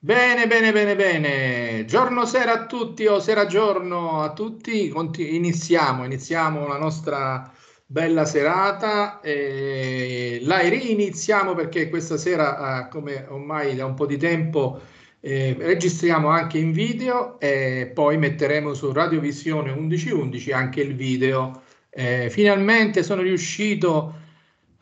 Bene, bene, bene, bene. Giorno sera a tutti o sera giorno a tutti. iniziamo, iniziamo la nostra bella serata. E la riniziamo perché questa sera, eh, come ormai da un po' di tempo, eh, registriamo anche in video e poi metteremo su Radiovisione 1111 anche il video. Eh, finalmente sono riuscito a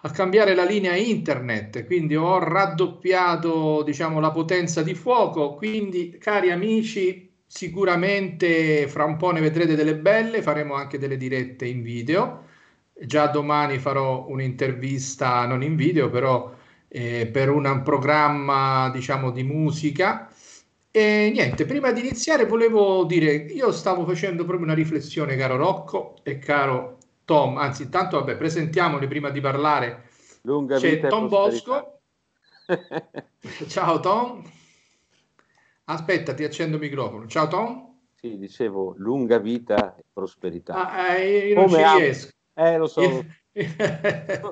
a cambiare la linea internet, quindi ho raddoppiato diciamo, la potenza di fuoco, quindi cari amici sicuramente fra un po' ne vedrete delle belle, faremo anche delle dirette in video, già domani farò un'intervista non in video però eh, per un programma diciamo di musica e niente, prima di iniziare volevo dire, io stavo facendo proprio una riflessione caro Rocco e caro Tom, anzi intanto vabbè, presentiamoli prima di parlare. Lunga C'è Tom Bosco. Ciao Tom. Aspetta, ti accendo il microfono. Ciao Tom. Sì, dicevo, lunga vita e prosperità. Ah, eh, io non Come ci am- Eh, lo so.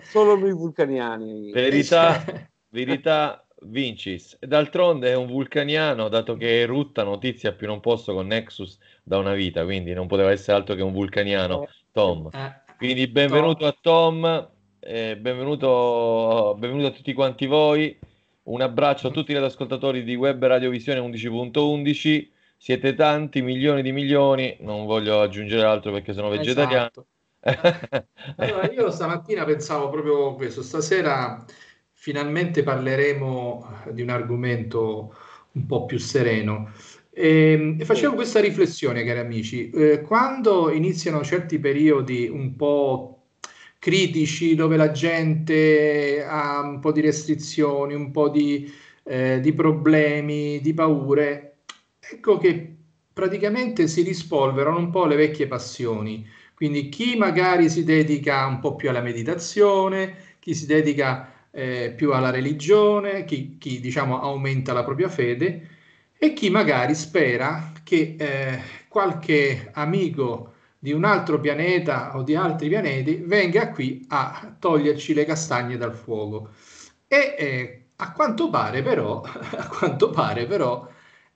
Solo noi vulcaniani. Verità, verità Vincis. D'altronde è un vulcaniano, dato che è rutta notizia più non posso con Nexus da una vita, quindi non poteva essere altro che un vulcaniano. Eh, Tom. Eh, quindi benvenuto a Tom, eh, benvenuto, benvenuto, a tutti quanti voi. Un abbraccio a tutti gli ascoltatori di Web Radiovisione 11.11. Siete tanti, milioni di milioni. Non voglio aggiungere altro perché sono vegetariano. Esatto. allora, io stamattina pensavo proprio questo. Stasera finalmente parleremo di un argomento un po' più sereno. Ehm, e, facevo questa riflessione, cari amici, eh, quando iniziano certi periodi un po' critici dove la gente ha un po' di restrizioni, un po' di, eh, di problemi, di paure, ecco che praticamente si rispolverano un po' le vecchie passioni. Quindi chi magari si dedica un po' più alla meditazione, chi si dedica eh, più alla religione, chi, chi diciamo aumenta la propria fede, e chi magari spera che eh, qualche amico di un altro pianeta o di altri pianeti venga qui a toglierci le castagne dal fuoco. E eh, a quanto pare però, a quanto pare però,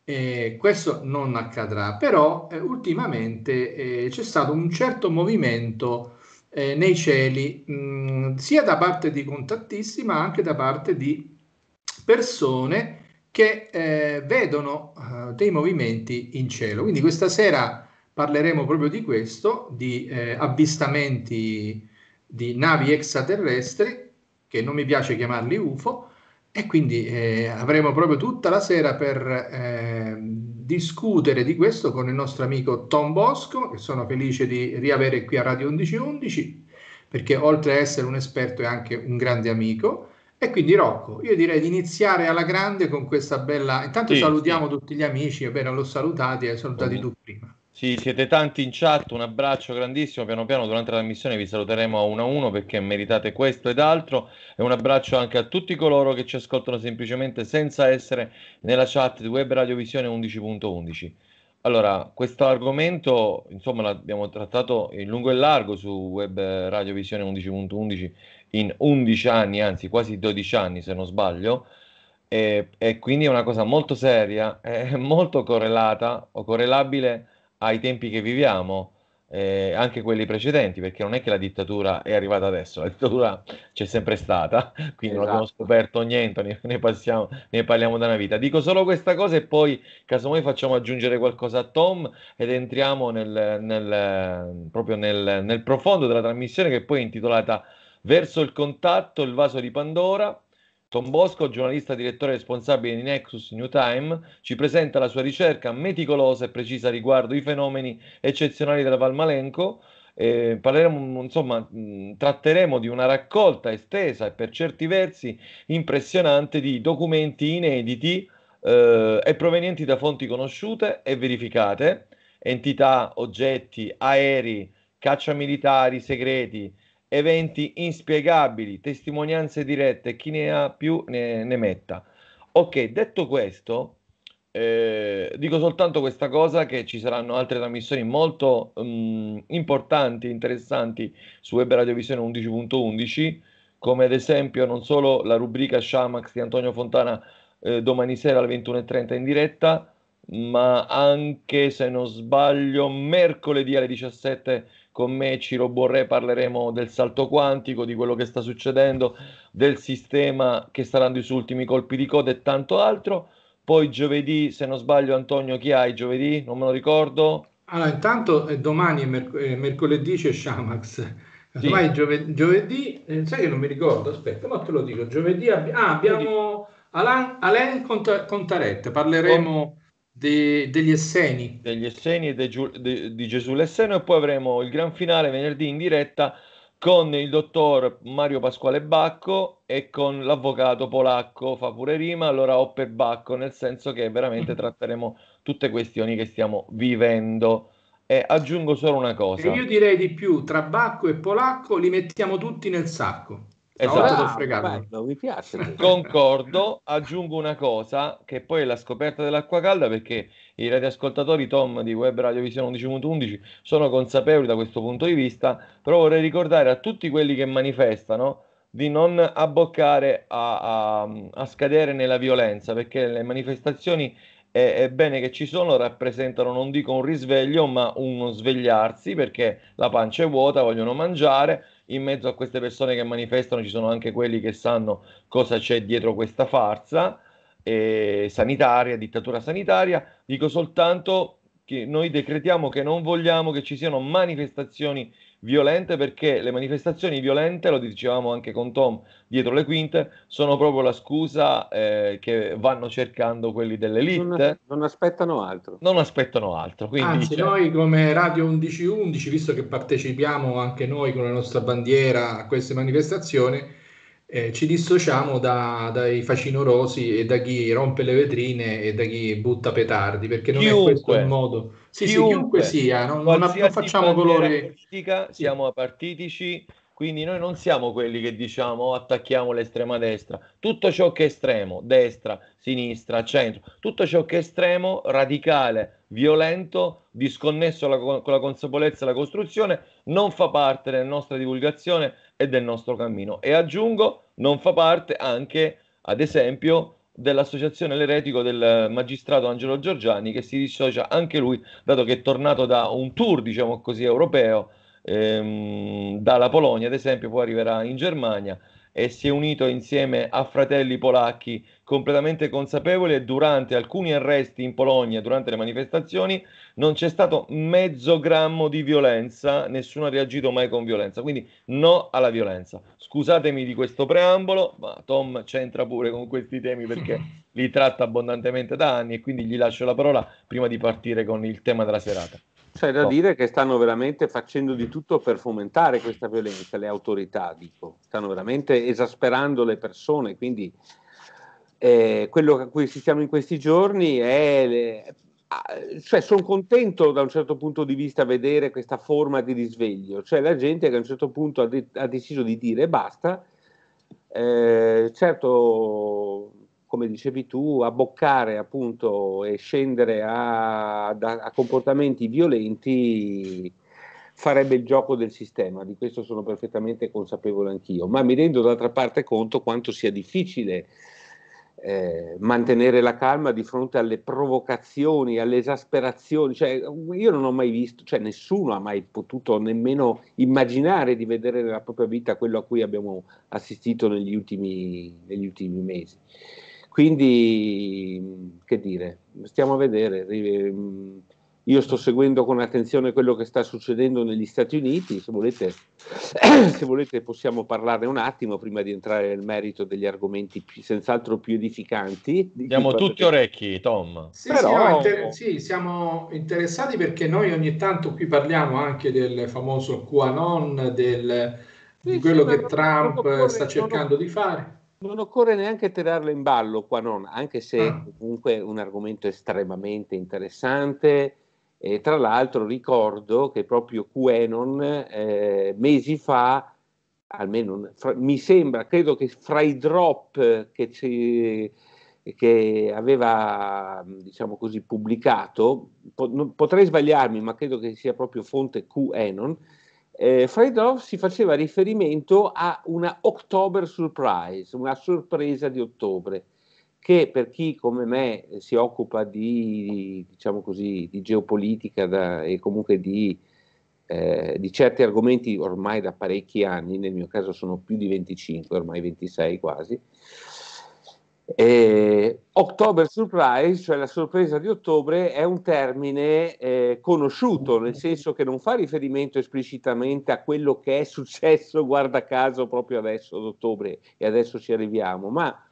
eh, questo non accadrà, però eh, ultimamente eh, c'è stato un certo movimento eh, nei cieli, mh, mm, sia da parte di contattisti, ma anche da parte di persone che eh, vedono eh, dei movimenti in cielo. Quindi questa sera parleremo proprio di questo, di eh, avvistamenti di navi extraterrestri, che non mi piace chiamarli UFO, e quindi eh, avremo proprio tutta la sera per ehm, discutere di questo con il nostro amico Tom Bosco, che sono felice di riavere qui a Radio 1111, perché oltre ad essere un esperto è anche un grande amico e quindi Rocco, io direi di iniziare alla grande con questa bella... Intanto sì, salutiamo sì. tutti gli amici, appena l'ho salutati, hai salutati sì. tu prima. Sì, siete tanti in chat, un abbraccio grandissimo, piano piano durante la missione vi saluteremo a uno a uno perché meritate questo ed altro e un abbraccio anche a tutti coloro che ci ascoltano semplicemente senza essere nella chat di Web Radiovisione 11.11. Allora, questo argomento, insomma, l'abbiamo trattato in lungo e largo su Web Radio Visione 11.11 in 11 anni, anzi quasi 12 anni se non sbaglio, e, e quindi è una cosa molto seria, è molto correlata o correlabile ai tempi che viviamo eh, anche quelli precedenti, perché non è che la dittatura è arrivata adesso, la dittatura c'è sempre stata, quindi esatto. non abbiamo esatto. scoperto niente, ne, ne, passiamo, ne, parliamo da una vita. Dico solo questa cosa e poi casomai facciamo aggiungere qualcosa a Tom ed entriamo nel, nel, proprio nel, nel profondo della trasmissione che poi è intitolata Verso il contatto, il vaso di Pandora Tom Bosco, giornalista e direttore responsabile di Nexus New Time, ci presenta la sua ricerca meticolosa e precisa riguardo i fenomeni eccezionali della Valmalenco. Eh, parleremo, insomma, mh, tratteremo di una raccolta estesa e per certi versi impressionante di documenti inediti eh, e provenienti da fonti conosciute e verificate, entità, oggetti, aerei, caccia militari, segreti, eventi inspiegabili, testimonianze dirette, chi ne ha più ne, ne metta. Ok, detto questo, eh, dico soltanto questa cosa che ci saranno altre trasmissioni molto mh, mm, importanti, interessanti su Web Radio Visione 11.11, come ad esempio non solo la rubrica Shamax di Antonio Fontana eh, domani sera alle 21.30 in diretta, ma anche se non sbaglio mercoledì alle 17 con me Ciro Borré parleremo del salto quantico, di quello che sta succedendo, del sistema che saranno i suoi ultimi colpi di coda e tanto altro. Poi giovedì, se non sbaglio Antonio, chi hai giovedì? Non me lo ricordo. Allora, intanto eh, domani merc- eh, mercoledì c'è Shamax. Ormai sì. giove- giovedì, eh, sai che non mi ricordo, aspetta, ma te lo dico. Giovedì abbi- ah, abbiamo Alain, Alain Contarette, parleremo... Oh De, degli Esseni. Degli Esseni e de, de, di Gesù Lesseno e poi avremo il gran finale venerdì in diretta con il dottor Mario Pasquale Bacco e con l'avvocato polacco, fa pure rima, allora per Bacco, nel senso che veramente tratteremo tutte questioni che stiamo vivendo. E aggiungo solo una cosa. E io direi di più, tra Bacco e Polacco li mettiamo tutti nel sacco. Esatto, ah, bello, mi piace. Concordo, aggiungo una cosa che poi è la scoperta dell'acqua calda perché i radioascoltatori Tom di Web Radio Visione 11.11 sono consapevoli da questo punto di vista, però vorrei ricordare a tutti quelli che manifestano di non abboccare a, a, a scadere nella violenza perché le manifestazioni è, è, bene che ci sono, rappresentano non dico un risveglio ma uno svegliarsi perché la pancia è vuota, vogliono mangiare in mezzo a queste persone che manifestano ci sono anche quelli che sanno cosa c'è dietro questa farsa eh, sanitaria, dittatura sanitaria. Dico soltanto che noi decretiamo che non vogliamo che ci siano manifestazioni violente perché le manifestazioni violente, lo dicevamo anche con Tom dietro le quinte, sono proprio la scusa eh, che vanno cercando quelli dell'elite. Non, non, aspettano altro. Non aspettano altro. Quindi, Anzi, diciamo... noi come Radio 1111, visto che partecipiamo anche noi con la nostra bandiera a queste manifestazioni, eh, ci dissociamo da, dai facinorosi e da chi rompe le vetrine e da chi butta petardi, perché non Chiunque. è questo il modo sì, chiunque, sì, chiunque sia, non, non facciamo colore. Politica, siamo apartitici, quindi noi non siamo quelli che diciamo attacchiamo l'estrema destra. Tutto ciò che è estremo, destra, sinistra, centro, tutto ciò che è estremo, radicale, violento, disconnesso alla, con la consapevolezza e la costruzione, non fa parte della nostra divulgazione e del nostro cammino. E aggiungo, non fa parte anche, ad esempio, dell'associazione l'eretico del magistrato Angelo Giorgiani che si dissocia anche lui dato che è tornato da un tour diciamo così europeo ehm, dalla Polonia ad esempio poi arriverà in Germania e si è unito insieme a fratelli polacchi completamente consapevole, durante alcuni arresti in Polonia, durante le manifestazioni, non c'è stato mezzo grammo di violenza, nessuno ha reagito mai con violenza, quindi no alla violenza. Scusatemi di questo preambolo, ma Tom c'entra pure con questi temi perché li tratta abbondantemente da anni e quindi gli lascio la parola prima di partire con il tema della serata. C'è da oh. dire che stanno veramente facendo di tutto per fomentare questa violenza, le autorità, dico. Stanno veramente esasperando le persone, quindi eh, quello a cui assistiamo in questi giorni è... Eh, ah, cioè, sono contento da un certo punto di vista vedere questa forma di risveglio, cioè la gente che a un certo punto ha, de- ha deciso di dire basta, eh, certo, come dicevi tu, abboccare appunto e scendere a, a, a comportamenti violenti farebbe il gioco del sistema, di questo sono perfettamente consapevole anch'io, ma mi rendo d'altra parte conto quanto sia difficile eh, mantenere la calma di fronte alle provocazioni, alle esasperazioni. Cioè, io non ho mai visto, cioè nessuno ha mai potuto nemmeno immaginare di vedere nella propria vita quello a cui abbiamo assistito negli ultimi, negli ultimi mesi. Quindi, che dire, stiamo a vedere. Io sto seguendo con attenzione quello che sta succedendo negli Stati Uniti, se volete, se volete possiamo parlarne un attimo prima di entrare nel merito degli argomenti più, senz'altro più edificanti. Siamo tutti orecchi, Tom. Sì, Però... sì, inter- sì, siamo interessati perché noi ogni tanto qui parliamo anche del famoso QAnon, del, sì, di quello sì, che Trump sta cercando non... di fare. Non occorre neanche tirarla in ballo qua, non, anche se ah. comunque è un argomento estremamente interessante e tra l'altro ricordo che proprio QAnon eh, mesi fa, almeno fra, mi sembra, credo che fra i drop che, ci, che aveva diciamo così, pubblicato, po- potrei sbagliarmi ma credo che sia proprio fonte QAnon, eh, fra i drop si faceva riferimento a una October Surprise, una sorpresa di ottobre che per chi come me eh, si occupa di, diciamo così, di geopolitica da, e comunque di, eh, di, certi argomenti ormai da parecchi anni, nel mio caso sono più di 25, ormai 26 quasi, eh, October Surprise, cioè la sorpresa di ottobre, è un termine eh, conosciuto, nel senso che non fa riferimento esplicitamente a quello che è successo, guarda caso, proprio adesso ad ottobre, e adesso ci arriviamo, ma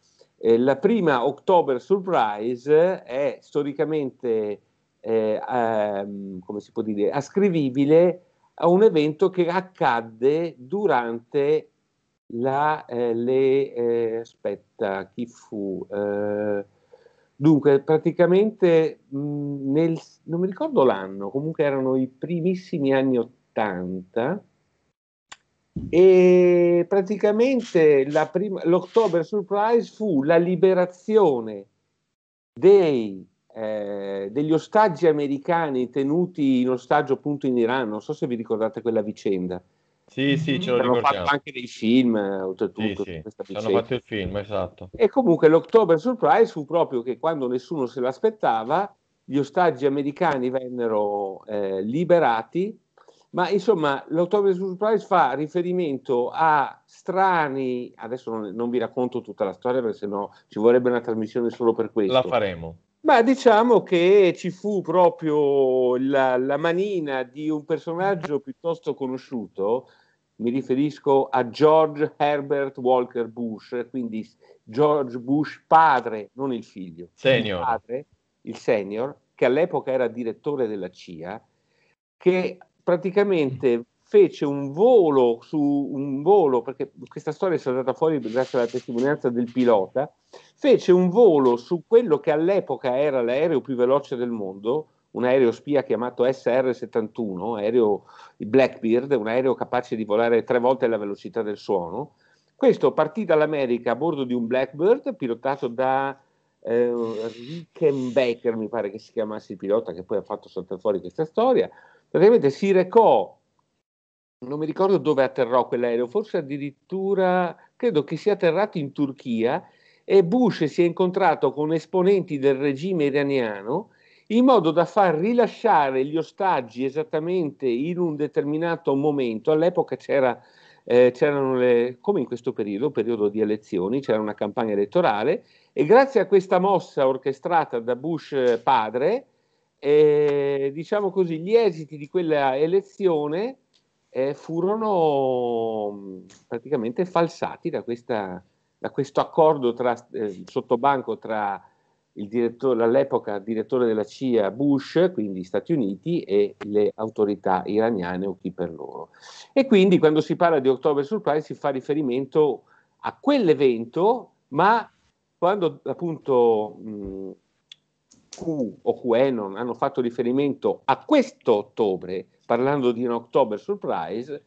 eh, la prima October Surprise è storicamente, eh, ehm, come si può dire, ascrivibile a un evento che accadde durante la, eh, le, eh, aspetta, chi fu? Eh, dunque, praticamente mh, mm, nel, non mi ricordo l'anno, comunque erano i primissimi anni 80, e praticamente prima, l'October Surprise fu la liberazione dei, eh, degli ostaggi americani tenuti in ostaggio appunto in Iran, non so se vi ricordate quella vicenda. Sì, sì, ce lo Hanno fatto anche dei film, eh, oltretutto. Sì, sì. Hanno fatto il film, esatto. E comunque l'October Surprise fu proprio che quando nessuno se l'aspettava, gli ostaggi americani vennero eh, liberati ma insomma, l'Automobile Surprise fa riferimento a strani. Adesso non, non, vi racconto tutta la storia perché sennò ci vorrebbe una trasmissione solo per questo. La faremo. Ma diciamo che ci fu proprio la, la manina di un personaggio piuttosto conosciuto. Mi riferisco a George Herbert Walker Bush, quindi George Bush padre, non il figlio, senior. Il, padre, il senior, che all'epoca era direttore della CIA, che praticamente fece un volo su un volo, perché questa storia è saltata fuori grazie alla testimonianza del pilota, fece un volo su quello che all'epoca era l'aereo più veloce del mondo, un aereo spia chiamato SR-71, aereo Blackbeard, un aereo capace di volare tre volte la velocità del suono. Questo partì dall'America a bordo di un Blackbird pilotato da eh, Rickenbacker, mi pare che si chiamasse il pilota che poi ha fatto saltare fuori questa storia, praticamente si recò, non mi ricordo dove atterrò quell'aereo, forse addirittura, credo che sia atterrato in Turchia e Bush si è incontrato con esponenti del regime iraniano in modo da far rilasciare gli ostaggi esattamente in un determinato momento. All'epoca c'era, eh, c'erano le, come in questo periodo, periodo di elezioni, c'era una campagna elettorale e grazie a questa mossa orchestrata da Bush padre, eh, diciamo così, gli esiti di quella elezione eh, furono mm, praticamente falsati da, questa, da questo accordo tra, eh, sottobanco tra il direttore, all'epoca direttore della CIA Bush, quindi Stati Uniti, e le autorità iraniane o chi per loro. E quindi quando si parla di October Surprise si fa riferimento a quell'evento, ma quando appunto mh, mm, Q o QAnon hanno fatto riferimento a questo ottobre, parlando di un October Surprise,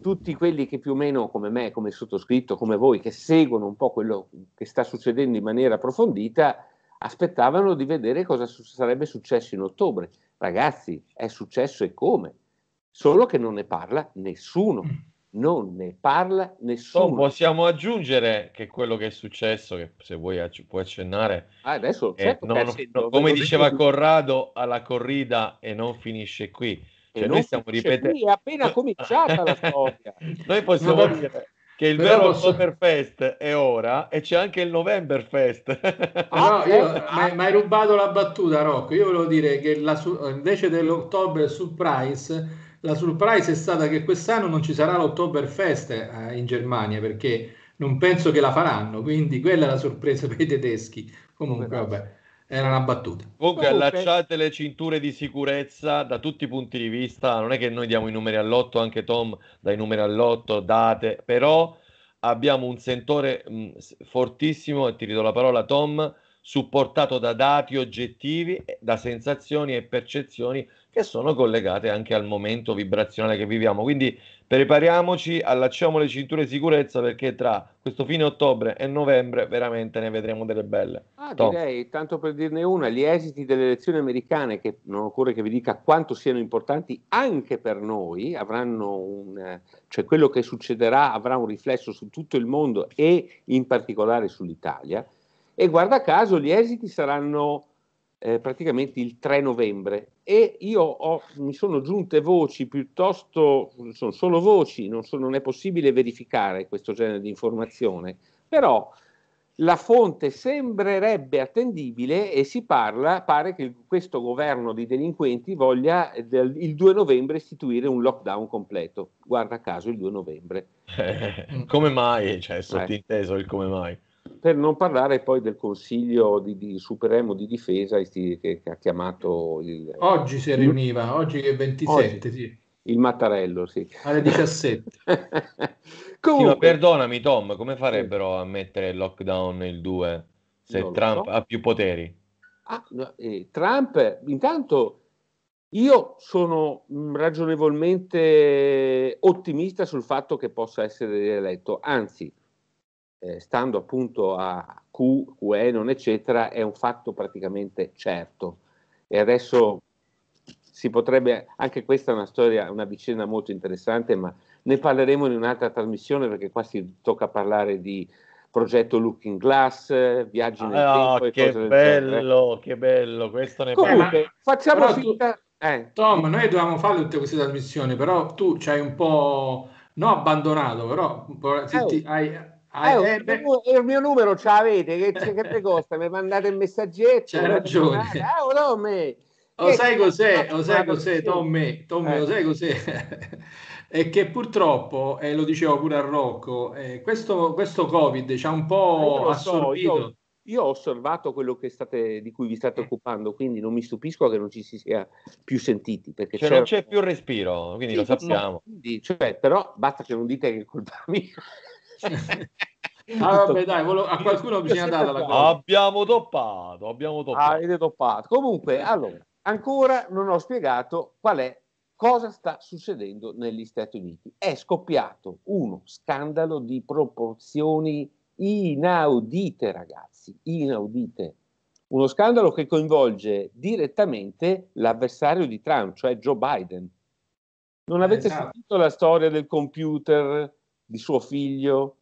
tutti quelli che più o meno come me, come sottoscritto, come voi, che seguono un po' quello che sta succedendo in maniera approfondita, aspettavano di vedere cosa su- sarebbe successo in ottobre. Ragazzi, è successo e come? Solo che non ne parla nessuno. Mm non ne parla oh, nessuno. Tom, possiamo aggiungere che quello che è successo, che se vuoi acc- puoi accennare, ah, adesso, eh, certo non, accendo, non, come diceva Corrado, alla corrida e non finisce qui. Cioè, noi stiamo ripetendo... Qui, è appena cominciata la storia. noi possiamo dire che il vero posso... è ora e c'è anche il Novemberfest. Ah, no, io, ah, mi hai rubato la battuta, Rocco. Io volevo dire che la, invece dell'October Surprise la surprise è stata che quest'anno non ci sarà l'Ottoberfest eh, in Germania perché non penso che la faranno, quindi quella è la sorpresa per i tedeschi. Comunque, vabbè, era una battuta. Comunque, allacciate le cinture di sicurezza da tutti i punti di vista. Non è che noi diamo i numeri all'otto, anche Tom dai numeri all'otto, date, però abbiamo un sentore mh, mm, fortissimo, e ti ridò la parola Tom, supportato da dati oggettivi, da sensazioni e percezioni che sono collegate anche al momento vibrazionale che viviamo. Quindi prepariamoci, allacciamo le cinture di sicurezza perché tra questo fine ottobre e novembre veramente ne vedremo delle belle. Ah, Tom. direi, tanto per dirne una, gli esiti delle elezioni americane, che non occorre che vi dica quanto siano importanti anche per noi, avranno un, cioè quello che succederà avrà un riflesso su tutto il mondo e in particolare sull'Italia. E guarda caso, gli esiti saranno eh, praticamente il 3 novembre e io ho, mi sono giunte voci piuttosto, sono solo voci, non, so, non è possibile verificare questo genere di informazione, però la fonte sembrerebbe attendibile e si parla, pare che questo governo di delinquenti voglia eh, del, il 2 novembre istituire un lockdown completo. Guarda caso il 2 novembre. Eh, come mai? Cioè, eh. sottinteso eh. il come mai. Per non parlare poi del consiglio di, di Supremo di difesa che, che, ha chiamato il... Oggi si riuniva, oggi è 27, oggi. sì. Il Mattarello, sì. Alle 17. Comunque, sì, perdonami Tom, come farebbero sì. a mettere il lockdown il 2 se non Trump so. ha più poteri? Ah, eh, Trump, intanto io sono mm, ragionevolmente ottimista sul fatto che possa essere rieletto, anzi eh, stando appunto a Q, Q, non eccetera, è un fatto praticamente certo. E adesso si potrebbe, anche questa è una storia, una vicenda molto interessante, ma ne parleremo in un'altra trasmissione perché qua si tocca parlare di progetto Looking Glass, viaggi nel ah, tempo che bello, che bello, questo ne Comunque, ma, facciamo finta... Tu, eh. Tom, noi dovevamo fare tutte queste trasmissioni, però tu ci hai un po'... No, abbandonato, però eh, oh. hai, Ah, eh, eh, per... il mio numero ce l'avete, che, che, te costa? Mi mandate il messaggetto? C'è ragione. Ah, oh, oh, ciao Tommy oh, eh. Lo sai cos'è, lo sai cos'è, Tommy, Tommy lo sai cos'è? è che purtroppo, eh, lo dicevo pure a Rocco, eh, questo, questo, Covid ci ha un po' eh, io assorbito. So, io, io, ho osservato quello state, di cui vi state eh. occupando, quindi non mi stupisco che non ci si sia più sentiti. Perché cioè, c'è... non c'è più respiro, quindi sì, lo sappiamo. No, quindi, cioè, però basta che non dite che è colpa mia. Ah, vabbè, dai, volo... a qualcuno bisogna dare la cosa. Abbiamo toppato, abbiamo toppato. Ah, avete toppato. Comunque, allora, ancora non ho spiegato qual è cosa sta succedendo negli Stati Uniti. È scoppiato uno scandalo di proporzioni inaudite, ragazzi, inaudite. Uno scandalo che coinvolge direttamente l'avversario di Trump, cioè Joe Biden. Non avete esatto. sentito la storia del computer di suo figlio.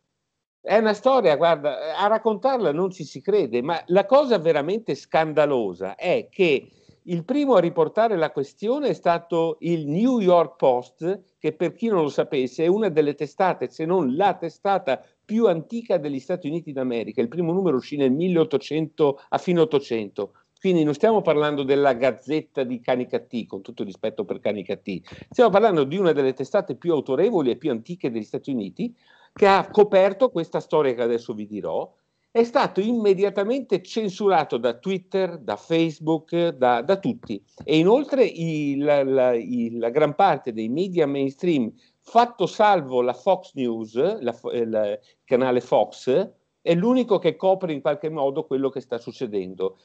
È una storia, guarda, a raccontarla non ci si crede, ma la cosa veramente scandalosa è che il primo a riportare la questione è stato il New York Post, che per chi non lo sapesse è una delle testate, se non la testata più antica degli Stati Uniti d'America. Il primo numero uscì nel 1800, a fine 800. Quindi non stiamo parlando della gazzetta di Canicattì, con tutto il rispetto per Canicattì, stiamo parlando di una delle testate più autorevoli e più antiche degli Stati Uniti che ha coperto questa storia che adesso vi dirò, è stato immediatamente censurato da Twitter, da Facebook, da, da tutti. E inoltre il, la, il, la, gran parte dei media mainstream, fatto salvo la Fox News, la, eh, la, il canale Fox, è l'unico che copre in qualche modo quello che sta succedendo.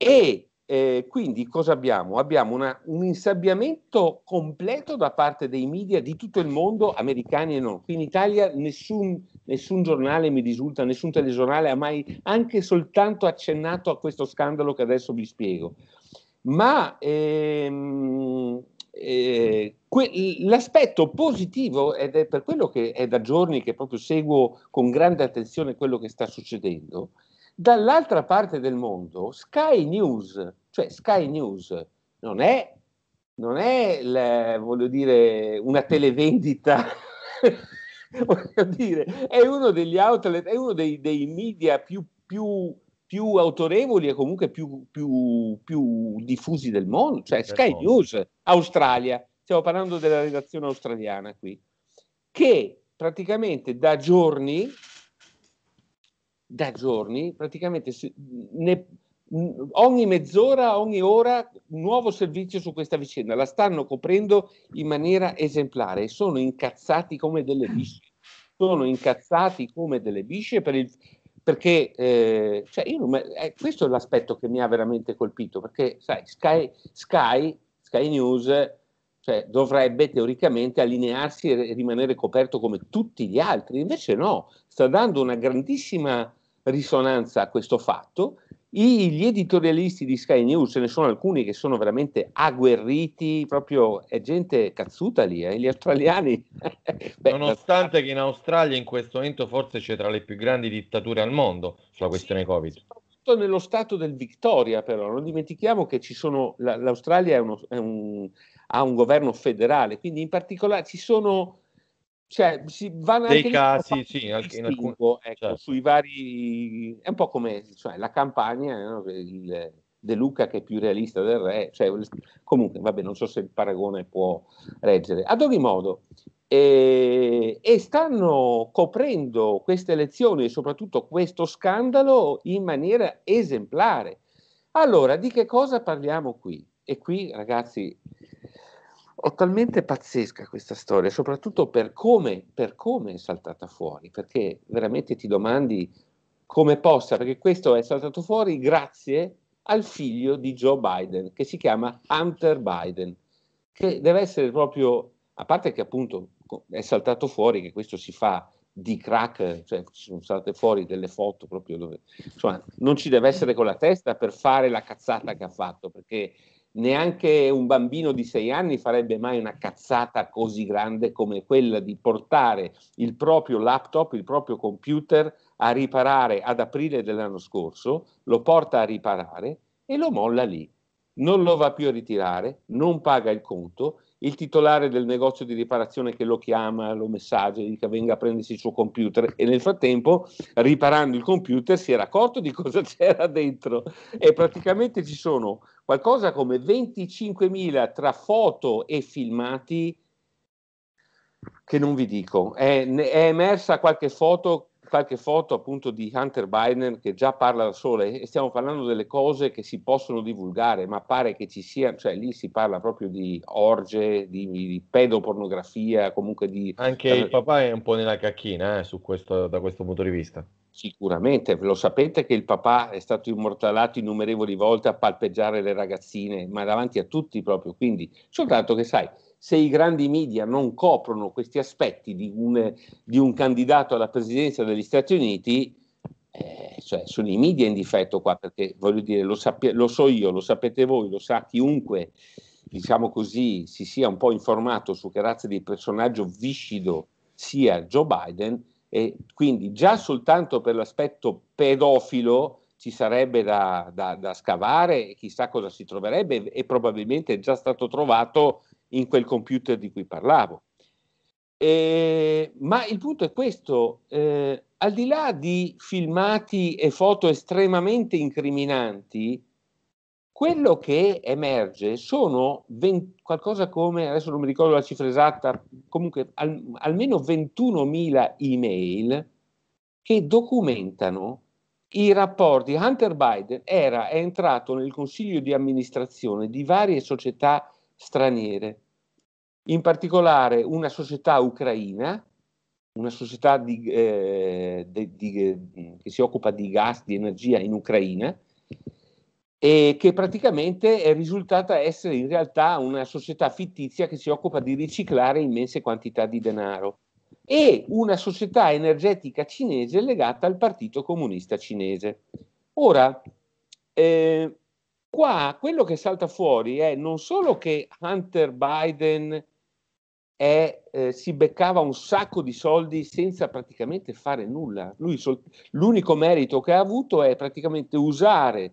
E eh, quindi cosa abbiamo? Abbiamo una, un insabbiamento completo da parte dei media di tutto il mondo, americani e non. Qui in Italia nessun, nessun giornale mi risulta, nessun telegiornale ha mai anche soltanto accennato a questo scandalo che adesso vi spiego. Ma ehm, eh, que- l'aspetto positivo, ed è per quello che è da giorni che proprio seguo con grande attenzione quello che sta succedendo, Dall'altra parte del mondo, Sky News, cioè Sky News non è, non è la, voglio dire, una televendita, voglio dire, è uno degli outlet, è uno dei, dei media più, più, più, autorevoli e comunque più, più, più diffusi del mondo, cioè Sky mondo. News, Australia, stiamo parlando della redazione australiana qui, che praticamente da giorni da giorni, praticamente ne, ogni mezz'ora, ogni ora, un nuovo servizio su questa vicenda. La stanno coprendo in maniera esemplare sono incazzati come delle bisce. Mm. Sono incazzati come delle bisce per il, perché eh, cioè io, eh, questo è l'aspetto che mi ha veramente colpito, perché sai, Sky, Sky, Sky News cioè, dovrebbe teoricamente allinearsi e rimanere coperto come tutti gli altri, invece no, sta dando una grandissima risonanza a questo fatto. I, gli editorialisti di Sky News, ce ne sono alcuni che sono veramente agguerriti, proprio è gente cazzuta lì, eh, gli australiani. Beh, Nonostante la... che in Australia in questo momento forse c'è tra le più grandi dittature al mondo sulla questione sì, Covid. Soprattutto nello stato del Victoria però, non dimentichiamo che ci sono, l'Australia è uno, è un, ha un governo federale, quindi in particolare ci sono cioè, si vanno dei anche casi, lì, sì, in alcuni ecco, certo. sui vari è un po' come cioè, la campagna no? il, De Luca che è più realista del re, cioè, comunque vabbè, non so se il paragone può reggere. Ad ogni modo, eh, e stanno coprendo queste elezioni e soprattutto questo scandalo in maniera esemplare. Allora, di che cosa parliamo qui? E qui, ragazzi, ho talmente pazzesca questa storia, soprattutto per come, per come è saltata fuori, perché veramente ti domandi come possa, perché questo è saltato fuori grazie al figlio di Joe Biden, che si chiama Hunter Biden, che deve essere proprio, a parte che appunto è saltato fuori che questo si fa di crack, cioè ci sono state fuori delle foto proprio dove, insomma, non ci deve essere con la testa per fare la cazzata che ha fatto, perché neanche un bambino di sei anni farebbe mai una cazzata così grande come quella di portare il proprio laptop, il proprio computer a riparare ad aprile dell'anno scorso, lo porta a riparare e lo molla lì. Non lo va più a ritirare, non paga il conto, il titolare del negozio di riparazione che lo chiama, lo messaggia, gli dica venga a prendersi il suo computer e nel frattempo riparando il computer si era accorto di cosa c'era dentro e praticamente ci sono qualcosa come 25.000 tra foto e filmati che non vi dico. È, è emersa qualche foto, qualche foto appunto di Hunter Biden che già parla da sole e stiamo parlando delle cose che si possono divulgare, ma pare che ci sia, cioè lì si parla proprio di orge, di, di pedopornografia, comunque di... Anche il papà è un po' nella cacchina eh, questo, da questo punto di vista. Sicuramente, lo sapete che il papà è stato immortalato innumerevoli volte a palpeggiare le ragazzine, ma davanti a tutti proprio, quindi soltanto che sai, se i grandi media non coprono questi aspetti di un, di un candidato alla presidenza degli Stati Uniti, eh, cioè sono i media in difetto qua, perché voglio dire, lo, sappia, lo so io, lo sapete voi, lo sa chiunque, diciamo così, si sia un po' informato su che razza di personaggio viscido sia Joe Biden, e quindi già soltanto per l'aspetto pedofilo ci sarebbe da, da, da scavare, chissà cosa si troverebbe e probabilmente è già stato trovato in quel computer di cui parlavo. Eh, ma il punto è questo, eh, al di là di filmati e foto estremamente incriminanti, quello che emerge sono 20, qualcosa come, adesso non mi ricordo la cifra esatta, comunque al, almeno 21.000 email che documentano i rapporti. Hunter Biden era, è entrato nel consiglio di amministrazione di varie società straniere, in particolare una società ucraina, una società di, eh, di, di, che si occupa di gas, di energia in Ucraina, e che praticamente è risultata essere in realtà una società fittizia che si occupa di riciclare immense quantità di denaro e una società energetica cinese legata al Partito Comunista Cinese. Ora, eh, qua quello che salta fuori è non solo che Hunter Biden è, eh, si beccava un sacco di soldi senza praticamente fare nulla, Lui sol- l'unico merito che ha avuto è praticamente usare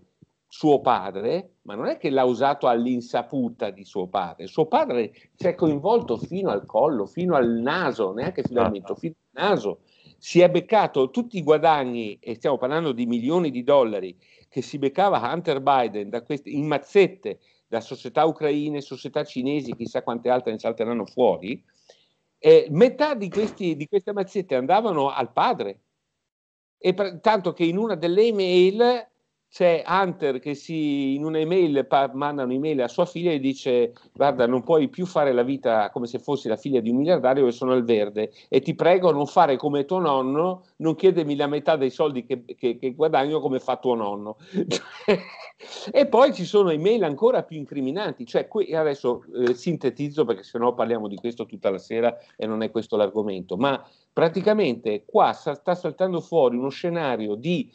suo padre, ma non è che l'ha usato all'insaputa di suo padre, suo padre si è coinvolto fino al collo, fino al naso, neanche fino al mento, fino al naso, si è beccato tutti i guadagni, e stiamo parlando di milioni di dollari, che si beccava Hunter Biden queste, in mazzette da società ucraine, società cinesi, chissà quante altre ne salteranno fuori, eh, metà di, questi, di, queste mazzette andavano al padre. E per, tanto che in una delle email c'è Hunter che si, in un'email pa- manda un'email a sua figlia e dice guarda non puoi più fare la vita come se fossi la figlia di un miliardario e sono al verde e ti prego non fare come tuo nonno, non chiedermi la metà dei soldi che, che, che guadagno come fa tuo nonno. e poi ci sono email ancora più incriminanti, cioè qui adesso eh, sintetizzo perché sennò parliamo di questo tutta la sera e non è questo l'argomento, ma praticamente qua sta, sta saltando fuori uno scenario di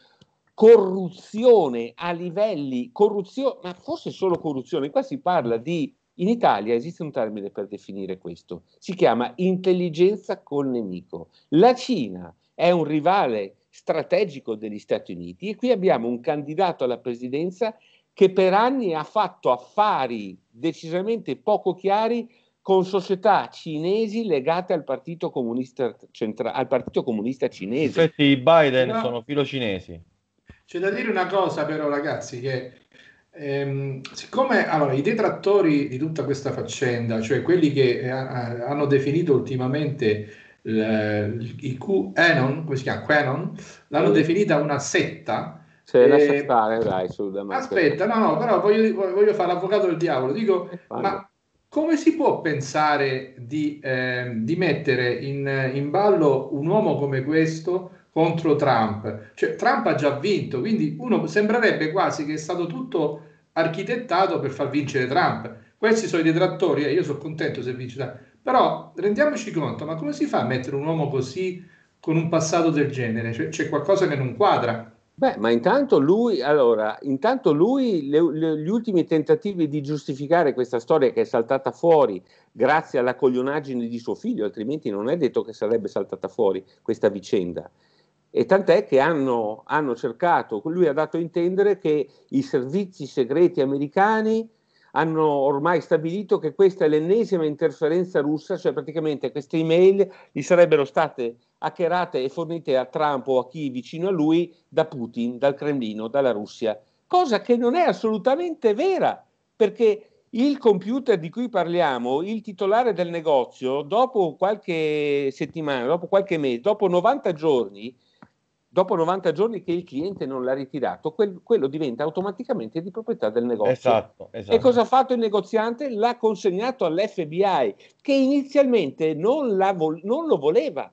corruzione a livelli, corruzione, ma forse solo corruzione, qua si parla di, in Italia esiste un termine per definire questo, si chiama intelligenza col nemico. La Cina è un rivale strategico degli Stati Uniti e qui abbiamo un candidato alla presidenza che per anni ha fatto affari decisamente poco chiari con società cinesi legate al Partito Comunista, centra- al partito comunista Cinese. In effetti i Biden no. sono cinesi. C'è da dire una cosa però ragazzi che ehm, siccome allora, i detrattori di tutta questa faccenda, cioè quelli che eh, hanno definito ultimamente il, il QAnon, come si chiama? QAnon, l'hanno definita una setta, se lascia stare, dai, su Aspetta, no, no, però voglio, voglio fare l'avvocato del diavolo. Dico, eh, ma come si può pensare di, eh, di mettere in, in, ballo un uomo come questo contro Trump. Cioè, Trump ha già vinto, quindi uno sembrerebbe quasi che è stato tutto architettato per far vincere Trump. Questi sono i detrattori, eh, io sono contento se vince Trump. Però rendiamoci conto, ma come si fa a mettere un uomo così con un passato del genere? Cioè, c'è qualcosa che non quadra. Beh, ma intanto lui, allora, intanto lui le, le, gli ultimi tentativi di giustificare questa storia che è saltata fuori grazie alla coglionaggine di suo figlio, altrimenti non è detto che sarebbe saltata fuori questa vicenda e tant'è che hanno, hanno, cercato, lui ha dato a intendere che i servizi segreti americani hanno ormai stabilito che questa è l'ennesima interferenza russa, cioè praticamente queste email gli sarebbero state hackerate e fornite a Trump o a chi vicino a lui da Putin, dal Cremlino, dalla Russia, cosa che non è assolutamente vera, perché il computer di cui parliamo, il titolare del negozio, dopo qualche settimana, dopo qualche mese, dopo 90 giorni, dopo 90 giorni che il cliente non l'ha ritirato, quel, quello diventa automaticamente di proprietà del negozio. Esatto, esatto. E cosa ha fatto il negoziante? L'ha consegnato all'FBI che inizialmente non, vol- non lo voleva.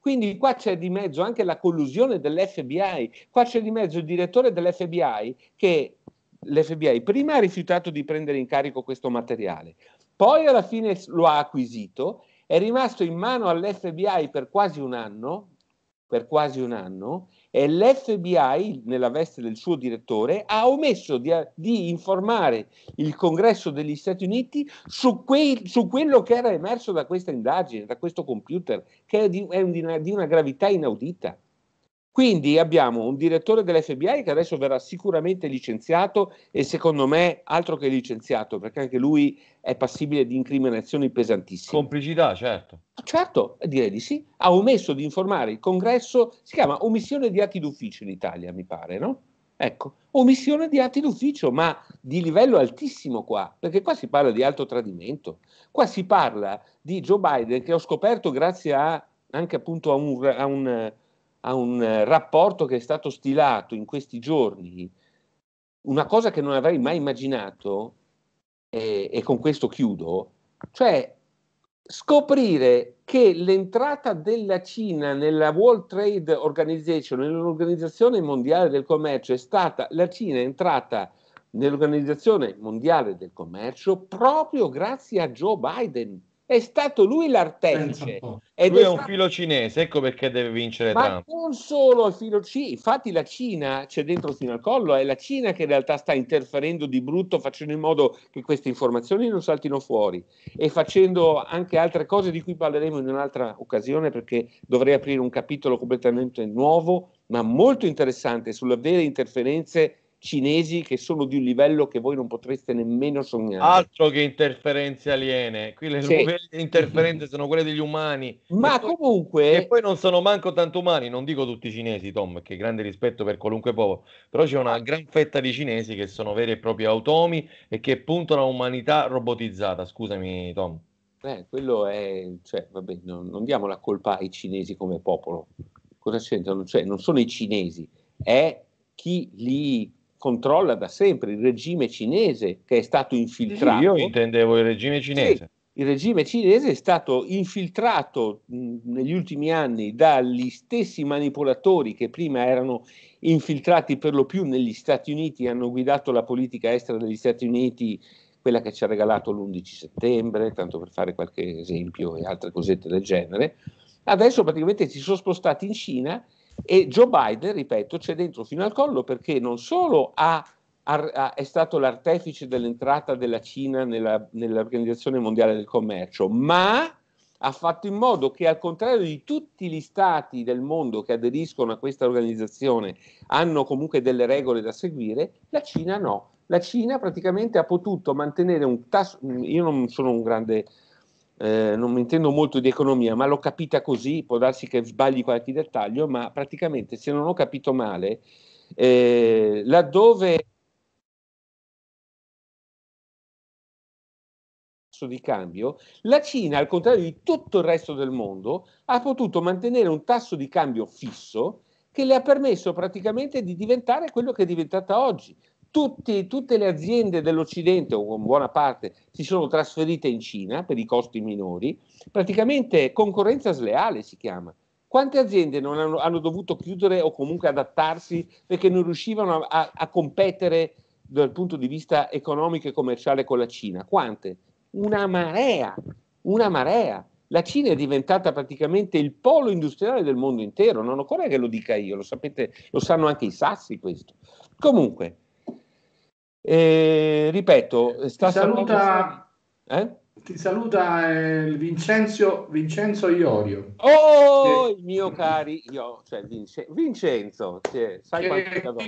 Quindi qua c'è di mezzo anche la collusione dell'FBI, qua c'è di mezzo il direttore dell'FBI che l'FBI prima ha rifiutato di prendere in carico questo materiale, poi alla fine lo ha acquisito, è rimasto in mano all'FBI per quasi un anno, per quasi un anno e l'FBI, nella veste del suo direttore, ha omesso di, di informare il Congresso degli Stati Uniti su, quei, su, quello che era emerso da questa indagine, da questo computer, che è di, è un, di, una, di una gravità inaudita. Quindi abbiamo un direttore dell'FBI che adesso verrà sicuramente licenziato e secondo me altro che licenziato, perché anche lui è passibile di incriminazioni pesantissime. Complicità, certo. Certo, direi di sì. Ha omesso di informare il congresso, si chiama omissione di atti d'ufficio in Italia, mi pare, no? Ecco, omissione di atti d'ufficio, ma di livello altissimo qua, perché qua si parla di alto tradimento, qua si parla di Joe Biden che ho scoperto grazie a, anche appunto a un, a un a un eh, rapporto che è stato stilato in questi giorni, una cosa che non avrei mai immaginato, e, e con questo chiudo, cioè scoprire che l'entrata della Cina nella World Trade Organization, nell'Organizzazione Mondiale del Commercio, è stata la Cina è entrata nell'Organizzazione Mondiale del Commercio proprio grazie a Joe Biden, è stato lui l'artefice. lui è, è un stato... filo cinese, ecco perché deve vincere Ma Trump. non solo il filo cinese, infatti la Cina c'è dentro fino al collo, è la Cina che in realtà sta interferendo di brutto facendo in modo che queste informazioni non saltino fuori e facendo anche altre cose di cui parleremo in un'altra occasione perché dovrei aprire un capitolo completamente nuovo ma molto interessante sulle vere interferenze cinesi che sono di un livello che voi non potreste nemmeno sognare. Altro che interferenze aliene, qui le sì. interferenze sono quelle degli umani. Ma e comunque... e poi non sono manco tanto umani, non dico tutti i cinesi, Tom, che grande rispetto per qualunque popolo, però c'è una gran fetta di cinesi che sono veri e propri automi e che puntano a umanità robotizzata, scusami Tom. Eh, quello è, cioè, vabbè, non, non diamo la colpa ai cinesi come popolo. Cosa c'entrano? Cioè, non sono i cinesi, è chi li controlla da sempre il regime cinese che è stato infiltrato. Io intendevo il regime cinese. Sì, il regime cinese è stato infiltrato mh, negli ultimi anni dagli stessi manipolatori che prima erano infiltrati per lo più negli Stati Uniti, hanno guidato la politica estera degli Stati Uniti, quella che ci ha regalato l'11 settembre, tanto per fare qualche esempio e altre cosette del genere. Adesso praticamente si sono spostati in Cina e Joe Biden, ripeto, c'è dentro fino al collo perché non solo ha, ha, è stato l'artefice dell'entrata della Cina nella, nell'Organizzazione Mondiale del Commercio, ma ha fatto in modo che al contrario di tutti gli stati del mondo che aderiscono a questa organizzazione hanno comunque delle regole da seguire, la Cina no. La Cina praticamente ha potuto mantenere un tasso, io non sono un grande eh, non mi intendo molto di economia, ma l'ho capita così, può darsi che sbagli qualche dettaglio, ma praticamente se non ho capito male, eh, laddove di cambio, la Cina, al contrario di tutto il resto del mondo, ha potuto mantenere un tasso di cambio fisso che le ha permesso praticamente di diventare quello che è diventata oggi tutti, tutte le aziende dell'Occidente, o in buona parte, si sono trasferite in Cina per i costi minori, praticamente concorrenza sleale si chiama. Quante aziende non hanno, hanno dovuto chiudere o comunque adattarsi perché non riuscivano a, a, a competere dal punto di vista economico e commerciale con la Cina? Quante? Una marea, una marea. La Cina è diventata praticamente il polo industriale del mondo intero, non occorre che lo dica io, lo sapete, lo sanno anche i sassi questo. Comunque, e, ripeto, eh, sta ti saluta, eh? ti saluta eh, Vincenzo, Vincenzo, Iorio. Oh, il mio cari io, cioè Vince, Vincenzo, cioè, sai che, quanto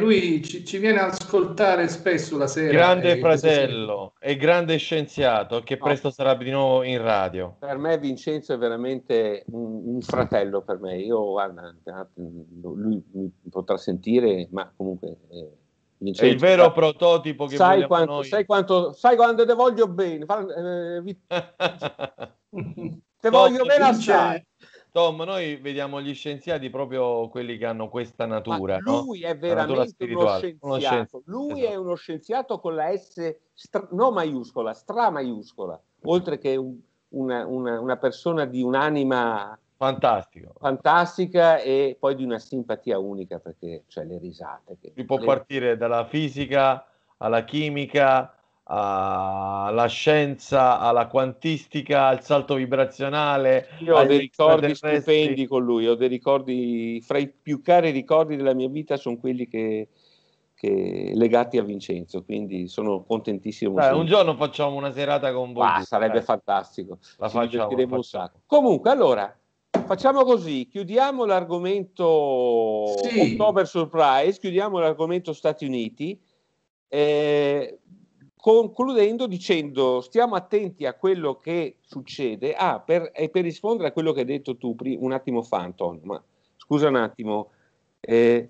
Lui ci, ci, viene a ascoltare spesso la sera. Grande eh, fratello e grande scienziato che no. Ah. presto sarà di nuovo in radio. Per me Vincenzo è veramente un, un fratello per me. Io guarda, eh, lui mi potrà sentire, ma comunque... Eh, Vincenzo, è il vero prototipo che sai quanto, noi. Sai quanto, sai quanto te voglio bene. Eh, vi... te voglio Tom, bene assai. Tom, noi vediamo gli scienziati proprio quelli che hanno questa natura. Ma lui no? è veramente uno scienziato. uno scienziato. Lui esatto. è uno esatto. scienziato con la S stra- no maiuscola, stra maiuscola, oltre che un, una, una, una persona di un'anima Fantastico. Fantastica e poi di una simpatia unica perché c'è cioè, le risate. Che... Si può le... partire dalla fisica alla chimica, alla scienza, alla quantistica, al salto vibrazionale. Io ho dei ricordi stupendi con lui, ho dei ricordi, fra i più cari ricordi della mia vita sono quelli che, che legati a Vincenzo, quindi sono contentissimo. Dai, un giorno facciamo una serata con voi. Ah, sarebbe fantastico. La Ci facciamo, facciamo. un sacco. Comunque, allora, Facciamo così, chiudiamo l'argomento sì. October Surprise, chiudiamo l'argomento Stati Uniti, eh, concludendo dicendo stiamo attenti a quello che succede. Ah, per, e eh, per rispondere a quello che hai detto tu un attimo fa, Antonio, ma scusa un attimo, eh,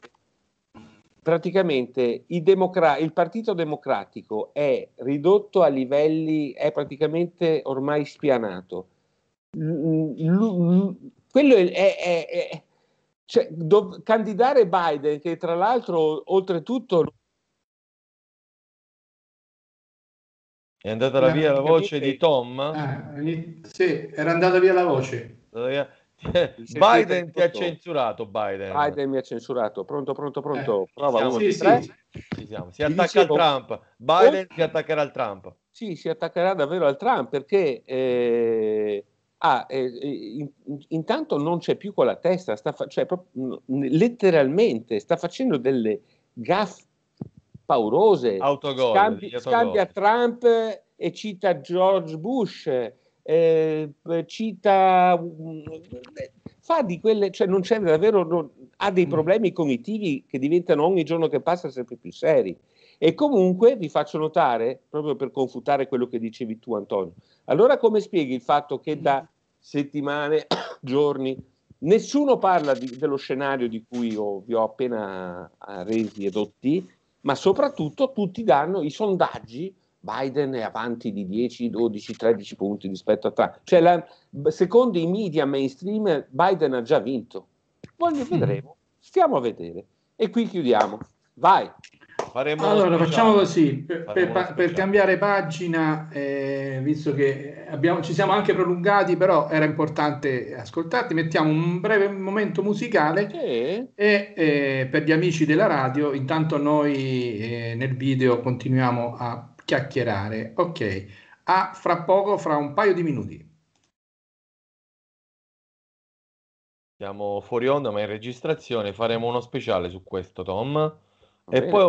praticamente il, democra- il, Partito Democratico è ridotto a livelli, è praticamente ormai spianato quello è, è, è cioè, do, candidare Biden, che tra l'altro oltretutto... È andata la via la voce di Tom? Eh, sì, era andata via la voce. Biden ti ha censurato, Biden. Biden mi ha censurato, pronto, pronto, pronto. Eh, Prova, siamo, uno, sì, sì. Ci siamo. Si attacca al Trump, Biden o... si attaccherà al Trump. Sì, si attaccherà davvero al Trump perché... Eh ah, eh, eh, in, intanto non c'è più con la testa, sta fa- cioè, proprio, mm, letteralmente sta facendo delle gaffe paurose. Autogol, scambi, Scambia Trump e cita George Bush, eh, cita... Mm, eh, fa di quelle... cioè non c'è davvero... Non, ha dei mm. problemi cognitivi che diventano ogni giorno che passa sempre più seri. E comunque vi faccio notare, proprio per confutare quello che dicevi tu Antonio, allora come spieghi il fatto che da settimane, giorni. Nessuno parla di, dello scenario di cui io vi ho appena ah, resi edotti, ma soprattutto tutti danno i sondaggi. Biden è avanti di 10, 12, 13 punti rispetto a Trump. Cioè, la, secondo i media mainstream, Biden ha già vinto. Poi mm. vedremo, stiamo a vedere. E qui chiudiamo. Vai faremo allora facciamo così per, per, cambiare pagina eh, visto che abbiamo, ci siamo anche prolungati però era importante ascoltarti mettiamo un breve momento musicale sì. e eh, per gli amici della radio intanto noi eh, nel video continuiamo a chiacchierare ok a fra poco fra un paio di minuti siamo fuori onda ma in registrazione faremo uno speciale su questo Tom e poi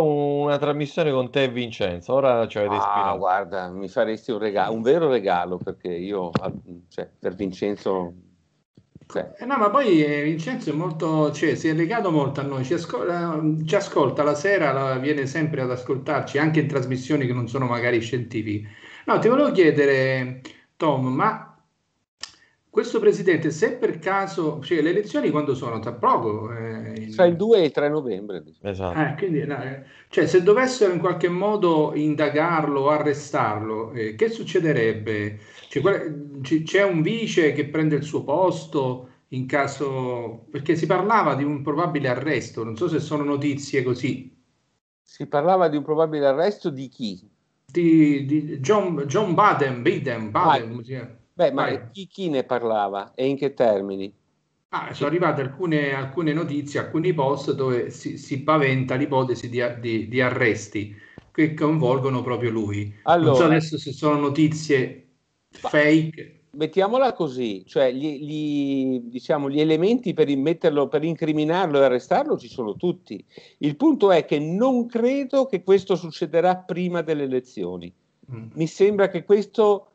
una trasmissione con te e Vincenzo. Ora ci avete ah, guarda, mi faresti un regalo, un vero regalo, perché io cioè, per Vincenzo. Cioè. Eh no, ma poi eh, Vincenzo è molto, cioè, si è legato molto a noi, ci, ascol- eh, ci ascolta la sera, la, viene sempre ad ascoltarci, anche in trasmissioni che non sono magari scientifiche. No, ti volevo chiedere, Tom, ma questo presidente, se per caso, cioè, le elezioni quando sono? Tra poco, eh, tra il 2 e il 3 novembre. Diciamo. Esatto. Eh, quindi, no, eh. cioè, se dovessero in qualche modo indagarlo o arrestarlo, eh, che succederebbe? Cioè, qual... c- c'è un vice che prende il suo posto in caso... Perché si parlava di un probabile arresto, non so se sono notizie così. Si parlava di un probabile arresto di chi? Di, di John, John Baden, Biden, Baden. Beh, ma chi, chi ne parlava e in che termini? Ah, sono arrivate alcune, alcune, notizie, alcuni post dove si, si paventa l'ipotesi di, di, di, arresti che coinvolgono proprio lui. Allora, non so adesso se sono notizie fake. Mettiamola così, cioè gli, gli, diciamo, gli elementi per, metterlo, per incriminarlo e arrestarlo ci sono tutti. Il punto è che non credo che questo succederà prima delle elezioni. Mm. Mi sembra che questo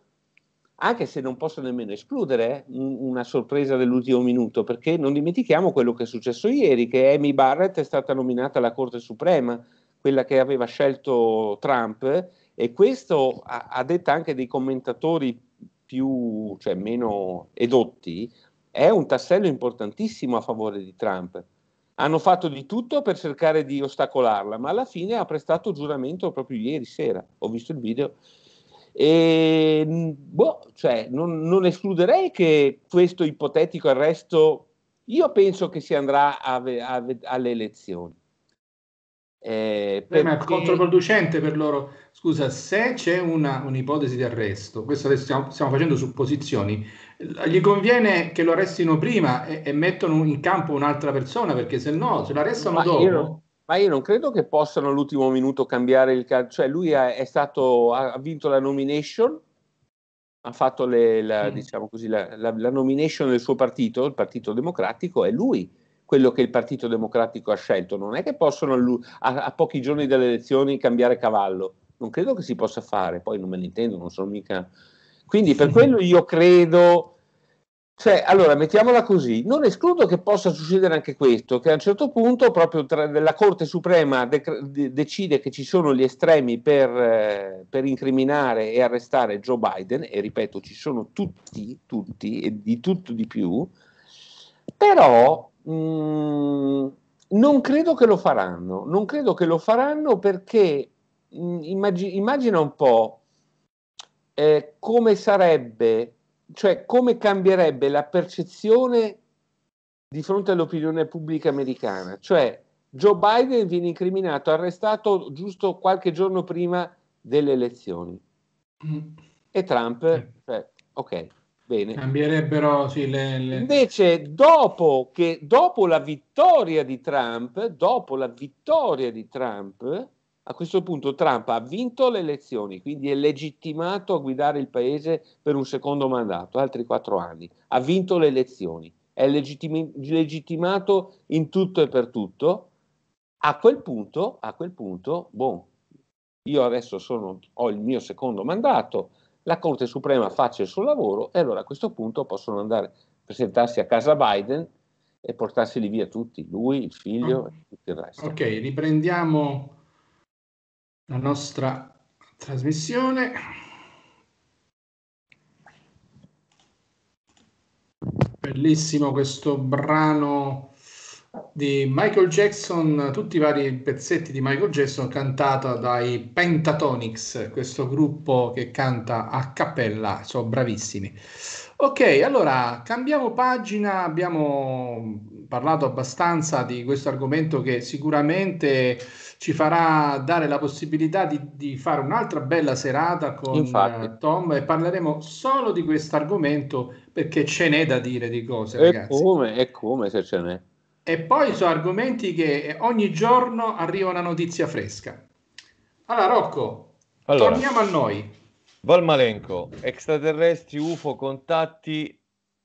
anche se non posso nemmeno escludere eh, una sorpresa dell'ultimo minuto, perché non dimentichiamo quello che è successo ieri, che Amy Barrett è stata nominata alla Corte Suprema, quella che aveva scelto Trump, e questo ha, ha detto anche dei commentatori più, cioè meno edotti, è un tassello importantissimo a favore di Trump. Hanno fatto di tutto per cercare di ostacolarla, ma alla fine ha prestato giuramento proprio ieri sera. Ho visto il video e, ehm, boh, cioè, non, non escluderei che questo ipotetico arresto, io penso che si andrà a, a, alle elezioni. Eh, perché... Ma è controproducente per loro. Scusa, se c'è una, un'ipotesi di arresto, questo adesso stiamo, stiamo, facendo supposizioni, gli conviene che lo arrestino prima e, e mettono in campo un'altra persona, perché se no, se lo arrestano dopo... Io ma io non credo che possano all'ultimo minuto cambiare il calcio. Cioè, lui è, è stato, ha vinto la nomination, ha fatto le, la, mm. diciamo così, la, la, la, nomination del suo partito, il Partito Democratico, è lui quello che il Partito Democratico ha scelto. Non è che possono a, a pochi giorni dalle elezioni cambiare cavallo. Non credo che si possa fare, poi non me ne intendo, non sono mica... Quindi per mm-hmm. quello io credo cioè, allora, mettiamola così, non escludo che possa succedere anche questo, che a un certo punto proprio tra, la Corte Suprema de, decide che ci sono gli estremi per, eh, per, incriminare e arrestare Joe Biden, e ripeto, ci sono tutti, tutti, e di tutto di più, però mh, mm, non credo che lo faranno, non credo che lo faranno perché mh, mm, immag- immagina un po' eh, come sarebbe cioè come cambierebbe la percezione di fronte all'opinione pubblica americana. Cioè Joe Biden viene incriminato, arrestato giusto qualche giorno prima delle elezioni. Mm. E Trump, cioè, ok, bene. Cambierebbero sì, le, le... Invece dopo, che, dopo la vittoria di Trump, dopo la vittoria di Trump, a questo punto Trump ha vinto le elezioni, quindi è legittimato a guidare il paese per un secondo mandato, altri quattro anni. Ha vinto le elezioni, è legittim- legittimato in tutto e per tutto. A quel punto, a quel punto, boh, io adesso sono, ho il mio secondo mandato, la Corte Suprema faccia il suo lavoro e allora a questo punto possono andare a presentarsi a casa Biden e portarseli via tutti, lui, il figlio e mm. tutto il resto. Ok, riprendiamo la nostra trasmissione. Bellissimo questo brano di Michael Jackson, tutti i vari pezzetti di Michael Jackson cantato dai Pentatonics, questo gruppo che canta a cappella, sono bravissimi. Ok, allora cambiamo pagina, abbiamo parlato abbastanza di questo argomento che sicuramente ci farà dare la possibilità di, di fare un'altra bella serata con Infatti. Eh, Tom e parleremo solo di questo argomento perché ce n'è da dire di cose, e ragazzi. Come, e come se ce n'è. E poi sono argomenti che ogni giorno arriva una notizia fresca. Allora, Rocco, allora, torniamo a noi. Valmalenco, extraterrestri, UFO, contatti,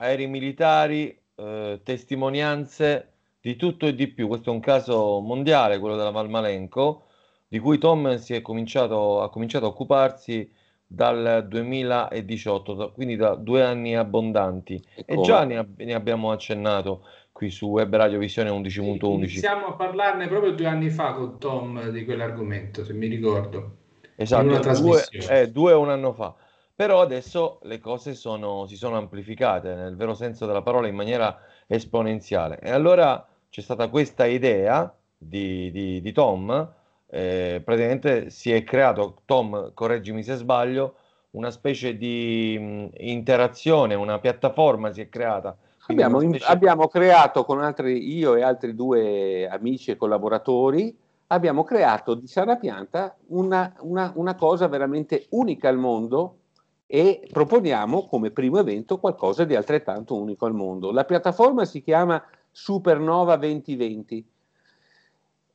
aerei militari, eh, testimonianze di tutto e di più. Questo è un caso mondiale, quello della Valmalenco, di cui Tom si è cominciato, ha cominciato a occuparsi dal 2018, quindi da due anni abbondanti. E, e già ne, ne, abbiamo accennato qui su Web Radio Visione 11.11. Iniziamo a parlarne proprio due anni fa con Tom di quell'argomento, se mi ricordo. Esatto, due, eh, due o un anno fa. Però adesso le cose sono, si sono amplificate, nel vero senso della parola, in maniera esponenziale. E allora c'è stata questa idea di, di, di Tom, eh, praticamente si è creato, Tom, correggimi se sbaglio, una specie di mh, mm, interazione, una piattaforma si è creata. Abbiamo, specie... abbiamo creato con altri, io e altri due amici e collaboratori, abbiamo creato di Sara Pianta una, una, una cosa veramente unica al mondo e proponiamo come primo evento qualcosa di altrettanto unico al mondo. La piattaforma si chiama Supernova 2020.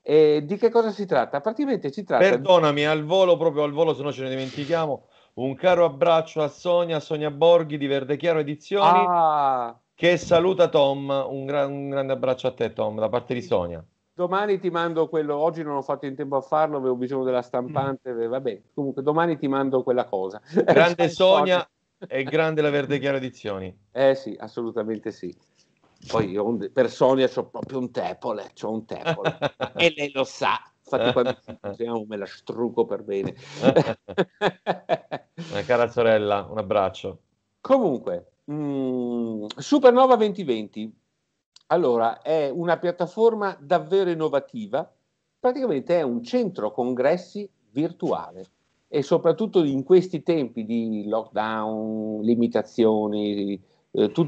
E di che cosa si tratta? Praticamente si tratta. Perdonami, di... al volo, proprio al volo, se no ce ne dimentichiamo. Un caro abbraccio a Sonia, Sonia Borghi di Verde Chiaro Edizioni, ah. che saluta Tom. Un, gra- un, grande abbraccio a te, Tom, da parte di Sonia. Domani ti mando quello. Oggi non ho fatto in tempo a farlo, avevo bisogno della stampante. Mm. Va comunque, domani ti mando quella cosa. Grande Sonia e grande la Verde Chiaro Edizioni. Eh sì, assolutamente sì. Poi io per Sonia ho proprio un tepole, ho un tepole e lei lo sa. Infatti poi ci me la struco per bene. una cara sorella, un abbraccio. Comunque, mh, mm, Supernova 2020, allora è una piattaforma davvero innovativa, praticamente è un centro congressi virtuale e soprattutto in questi tempi di lockdown, limitazioni, eh, tu,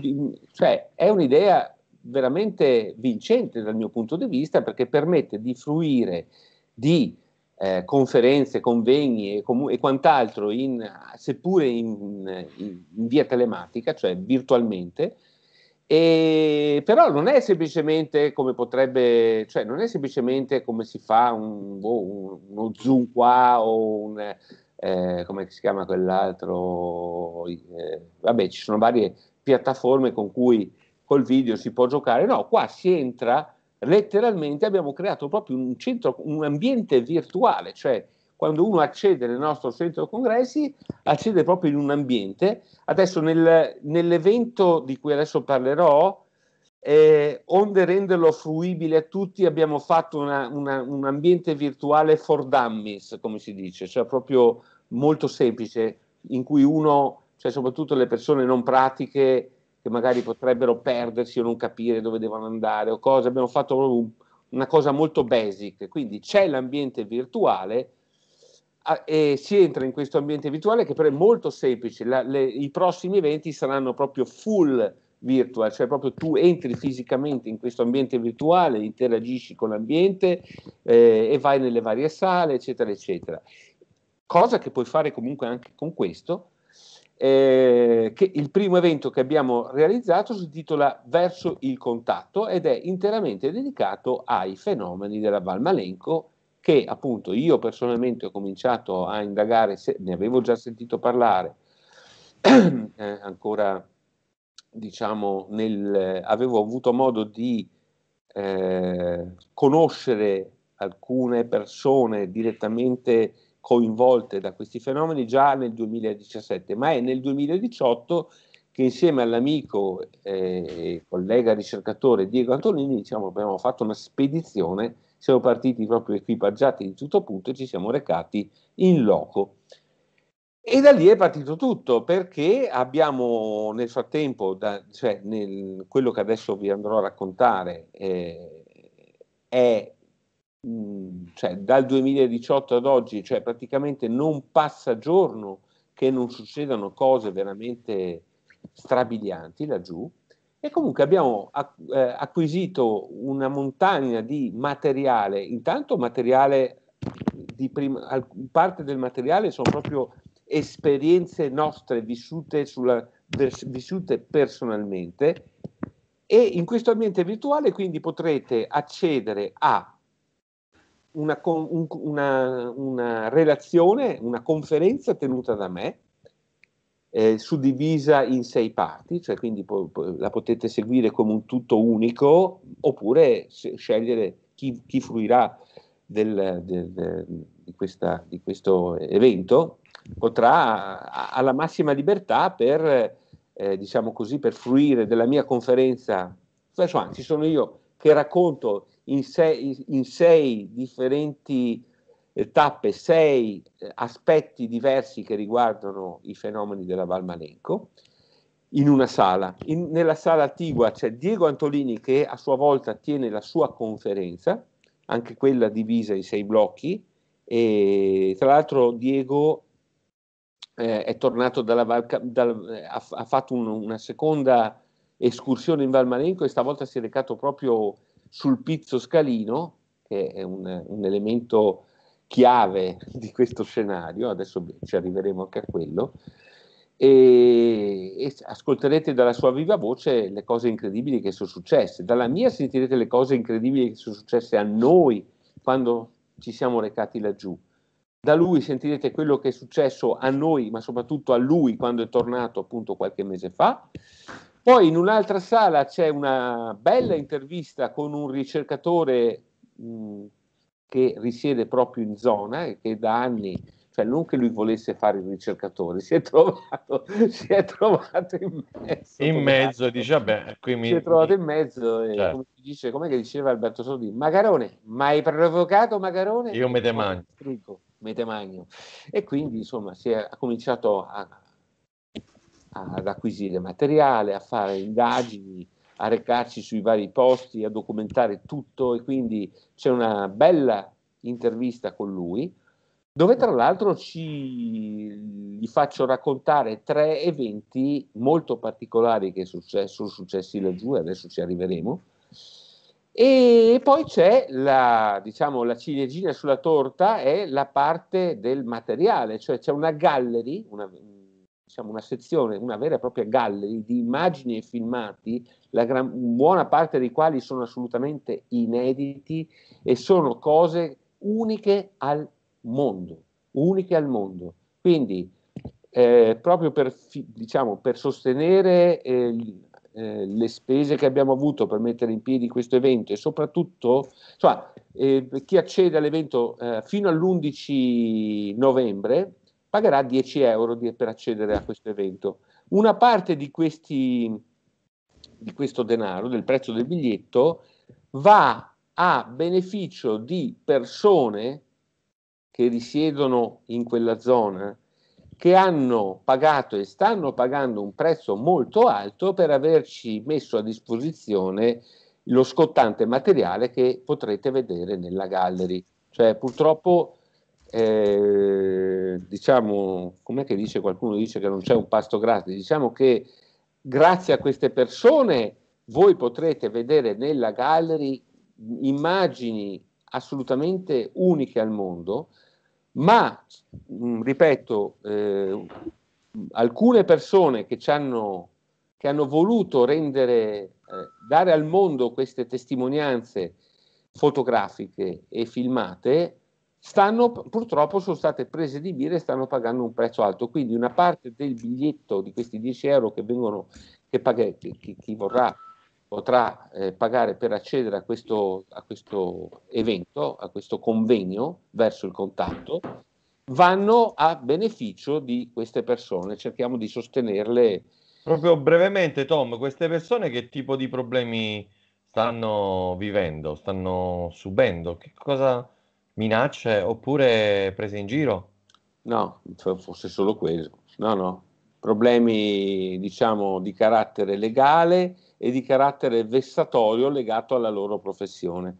cioè, è un'idea veramente vincente dal mio punto di vista perché permette di fruire di eh, conferenze, convegni e, com- e quant'altro, in, seppure in, in, in, via telematica, cioè virtualmente, e, però non è semplicemente come potrebbe, cioè non è semplicemente come si fa un, boh, un, uno zoom qua o un, eh, come si chiama quell'altro, eh, vabbè ci sono varie piattaforme con cui col video si può giocare, no, qua si entra letteralmente, abbiamo creato proprio un centro, un ambiente virtuale, cioè quando uno accede nel nostro centro congressi, accede proprio in un ambiente. Adesso nel, nell'evento di cui adesso parlerò, eh, onde renderlo fruibile a tutti, abbiamo fatto una, una, un ambiente virtuale for dummies, come si dice, cioè proprio molto semplice, in cui uno cioè soprattutto le persone non pratiche che magari potrebbero perdersi o non capire dove devono andare o cose, abbiamo fatto un, una cosa molto basic, quindi c'è l'ambiente virtuale a, ah, e si entra in questo ambiente virtuale che però è molto semplice, La, le, i prossimi eventi saranno proprio full virtual, cioè proprio tu entri fisicamente in questo ambiente virtuale, interagisci con l'ambiente eh, e vai nelle varie sale, eccetera, eccetera. Cosa che puoi fare comunque anche con questo, eh, che il primo evento che abbiamo realizzato si intitola Verso il contatto ed è interamente dedicato ai fenomeni della Valmalenco che appunto io personalmente ho cominciato a indagare, se, ne avevo già sentito parlare, eh, ancora diciamo nel, avevo avuto modo di eh, conoscere alcune persone direttamente coinvolte da questi fenomeni già nel 2017, ma è nel 2018 che insieme all'amico e eh, collega ricercatore Diego Antonini diciamo, abbiamo fatto una spedizione, siamo partiti proprio equipaggiati di tutto punto e ci siamo recati in loco. E da lì è partito tutto perché abbiamo nel frattempo, da, cioè nel, quello che adesso vi andrò a raccontare eh, è cioè dal 2018 ad oggi, cioè praticamente non passa giorno che non succedano cose veramente strabilianti laggiù e comunque abbiamo eh, acquisito una montagna di materiale, intanto materiale di prima, parte del materiale sono proprio esperienze nostre vissute, sulla, vissute personalmente e in questo ambiente virtuale quindi potrete accedere a una, un, una, una relazione, una conferenza tenuta da me, eh, suddivisa in sei parti, cioè quindi po- po- la potete seguire come un tutto unico oppure se- scegliere chi, chi fruirà del, del, del, di, questa, di, questo evento, potrà alla massima libertà per, eh, diciamo così, per fruire della mia conferenza. Adesso, anzi, sono io che racconto in sei, in sei differenti tappe, sei eh, aspetti diversi che riguardano i fenomeni della Valmalenco in una sala. In, nella sala attigua c'è Diego Antolini che a sua volta tiene la sua conferenza, anche quella divisa in sei blocchi, e tra l'altro Diego eh, è tornato dalla Val, dal, eh, ha, ha, fatto un, una seconda escursione in Valmalenco e stavolta si è recato proprio sul pizzo scalino, che è un, un elemento chiave di questo scenario, adesso ci arriveremo anche a quello, e, e, ascolterete dalla sua viva voce le cose incredibili che sono successe, dalla mia sentirete le cose incredibili che sono successe a noi quando ci siamo recati laggiù, da lui sentirete quello che è successo a noi, ma soprattutto a lui quando è tornato appunto qualche mese fa, poi in un'altra sala c'è una bella intervista con un ricercatore mh, che risiede proprio in zona e che da anni, cioè non che lui volesse fare il ricercatore, si è trovato, si è trovato in mezzo. In mezzo, dice, vabbè, qui mi... Si è trovato in mezzo e certo. come, dice, come diceva Alberto Sordi, Magarone, ma hai provocato Magarone? Io me te mangio. E quindi insomma si è cominciato a ad acquisire materiale, a fare indagini, a recarci sui vari posti, a documentare tutto e quindi c'è una bella intervista con lui dove tra l'altro ci, gli faccio raccontare tre eventi molto particolari che sono successi laggiù e adesso ci arriveremo. E poi c'è la, diciamo, la ciliegina sulla torta, è la parte del materiale, cioè c'è una gallery, una, diciamo, una sezione, una vera e propria gallery di immagini e filmati, la gran, buona parte dei quali sono assolutamente inediti e sono cose uniche al mondo, uniche al mondo. Quindi, eh, proprio per, diciamo, per sostenere eh, eh, le spese che abbiamo avuto per mettere in piedi questo evento e soprattutto insomma, eh, chi accede all'evento eh, fino all'11 novembre pagherà 10 euro di, per accedere a questo evento. Una parte di, questi, di questo denaro, del prezzo del biglietto, va a beneficio di persone che risiedono in quella zona, che hanno pagato e stanno pagando un prezzo molto alto per averci messo a disposizione lo scottante materiale che potrete vedere nella gallery. Cioè, purtroppo eh, diciamo, com'è che dice qualcuno dice che non c'è un pasto gratis, diciamo che grazie a queste persone voi potrete vedere nella gallery immagini assolutamente uniche al mondo, ma mm, ripeto, eh, alcune persone che, hanno, che hanno voluto rendere, eh, dare al mondo queste testimonianze fotografiche e filmate stanno, purtroppo sono state prese di birra e stanno pagando un prezzo alto. Quindi una parte del biglietto di questi 10 euro che, vengono, che, paghe, che, che chi vorrà potrà eh, pagare per accedere a questo, a questo evento, a questo convegno verso il contatto, vanno a beneficio di queste persone. Cerchiamo di sostenerle. Proprio brevemente, Tom, queste persone che tipo di problemi stanno vivendo, stanno subendo? Che cosa, minacce oppure prese in giro? No, forse solo questo. No, no. Problemi, diciamo, di carattere legale e di carattere vessatorio legato alla loro professione.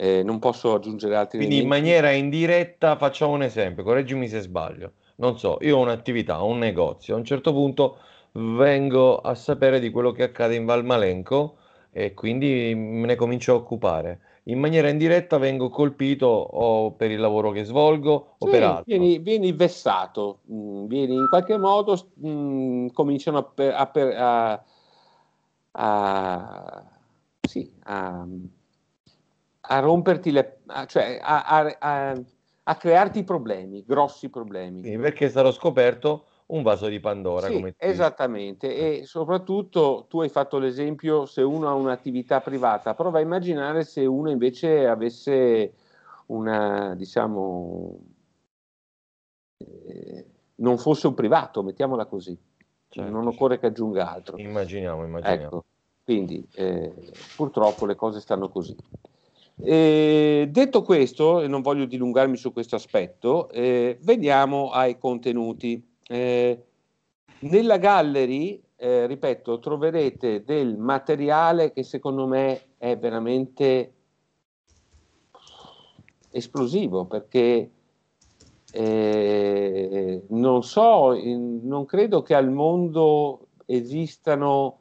Eh, non posso aggiungere altri Quindi elementi. in maniera indiretta facciamo un esempio, correggimi se sbaglio. Non so, io ho un'attività, ho un negozio, a un certo punto vengo a sapere di quello che accade in Valmalenco e quindi me ne comincio a occupare in maniera indiretta vengo colpito o per il lavoro che svolgo o sì, per altro. Vieni, vieni vessato, mh, mm, vieni in qualche modo, mh, mm, cominciano a, per, a, per, a, a, sì, a, a romperti le... A, cioè a, a, crearti problemi, grossi problemi. Sì, perché sarò scoperto un vaso di Pandora. Sì, esattamente, eh. e soprattutto tu hai fatto l'esempio se uno ha un'attività privata, prova a immaginare se uno invece avesse una, diciamo, eh, non fosse un privato, mettiamola così. Certo, non occorre certo. che aggiunga altro. Immaginiamo, immaginiamo. Ecco, quindi eh, purtroppo le cose stanno così. Eh, detto questo, e non voglio dilungarmi su questo aspetto, eh, veniamo ai contenuti. Eh, nella gallery, eh, ripeto, troverete del materiale che secondo me è veramente esplosivo perché eh, non so, non credo che al mondo esistano,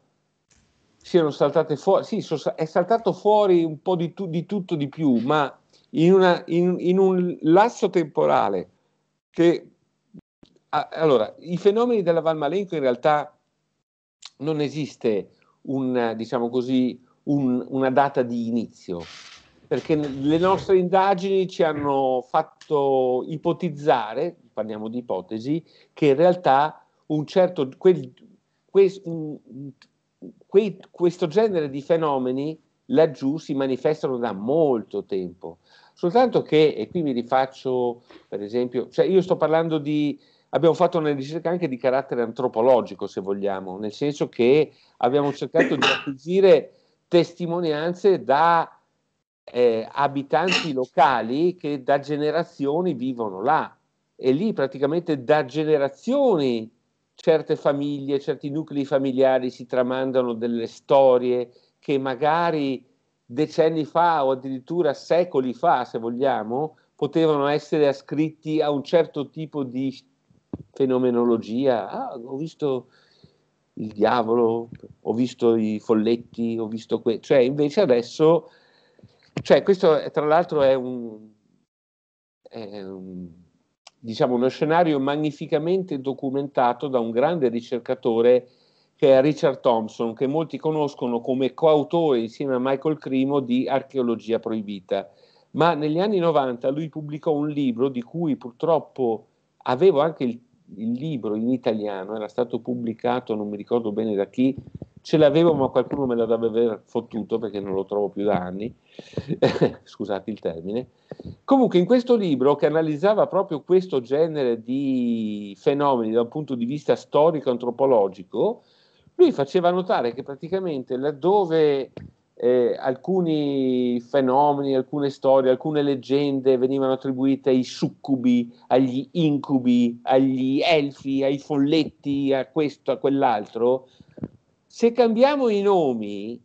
siano saltate fuori, sì, so, è saltato fuori un po' di, tu, di tutto di più, ma in, una, in, in un lasso temporale che Ah, allora, i fenomeni della Van Malenco in realtà non esiste un, diciamo così, un, una data di inizio, perché le nostre indagini ci hanno fatto ipotizzare, parliamo di ipotesi, che in realtà un certo, quel, quel, un, quei, questo genere di fenomeni laggiù si manifestano da molto tempo. Soltanto che, e qui mi rifaccio, per esempio, cioè io sto parlando di abbiamo fatto una ricerca anche di carattere antropologico, se vogliamo, nel senso che abbiamo cercato di acquisire testimonianze da eh, abitanti locali che da generazioni vivono là e lì praticamente da generazioni certe famiglie, certi nuclei familiari si tramandano delle storie che magari decenni fa o addirittura secoli fa, se vogliamo, potevano essere ascritti a un certo tipo di fenomenologia, ah, ho visto il diavolo, ho visto i folletti, ho visto que- cioè invece adesso, cioè questo è, tra l'altro è un, è un, diciamo uno scenario magnificamente documentato da un grande ricercatore che è Richard Thompson, che molti conoscono come coautore insieme a Michael Crimo di Archeologia Proibita. Ma negli anni 90 lui pubblicò un libro di cui purtroppo avevo anche il il libro in italiano era stato pubblicato, non mi ricordo bene da chi, ce l'avevo ma qualcuno me l'aveva aver fottuto perché non lo trovo più da anni, scusate il termine. Comunque in questo libro che analizzava proprio questo genere di fenomeni da un punto di vista storico-antropologico, lui faceva notare che praticamente laddove eh, alcuni fenomeni, alcune storie, alcune leggende venivano attribuite ai succubi, agli incubi, agli elfi, ai folletti, a questo, a quell'altro. Se cambiamo i nomi,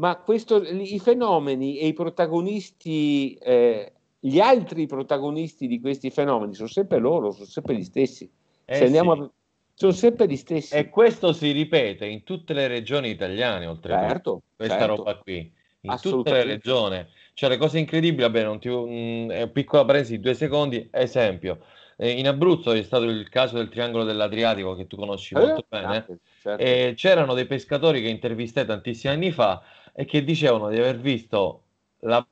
ma questo, i fenomeni e i protagonisti, eh, gli altri protagonisti di questi fenomeni sono sempre loro, sono sempre gli stessi. Eh se, andiamo sì. a, sono sempre gli stessi. E questo si ripete in tutte le regioni italiane, oltretutto. Certo, questa certo. roba qui, in tutte le regioni. Cioè, le cose incredibili, vabbè, non ti, mh, mm, eh, piccola parentesi, due secondi, esempio. Eh, in Abruzzo è stato il caso del triangolo dell'Adriatico che tu conosci eh, molto bene. Certo. Eh, c'erano dei pescatori che intervistai tantissimi anni fa e che dicevano di aver visto la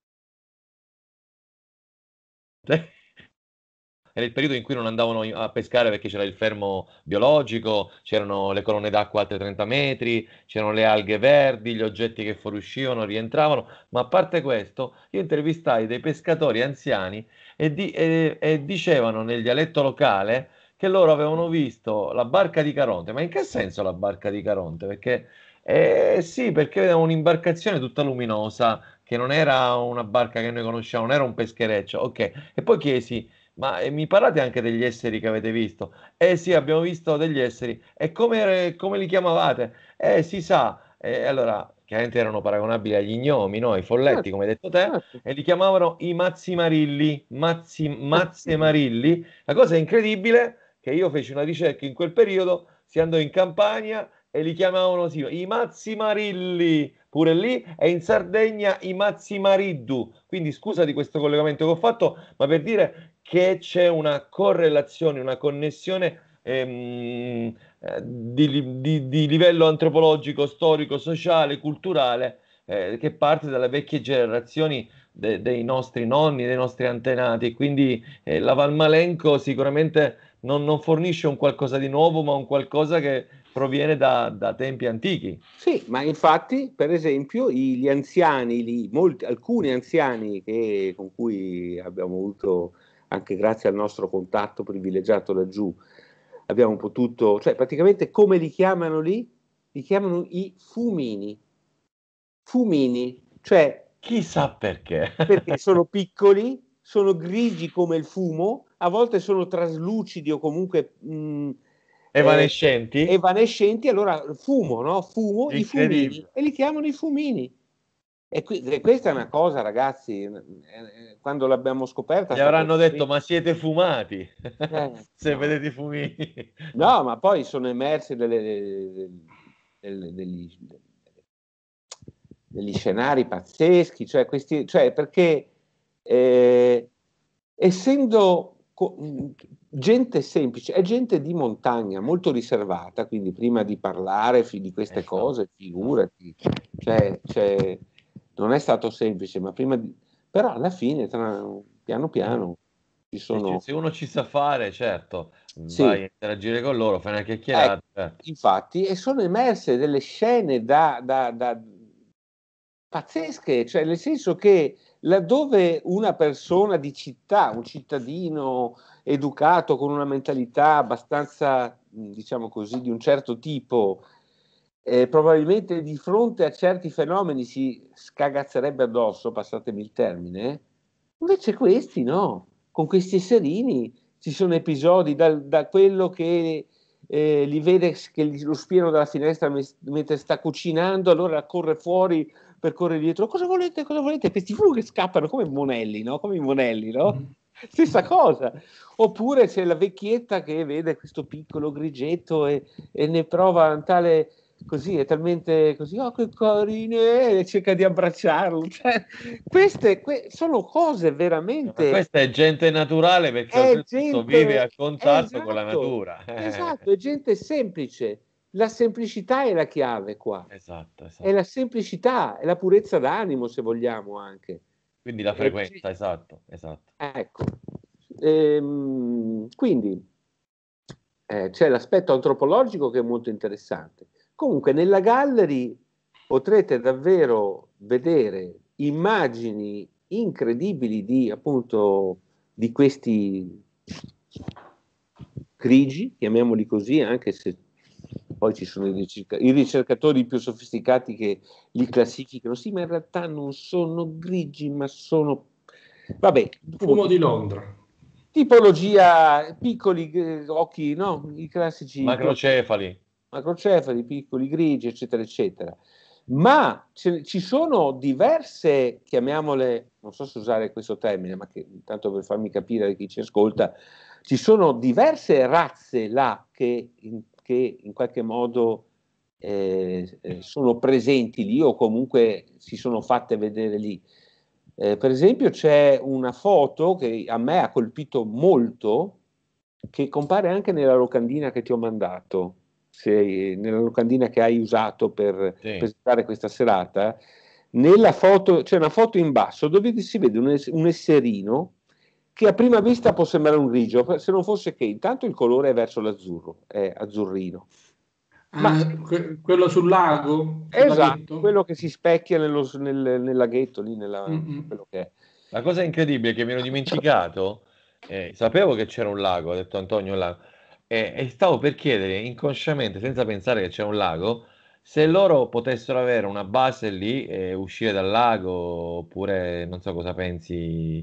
era il periodo in cui non andavano a pescare perché c'era il fermo biologico, c'erano le colonne d'acqua alte 30 metri, c'erano le alghe verdi, gli oggetti che fuoriuscivano, rientravano, ma a parte questo io intervistai dei pescatori anziani e, di, e, e dicevano nel dialetto locale che loro avevano visto la barca di Caronte, ma in che senso la barca di Caronte? Perché... Eh, sì, perché era un'imbarcazione tutta luminosa, che non era una barca che noi conosciamo, non era un peschereccio. Ok, e poi chiesi ma eh, mi parlate anche degli esseri che avete visto? Eh sì, abbiamo visto degli esseri. E come, come li chiamavate? Eh si sa. E eh, allora, chiaramente erano paragonabili agli gnomi, no? I folletti, certo, come hai detto te, certo. e li chiamavano i Mazzi eh Marilli. mazzi, Marilli. La cosa incredibile è che io feci una ricerca in quel periodo, si andò in campagna e li chiamavano sì, i Marilli. pure lì, e in Sardegna i Mazzi Mariddu. Quindi scusa di questo collegamento che ho fatto, ma per dire che c'è una correlazione, una connessione ehm, eh, di, di, di, livello antropologico, storico, sociale, culturale, eh, che parte dalle vecchie generazioni de, dei nostri nonni, dei nostri antenati. Quindi eh, la Valmalenco sicuramente non, non, fornisce un qualcosa di nuovo, ma un qualcosa che proviene da, da tempi antichi. Sì, ma infatti, per esempio, gli anziani, gli, molti, alcuni anziani che, con cui abbiamo avuto anche grazie al nostro contatto privilegiato laggiù, abbiamo potuto, cioè praticamente come li chiamano lì? Li chiamano i fumini. Fumini, cioè... Chissà perché. perché sono piccoli, sono grigi come il fumo, a volte sono traslucidi o comunque... Mh, mm, eh, evanescenti. Eh, evanescenti, allora fumo, no? Fumo, i fumini. E li chiamano i fumini. E qui, questa è una cosa, ragazzi, eh, eh, quando l'abbiamo scoperta... Gli avranno detto, ma siete fumati, eh, se no. vedete i fumini. No, ma poi sono emersi delle, delle, degli, degli, scenari pazzeschi, cioè, questi, cioè perché eh, essendo gente semplice, è gente di montagna, molto riservata, quindi prima di parlare di queste esatto. cose, figurati, cioè, cioè non è stato semplice, ma prima di... però alla fine, tra... piano piano, ci sono... Se uno ci sa fare, certo, sì. vai a interagire con loro, fai una chiacchierata. Eh, Infatti, e sono emerse delle scene da, da, da... pazzesche, cioè nel senso che laddove una persona di città, un cittadino educato con una mentalità abbastanza, diciamo così, di un certo tipo, eh, probabilmente di fronte a certi fenomeni si scagazzerebbe addosso, passatemi il termine, invece questi no, con questi esserini ci sono episodi da, da quello che eh, li vede che lo spiano dalla finestra mentre sta cucinando, allora corre fuori per correre dietro, cosa volete, cosa volete, questi funghi che scappano come monelli, no? Come i monelli, no? Mm-hmm stessa cosa. Oppure c'è la vecchietta che vede questo piccolo grigetto e, e ne prova un tale così, è talmente così, oh che carine, e cerca di abbracciarlo. Cioè, queste que- sono cose veramente... Ma questa è gente naturale perché gente... vive a contatto esatto, con la esatto. natura. Esatto, è gente semplice. La semplicità è la chiave qua. Esatto, esatto. È la semplicità, è la purezza d'animo, se vogliamo anche. Quindi la eh, frequenza, e... esatto, esatto. Ecco. Ehm, quindi eh, c'è l'aspetto antropologico che è molto interessante. Comunque nella gallery potrete davvero vedere immagini incredibili di appunto di questi grigi, chiamiamoli così, anche se poi ci sono i, ricerca- i, ricercatori più sofisticati che li classificano, sì, ma in realtà non sono grigi, ma sono... Vabbè, fumo di Londra. Tipologia, piccoli eh, occhi, no? I classici... Macrocefali macrocefali, piccoli, grigi, eccetera, eccetera. Ma ce, ci sono diverse, chiamiamole, non so se usare questo termine, ma che, tanto per farmi capire a chi ci ascolta, ci sono diverse razze là che in, che in qualche modo eh, eh, sono presenti lì o comunque si sono fatte vedere lì. Eh, per esempio c'è una foto che a me ha colpito molto, che compare anche nella locandina che ti ho mandato, se, nella locandina che hai usato per sì. presentare questa serata, nella foto, c'è una foto in basso dove si vede un, es- un, esserino che a prima vista può sembrare un grigio, se non fosse che intanto il colore è verso l'azzurro, è azzurrino. Ah, ma ah, que- quello sul lago? Sul esatto, quello che si specchia nello, nel, nel laghetto, lì nella, La cosa incredibile che mi ero dimenticato, eh, sapevo che c'era un lago, ha detto Antonio, un lago, e, e stavo per chiedere inconsciamente, senza pensare che c'è un lago, se loro potessero avere una base lì e uscire dal lago, oppure non so cosa pensi,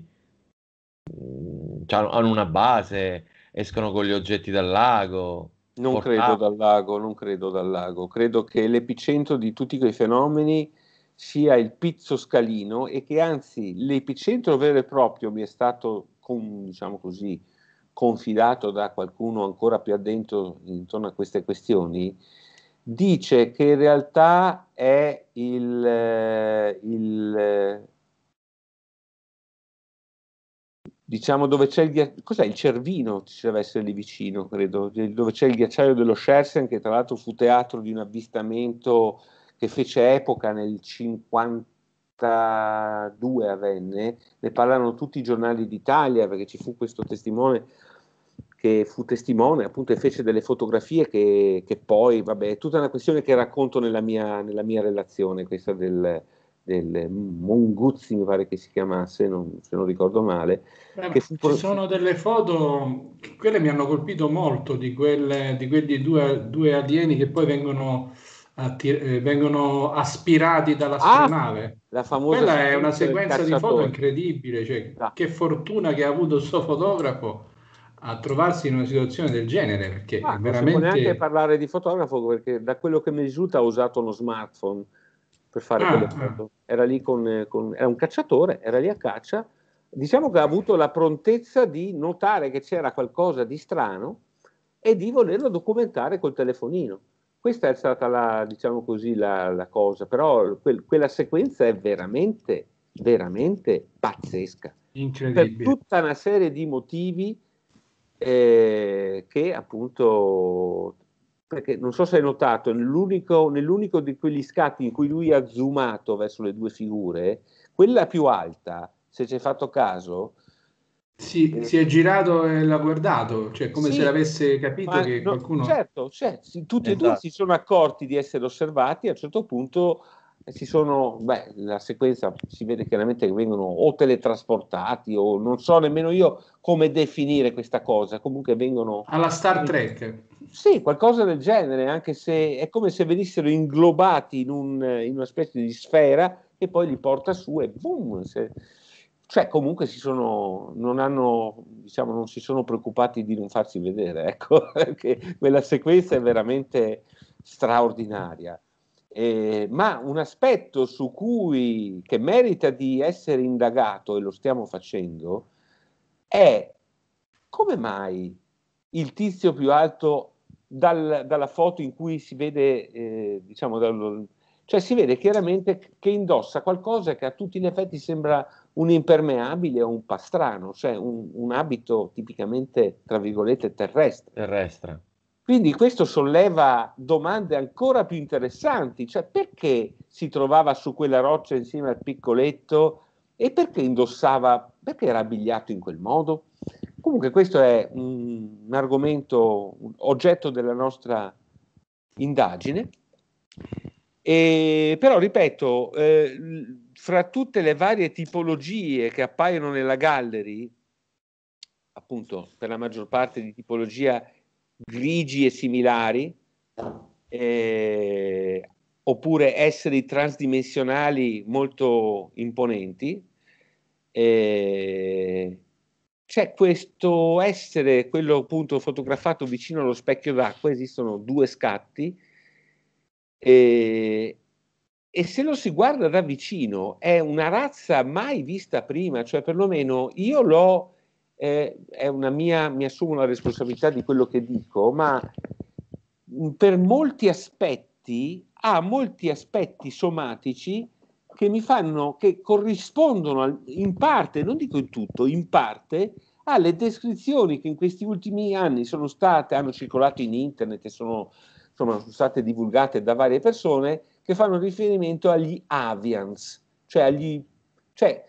cioè, hanno una base, escono con gli oggetti dal lago. Non portati. credo dal lago, non credo dal lago, credo che l'epicentro di tutti quei fenomeni sia il pizzo scalino e che anzi l'epicentro vero e proprio mi è stato, diciamo così, confidato da qualcuno ancora più addentro intorno a queste questioni, dice che in realtà è il, eh, il diciamo dove c'è il ghiacciaio, cos'è il Cervino ci deve essere lì vicino, credo, dove c'è il ghiacciaio dello Scherzen che tra l'altro fu teatro di un avvistamento che fece epoca nel 50 1992 avvenne, ne parlano tutti i giornali d'Italia perché ci fu questo testimone che fu testimone appunto e fece delle fotografie che, che poi, vabbè, è tutta una questione che racconto nella mia, nella mia relazione, questa del, del Monguzzi, mi pare che si chiamasse, non, se non ricordo male. Eh, fu... Ci sono delle foto, quelle mi hanno colpito molto, di, quelle, di quelli due, due, alieni che poi vengono attir- eh, vengono aspirati dall'astronave. Ah, la famosa Quella è una sequenza di foto incredibile, cioè, ah. che fortuna che ha avuto questo fotografo a trovarsi in una situazione del genere, perché ah, veramente... Non neanche parlare di fotografo, perché da quello che mi risulta ha usato uno smartphone per fare ah, quelle ah. foto. Era lì con, eh, con... Era un cacciatore, era lì a caccia, diciamo che ha avuto la prontezza di notare che c'era qualcosa di strano e di volerlo documentare col telefonino. Questa è stata la, diciamo così, la, la cosa, però quel, quella sequenza è veramente, veramente pazzesca. Per tutta una serie di motivi eh, che appunto, perché non so se hai notato, nell'unico, nell'unico di quegli scatti in cui lui ha zoomato verso le due figure, quella più alta, se ci hai fatto caso, si, si, è girato e l'ha guardato, cioè come sì, se l'avesse capito ma, che qualcuno... No, certo, cioè, tutti e due esatto. si sono accorti di essere osservati a un certo punto eh, si sono, beh, la sequenza si vede chiaramente che vengono o teletrasportati o non so nemmeno io come definire questa cosa, comunque vengono... Alla Star Trek. Sì, qualcosa del genere, anche se è come se venissero inglobati in, un, in una specie di sfera che poi li porta su e boom, se, cioè comunque sono, non, hanno, diciamo, non si sono preoccupati di non farsi vedere, ecco, perché quella sequenza è veramente straordinaria. Eh, ma un aspetto su cui, che merita di essere indagato, e lo stiamo facendo, è come mai il tizio più alto dal, dalla foto in cui si vede, eh, diciamo, dal, cioè si vede chiaramente che indossa qualcosa che a tutti gli effetti sembra un impermeabile o un pastrano, cioè un, un abito tipicamente, tra virgolette, terrestre. terrestre. Quindi questo solleva domande ancora più interessanti, cioè perché si trovava su quella roccia insieme al piccoletto e perché indossava, perché era abbigliato in quel modo? Comunque questo è un, un argomento, un oggetto della nostra indagine, e, però ripeto, eh, fra tutte le varie tipologie che appaiono nella gallery, appunto per la maggior parte di tipologia grigi e similari, eh, oppure esseri transdimensionali molto imponenti, eh, c'è questo essere, quello appunto fotografato vicino allo specchio d'acqua, esistono due scatti, eh, e se lo si guarda da vicino è una razza mai vista prima, cioè perlomeno io l'ho, eh, è una mia, mi assumo la responsabilità di quello che dico, ma per molti aspetti ha molti aspetti somatici che mi fanno, che corrispondono al, in parte, non dico in tutto, in parte alle descrizioni che in questi ultimi anni sono state, hanno circolato in internet e sono, insomma, sono state divulgate da varie persone che fanno riferimento agli avians, cioè agli... Cioè,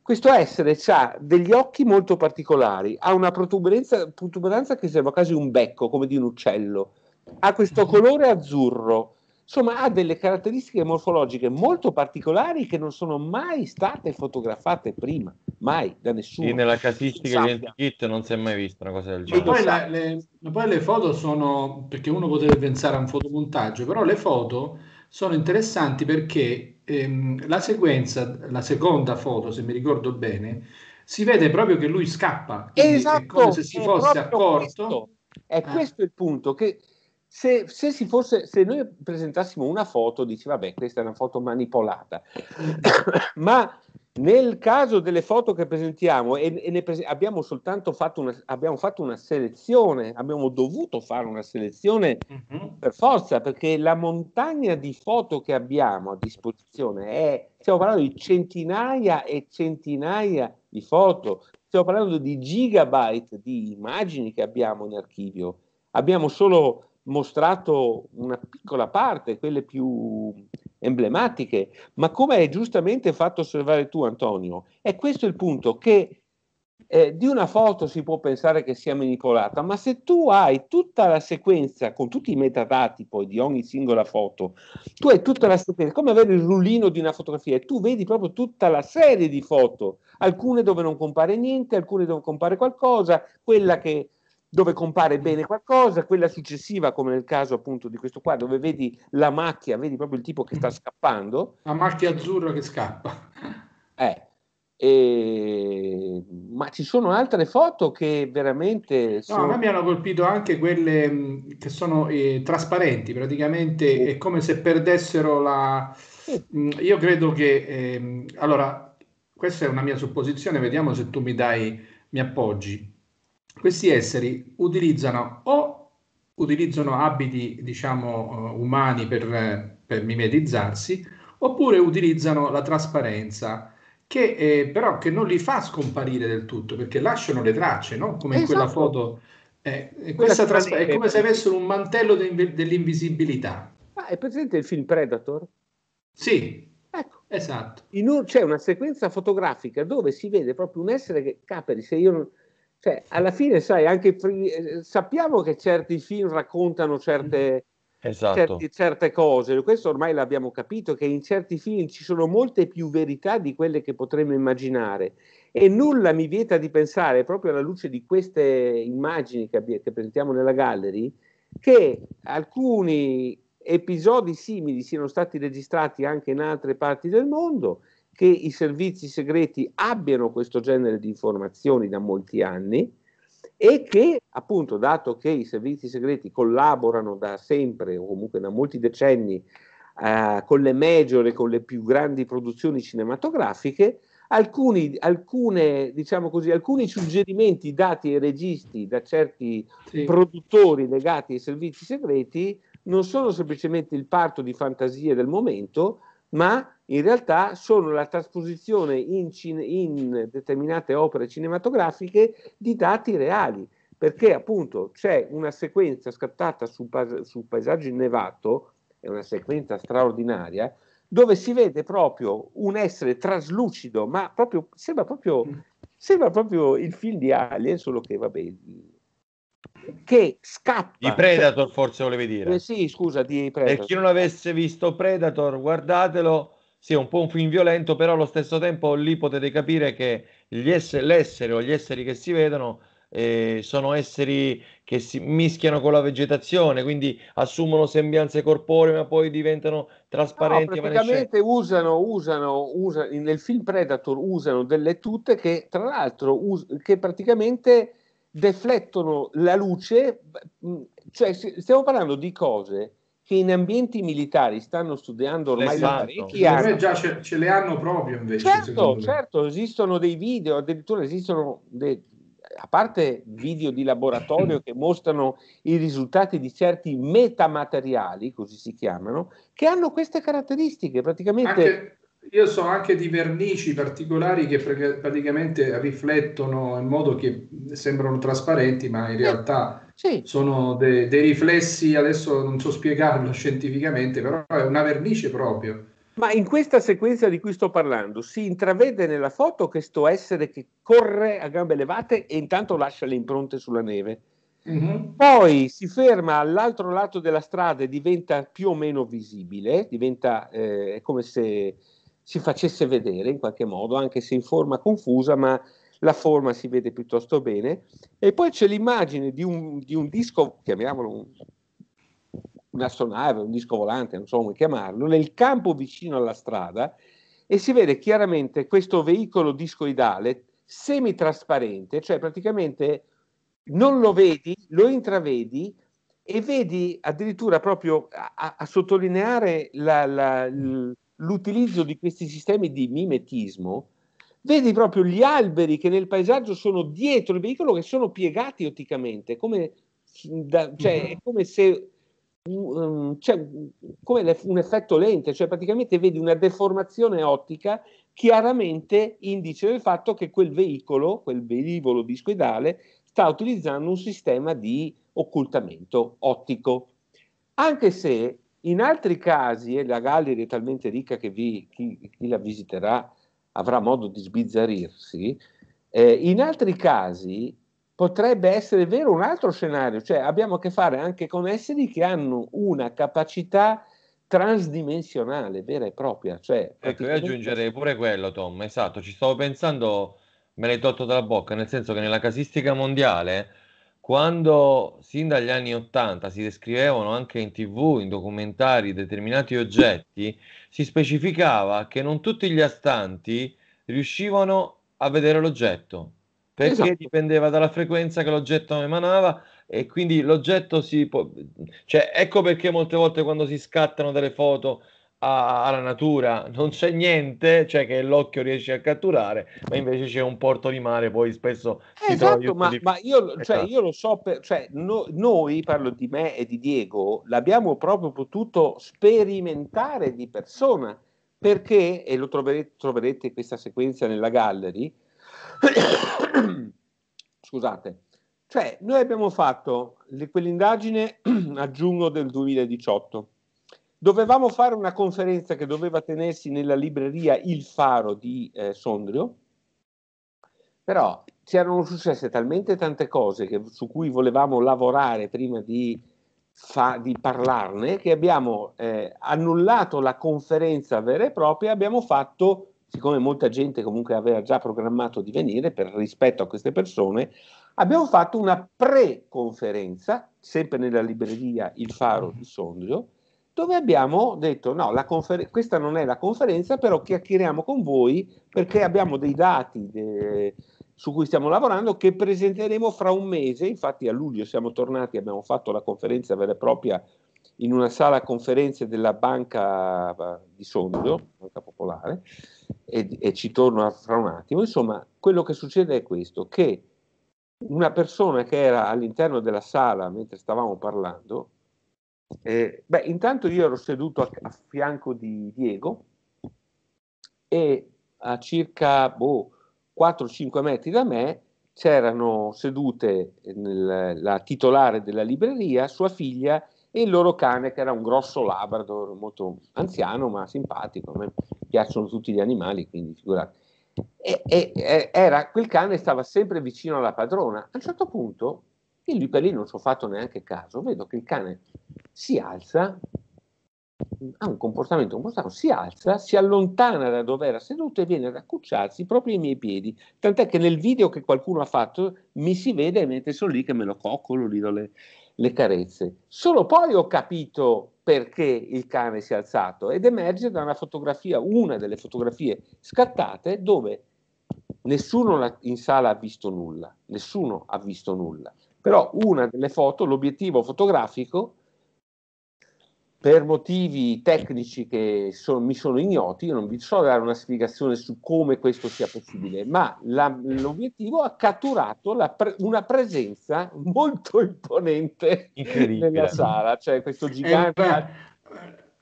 questo essere ha degli occhi molto particolari, ha una protuberanza, protuberanza che sembra quasi un becco, come di un uccello, ha questo mhm. colore azzurro, insomma ha delle caratteristiche morfologiche molto particolari che non sono mai state fotografate prima, mai da nessuno. Sì, nella casistica di Antikit non si è mai vista una cosa del genere. Poi, la, le, poi, le, foto sono, perché uno potrebbe pensare a un fotomontaggio, però le foto sono interessanti perché ehm, la sequenza, la seconda foto, se mi ricordo bene, si vede proprio che lui scappa. Esatto, è come esatto, se si fosse accorto. Questo. È ah. questo il punto, che se, se, si fosse, se noi presentassimo una foto, dice vabbè, questa è una foto manipolata, ma nel caso delle foto che presentiamo, e, e pres- abbiamo soltanto fatto una, abbiamo fatto una, selezione, abbiamo dovuto fare una selezione mm-hmm. per forza, perché la montagna di foto che abbiamo a disposizione è, stiamo parlando di centinaia e centinaia di foto, stiamo parlando di gigabyte di immagini che abbiamo in archivio. Abbiamo solo mostrato una piccola parte, quelle più emblematiche, ma come hai giustamente fatto osservare tu Antonio, è questo il punto che eh, di una foto si può pensare che sia manipolata, ma se tu hai tutta la sequenza con tutti i metadati poi di ogni singola foto, tu hai tutta la sequenza, come avere il rullino di una fotografia, e tu vedi proprio tutta la serie di foto, alcune dove non compare niente, alcune dove compare qualcosa, quella che dove compare bene qualcosa, quella successiva, come nel caso appunto di questo qua, dove vedi la macchia, vedi proprio il tipo che sta scappando. La macchia azzurra che scappa. Eh, e... Ma ci sono altre foto che veramente... Sono... No, a me hanno colpito anche quelle mm, che sono eh, trasparenti, praticamente oh. è come se perdessero la... Eh. Io credo che... Eh, allora, questa è una mia supposizione, vediamo se tu mi dai, mi appoggi questi esseri utilizzano o utilizzano abiti, diciamo, eh, umani per, per mimetizzarsi, oppure utilizzano la trasparenza, che eh, però che non li fa scomparire del tutto, perché lasciano le tracce, no? come esatto. in quella esatto. foto. Eh, eh questa traspa- è come se avessero un mantello de- dell'invisibilità. Ah, è presente il film Predator? Sì, ecco. esatto. Un, c'è una sequenza fotografica dove si vede proprio un essere che, Capri, se io cioè, alla fine, sai, anche eh, sappiamo che certi film raccontano certe, mm. esatto. certi, certe cose, questo ormai l'abbiamo capito, che in certi film ci sono molte più verità di quelle che potremmo immaginare e nulla mi vieta di pensare, proprio alla luce di queste immagini che, abbi- che presentiamo nella gallery, che alcuni episodi simili siano stati registrati anche in altre parti del mondo che i servizi segreti abbiano questo genere di informazioni da molti anni e che appunto dato che i servizi segreti collaborano da sempre o comunque da molti decenni eh, con le major e con le più grandi produzioni cinematografiche, alcuni, alcune, diciamo così, alcuni suggerimenti dati ai registi da certi sì. produttori legati ai servizi segreti non sono semplicemente il parto di fantasie del momento, ma in realtà sono la trasposizione in, in determinate opere cinematografiche di dati reali, perché appunto c'è una sequenza scattata sul, pa- sul paesaggio innevato, è una sequenza straordinaria, dove si vede proprio un essere traslucido, ma proprio, sembra, proprio, mm. sembra proprio il film di Alien, solo che vabbè, che scappa. Di Predator forse volevi dire. Eh sì, scusa, di Predator. Per chi non avesse visto Predator, guardatelo, sì, è un po' un film violento, però allo stesso tempo lì potete capire che ess- l'essere o gli esseri che si vedono eh, sono esseri che si mischiano con la vegetazione, quindi assumono sembianze corporee, ma poi diventano trasparenti. No, praticamente usano, usano, usano, nel film Predator usano delle tute che tra l'altro us- che praticamente deflettono la luce, cioè stiamo parlando di cose che in ambienti militari stanno studiando ormai esatto. da parecchi anni. Già ce, ce, le hanno proprio invece. Certo, certo, esistono dei video, addirittura esistono, dei, a parte video di laboratorio che mostrano i risultati di certi metamateriali, così si chiamano, che hanno queste caratteristiche, praticamente... Anche io so anche di vernici particolari che pre- praticamente riflettono in modo che sembrano trasparenti, ma in realtà sì. sono de- dei riflessi, adesso non so spiegarlo scientificamente, però è una vernice proprio. Ma in questa sequenza di cui sto parlando si intravede nella foto questo essere che corre a gambe levate e intanto lascia le impronte sulla neve. Mm-hmm. Poi si ferma all'altro lato della strada e diventa più o meno visibile, diventa, eh, è come se si facesse vedere in qualche modo, anche se in forma confusa, ma la forma si vede piuttosto bene. E poi c'è l'immagine di un, di un disco, chiamiamolo un, un'astronave, un disco volante, non so come chiamarlo, nel campo vicino alla strada e si vede chiaramente questo veicolo discoidale semitrasparente, cioè praticamente non lo vedi, lo intravedi e vedi addirittura proprio a, a sottolineare la, la, il, l'utilizzo di questi sistemi di mimetismo, vedi proprio gli alberi che nel paesaggio sono dietro il veicolo che sono piegati otticamente, come, da, cioè, è mhm. come se um, cioè, come un effetto lente, cioè praticamente vedi una deformazione ottica chiaramente indice del fatto che quel veicolo, quel velivolo discoidale, sta utilizzando un sistema di occultamento ottico. Anche se in altri casi, e la Galleria è talmente ricca che vi, chi, chi, la visiterà avrà modo di sbizzarrirsi, eh, in altri casi potrebbe essere vero un altro scenario, cioè abbiamo a che fare anche con esseri che hanno una capacità transdimensionale vera e propria. Cioè, ecco, io aggiungerei pure quello, Tom, esatto, ci stavo pensando, me l'hai tolto dalla bocca, nel senso che nella casistica mondiale quando sin dagli anni 80 si descrivevano anche in tv, in documentari, determinati oggetti, si specificava che non tutti gli astanti riuscivano a vedere l'oggetto, perché esatto. dipendeva dalla frequenza che l'oggetto emanava e quindi l'oggetto si può... Cioè, ecco perché molte volte quando si scattano delle foto a, alla natura non c'è niente, cioè che l'occhio riesce a catturare, ma invece c'è un porto di mare, poi spesso eh, esatto, ma, di... ma io, esatto. cioè, io, lo so, per, cioè, no, noi, parlo di me e di Diego, l'abbiamo proprio potuto sperimentare di persona, perché, e lo troverete, troverete questa sequenza nella gallery, scusate, cioè noi abbiamo fatto le, quell'indagine a giugno del 2018 Dovevamo fare una conferenza che doveva tenersi nella libreria Il Faro di eh, Sondrio, però ci erano successe talmente tante cose che, su cui volevamo lavorare prima di, fa, di parlarne che abbiamo eh, annullato la conferenza vera e propria abbiamo fatto siccome molta gente comunque aveva già programmato di venire per rispetto a queste persone, abbiamo fatto una pre-conferenza, sempre nella libreria Il Faro di Sondrio, dove abbiamo detto no, confer- questa non è la conferenza, però chiacchieriamo con voi perché abbiamo dei dati de- eh, su cui stiamo lavorando che presenteremo fra un mese, infatti a luglio siamo tornati, abbiamo fatto la conferenza vera e propria in una sala conferenze della Banca eh, di Sondrio, Banca Popolare, e, e ci torno fra un attimo, insomma quello che succede è questo, che una persona che era all'interno della sala mentre stavamo parlando eh, beh, intanto io ero seduto a, a, fianco di Diego e a circa boh, 4-5 metri da me c'erano sedute nel, la titolare della libreria, sua figlia e il loro cane che era un grosso labrador molto anziano ma simpatico, a me piacciono tutti gli animali quindi figurate. E, e, era, quel cane stava sempre vicino alla padrona. A un certo punto e lì per lì non ci ho fatto neanche caso, vedo che il cane si alza, ha un comportamento un po' strano, si alza, si allontana da dove era seduto e viene ad accucciarsi proprio ai miei piedi. Tant'è che nel video che qualcuno ha fatto mi si vede mentre sono lì che me lo coccolo, gli do le, le carezze. Solo poi ho capito perché il cane si è alzato ed emerge da una fotografia, una delle fotografie scattate dove nessuno in sala ha visto nulla, nessuno ha visto nulla però una delle foto, l'obiettivo fotografico, per motivi tecnici che sono, mi sono ignoti, io non vi so dare una spiegazione su come questo sia possibile, ma la, l'obiettivo ha catturato pre, una presenza molto imponente nella sala, cioè questo eh, gigante... Eh,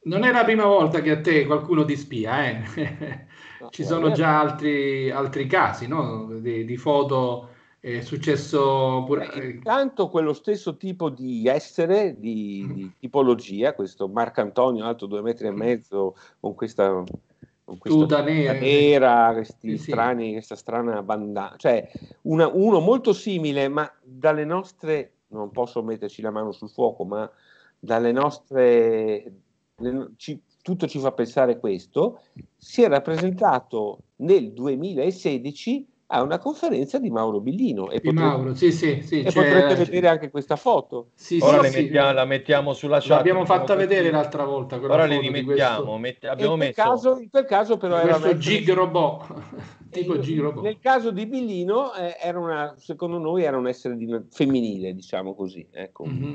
non è la prima volta che a te qualcuno ti spia, eh? ci sono eh. già altri, altri casi no? di, di foto è successo pure... Beh, eh, intanto quello stesso tipo di essere, di, mm. di tipologia, questo Marco Antonio alto due metri e mm-hmm. mezzo con questa tuta nera, eh. nera questi sì, strani, sì. questa strana bandana, cioè una, uno molto simile, ma dalle nostre, non posso metterci la mano sul fuoco, ma dalle nostre, le, ci, tutto ci fa pensare questo, si è rappresentato nel 2016 a una conferenza di Mauro Billino. E potrete, Mauro, sì, sì, sì, e cioè, potrete vedere anche questa foto. Sì, Ora sì, mettiamo, la mettiamo sulla chat. L'abbiamo fatta vedere qui. l'altra volta. Ora le rimettiamo. Mette, abbiamo per, messo... caso, per caso però era... Questo metto... gig robot. tipo gig robot. Nel caso di Billino, eh, era una, secondo noi era un essere di, femminile, diciamo così. Ecco. Mm-hmm.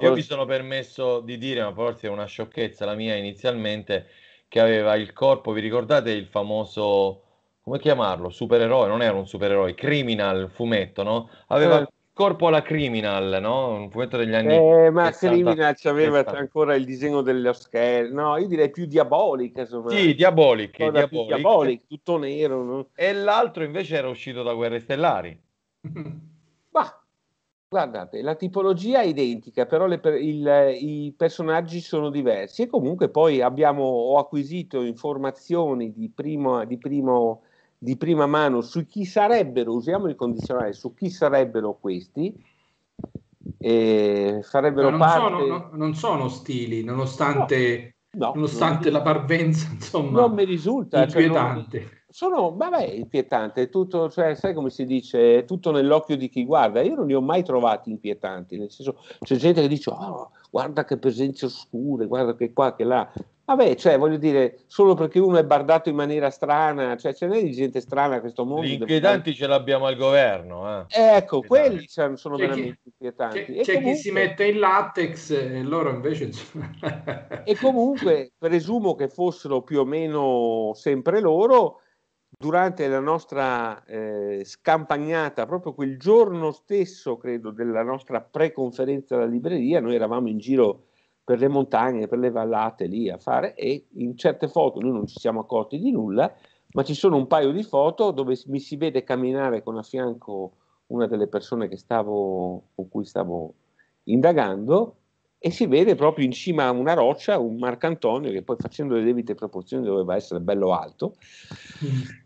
Io mi sono permesso di dire, ma forse è una sciocchezza la mia inizialmente, che aveva il corpo, vi ricordate il famoso come chiamarlo? Supereroe, non era un supereroe, criminal fumetto, no? Aveva eh. il corpo alla criminal, no? Un fumetto degli anni. Eh, ma 60, criminal c'aveva ancora il disegno dello schermo, no? Io direi più diabolica. Insomma. Sì, diabolica, diaboliche. diaboliche, tutto nero. No? E l'altro invece era uscito da Guerre Stellari. ma guardate, la tipologia è identica, però le, il, i personaggi sono diversi e comunque poi abbiamo, ho acquisito informazioni di primo, di primo di prima mano su chi sarebbero, usiamo il condizionale, su chi sarebbero questi, eh, farebbero non parte... Sono, non sono stili, nonostante, no, nonostante non... la parvenza, insomma, non mi risulta inquietante. Cioè non... Sono, vabbè, inquietante, tutto, cioè, sai come si dice, tutto nell'occhio di chi guarda. Io non li ho mai trovati inquietanti, nel senso, c'è gente che dice, oh, guarda che presenze oscure, guarda che qua, che là. Vabbè, cioè, voglio dire, solo perché uno è bardato in maniera strana, cioè ce n'è di gente strana a questo mondo. Gli inquietanti ce l'abbiamo al governo. Eh. eh ecco, quelli sono c'è veramente chi, inquietanti. C'è, c'è comunque... chi si mette in latex e loro invece... e comunque, presumo che fossero più o meno sempre loro, durante la nostra eh, scampagnata, proprio quel giorno stesso, credo, della nostra pre-conferenza alla libreria, noi eravamo in giro per le montagne, per le vallate lì a fare e in certe foto noi non ci siamo accorti di nulla, ma ci sono un paio di foto dove mi si vede camminare con a fianco una delle persone stavo, con cui stavo indagando e si vede proprio in cima a una roccia un Marcantonio che poi facendo le debite proporzioni doveva essere bello alto. Mm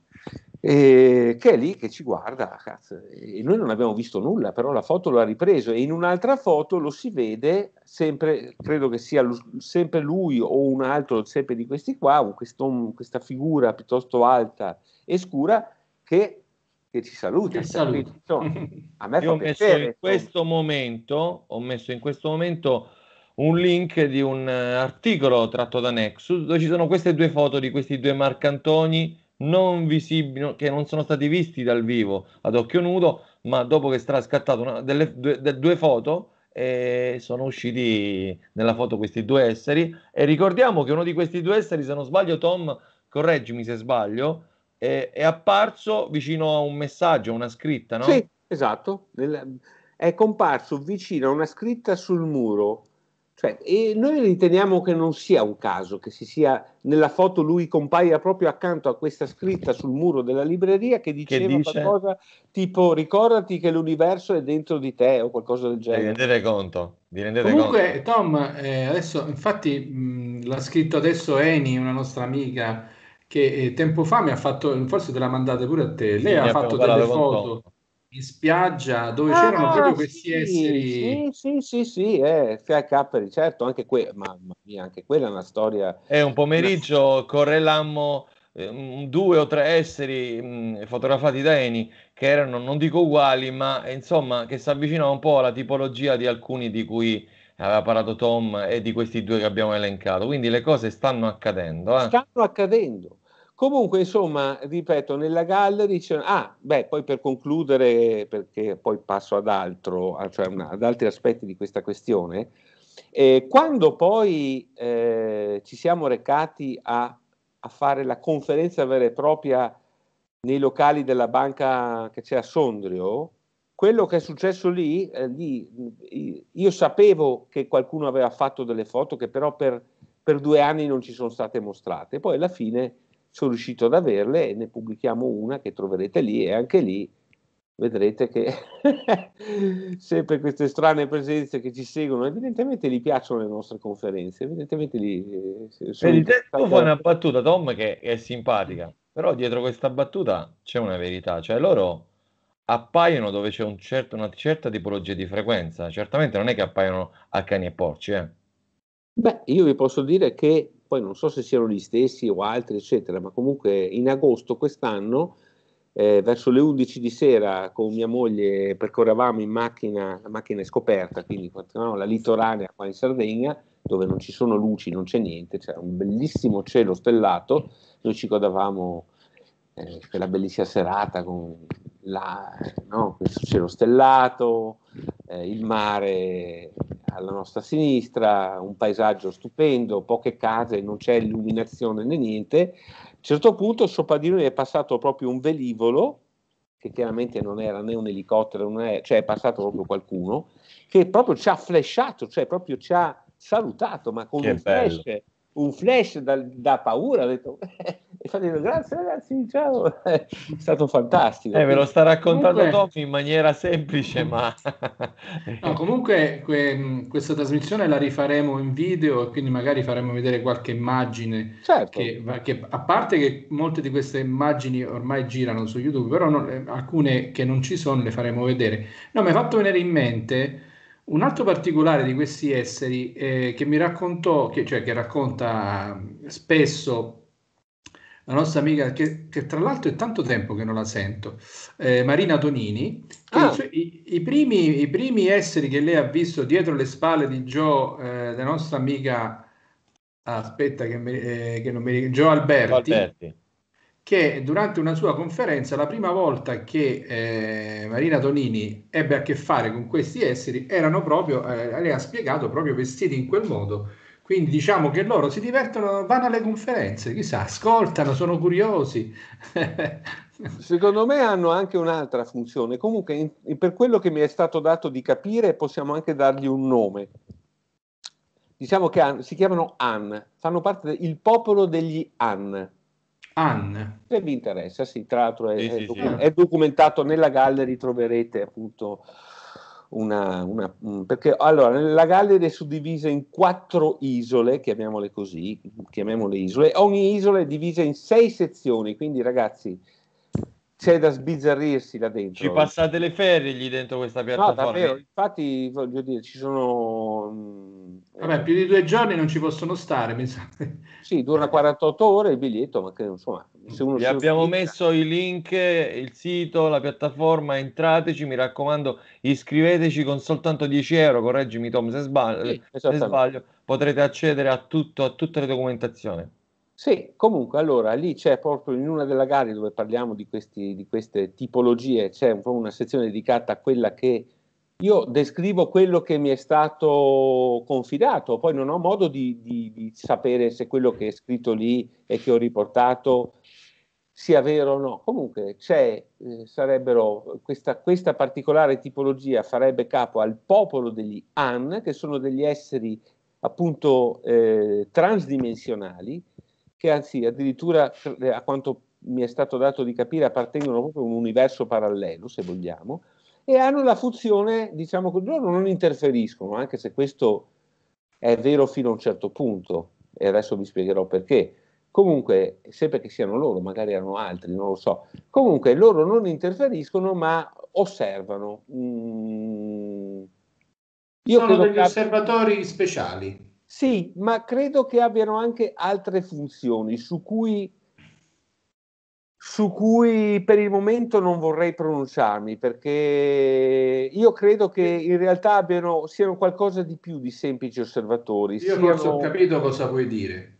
e che è lì che ci guarda, cazzo, e noi non abbiamo visto nulla, però la foto l'ha ripreso e in un'altra foto lo si vede sempre, credo che sia sempre lui o un altro, sempre di questi qua, questo, questa figura piuttosto alta e scura che, che ci saluta. Che cioè, saluta. Quindi, a me Io fa ho piacere, messo in questo momento, ho messo in questo momento un link di un eh, articolo tratto da Nexus dove ci sono queste due foto di questi due Marcantoni non visibili, che non sono stati visti dal vivo ad occhio nudo, ma dopo che sarà scattato una, delle, due, de, due foto eh, sono usciti nella foto questi due esseri e ricordiamo che uno di questi due esseri, se non sbaglio Tom, correggimi se sbaglio, eh, è apparso vicino a un messaggio, una scritta, no? Sì, esatto, è comparso vicino a una scritta sul muro cioè, e noi riteniamo che non sia un caso che si sia nella foto lui compaia proprio accanto a questa scritta sul muro della libreria che diceva che dice... qualcosa tipo ricordati che l'universo è dentro di te o qualcosa del genere. Vi rendete conto? Vi rendete Comunque conto? Tom, eh, adesso infatti mh, l'ha scritto adesso Eni, una nostra amica che eh, tempo fa mi ha fatto, forse te la mandate pure a te, lei sì, ha fatto delle foto. Tom in spiaggia dove ah, c'erano proprio questi sì, esseri. Sì, sì, sì, sì, eh, Capri, certo, anche quella, mamma mia, anche quella è una storia. È un pomeriggio, una... correlammo eh, due o tre esseri mh, mm, fotografati da Eni che erano, non dico uguali, ma eh, insomma che si avvicinava un po' alla tipologia di alcuni di cui aveva parlato Tom e di questi due che abbiamo elencato. Quindi le cose stanno accadendo. Eh? Stanno accadendo. Comunque, insomma, ripeto, nella gallery c'è... Ah, beh, poi per concludere, perché poi passo ad altro, cioè una, ad altri aspetti di questa questione, eh, quando poi eh, ci siamo recati a, a, fare la conferenza vera e propria nei locali della banca che c'è a Sondrio, quello che è successo lì, eh, lì io sapevo che qualcuno aveva fatto delle foto che però per, per due anni non ci sono state mostrate, poi alla fine sono riuscito ad averle e ne pubblichiamo una che troverete lì e anche lì vedrete che sempre queste strane presenze che ci seguono, evidentemente gli piacciono le nostre conferenze, evidentemente gli... Eh, sono e tu una battuta, Tom, che è simpatica, però dietro questa battuta c'è una verità, cioè loro appaiono dove c'è un certo, una certa tipologia di frequenza, certamente non è che appaiono a cani e porci. Eh. Beh, io vi posso dire che poi non so se siano gli stessi o altri, eccetera, ma comunque in agosto quest'anno, eh, verso le 11 di sera, con mia moglie percorrevamo in macchina, la macchina è scoperta, quindi no, la litoranea qua in Sardegna, dove non ci sono luci, non c'è niente, c'era un bellissimo cielo stellato, noi ci godavamo eh, quella bellissima serata con la, no, questo cielo stellato, eh, il mare alla nostra sinistra, un paesaggio stupendo, poche case, non c'è illuminazione né niente. A un certo punto sopra di noi è passato proprio un velivolo, che chiaramente non era né un elicottero, né, cioè è passato proprio qualcuno, che proprio ci ha flashato, cioè proprio ci ha salutato, ma con che un bello. flash un flash da, da paura, ho detto, infatti grazie ragazzi, ciao, è stato fantastico. Eh, ve lo sta raccontando comunque, Tommy in maniera semplice, ma... no, comunque que, questa trasmissione la rifaremo in video e quindi magari faremo vedere qualche immagine, certo. che, che, a parte che molte di queste immagini ormai girano su YouTube, però non, alcune che non ci sono le faremo vedere. No, mi è fatto venire in mente un altro particolare di questi esseri eh, che mi raccontò, che, cioè che racconta mm, spesso la nostra amica, che, che, tra l'altro è tanto tempo che non la sento, eh, Marina Tonini, ah. i, i, primi, i, primi, esseri che lei ha visto dietro le spalle di Joe, eh, la nostra amica, aspetta che, me, eh, che non mi ricordo, Joe Alberti, Alberti che durante una sua conferenza la prima volta che eh, Marina Tonini ebbe a che fare con questi esseri erano proprio, eh, lei ha spiegato, proprio vestiti in quel modo. Quindi diciamo che loro si divertono, vanno alle conferenze, chissà, ascoltano, sono curiosi. Secondo me hanno anche un'altra funzione. Comunque, in, per quello che mi è stato dato di capire, possiamo anche dargli un nome. Diciamo che han, si chiamano An, fanno parte del popolo degli An Anne. Se vi interessa, sì, tra l'altro è, sì, è, docu- sì. è documentato nella gallery, troverete appunto una, una, mm, perché allora la galleria è suddivisa in quattro isole, chiamiamole così, chiamiamole isole, ogni isola è divisa in sei sezioni, quindi ragazzi c'è da sbizzarrirsi là dentro. Ci passate le ferie lì dentro questa piattaforma. No, davvero, infatti voglio dire, ci sono... Mm, Vabbè, più di due giorni non ci possono stare, mi sa. Sì, dura 48 ore il biglietto, ma che, insomma... Se uno Vi abbiamo utilizza... messo i link, il sito, la piattaforma, entrateci, mi raccomando, iscriveteci con soltanto 10 euro, correggimi Tom se sbaglio, sì, se sbaglio potrete accedere a, tutto, a tutte le documentazioni. Sì, comunque allora lì c'è proprio in una delle gare dove parliamo di, questi, di queste tipologie, c'è un una sezione dedicata a quella che io descrivo quello che mi è stato confidato, poi non ho modo di, di, di sapere se quello che è scritto lì e che ho riportato sia vero o no. Comunque c'è, eh, sarebbero, questa, questa, particolare tipologia farebbe capo al popolo degli An, che sono degli esseri appunto eh, transdimensionali, che anzi addirittura eh, a quanto mi è stato dato di capire appartengono proprio a un universo parallelo, se vogliamo, e hanno la funzione, diciamo che loro non interferiscono, anche se questo è vero fino a un certo punto, e adesso vi spiegherò perché. Comunque, sempre che siano loro, magari erano altri, non lo so. Comunque, loro non interferiscono, ma osservano. Mm. Sono degli cap- osservatori speciali. Sì, ma credo che abbiano anche altre funzioni su cui, su cui per il momento non vorrei pronunciarmi perché io credo che in realtà abbiano, siano qualcosa di più di semplici osservatori. Io siano, forse ho capito cosa vuoi dire.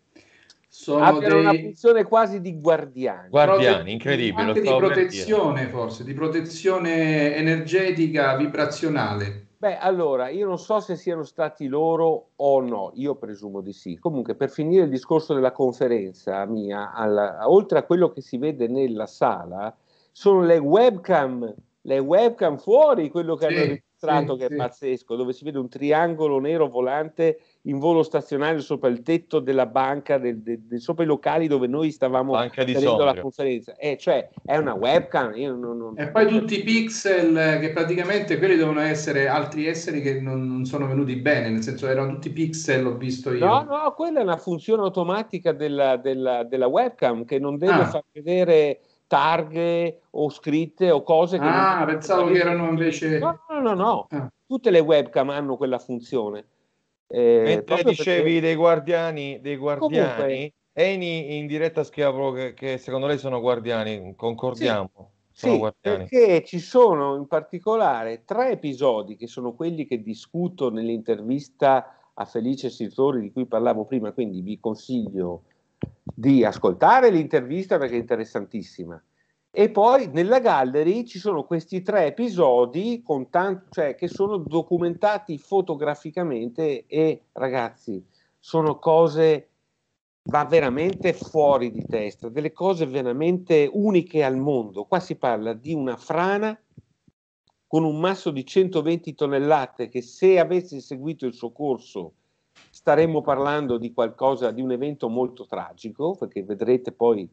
Sono abbiano dei... una funzione quasi di guardiani. Guardiani, Prote... incredibile. Anche di protezione forse, di protezione energetica, vibrazionale. Beh, allora, io non so se siano stati loro o no, io presumo di sì. Comunque, per finire il discorso della conferenza mia, alla, oltre a quello che si vede nella sala, sono le webcam, le webcam fuori, quello che sì, hanno registrato, sì, che è sì. pazzesco, dove si vede un triangolo nero volante in volo stazionario sopra il tetto della banca, del, del, del, sopra i locali dove noi stavamo facendo la conferenza. Eh, cioè, è una webcam. Non, non... E poi tutti i pixel eh, che praticamente quelli devono essere altri esseri che non, non, sono venuti bene, nel senso erano tutti pixel, ho visto io. No, no, quella è una funzione automatica della, della, della webcam che non deve ah. far vedere targhe o scritte o cose che ah, non... pensavo che erano invece no no no, no. Ah. tutte le webcam hanno quella funzione eh, Mentre dicevi perché... dei guardiani, dei guardiani Comunque... Eni in diretta scrive proprio che, che, secondo lei sono guardiani, concordiamo. Sì. Sì, perché ci sono in particolare tre episodi che sono quelli che discuto nell'intervista a Felice Sitori di cui parlavo prima, quindi vi consiglio di ascoltare l'intervista perché è interessantissima e poi nella gallery ci sono questi tre episodi tanto, cioè, che sono documentati fotograficamente e ragazzi, sono cose va veramente fuori di testa, delle cose veramente uniche al mondo. Qua si parla di una frana con un masso di 120 tonnellate che se avesse seguito il suo corso staremmo parlando di qualcosa, di un evento molto tragico, perché vedrete poi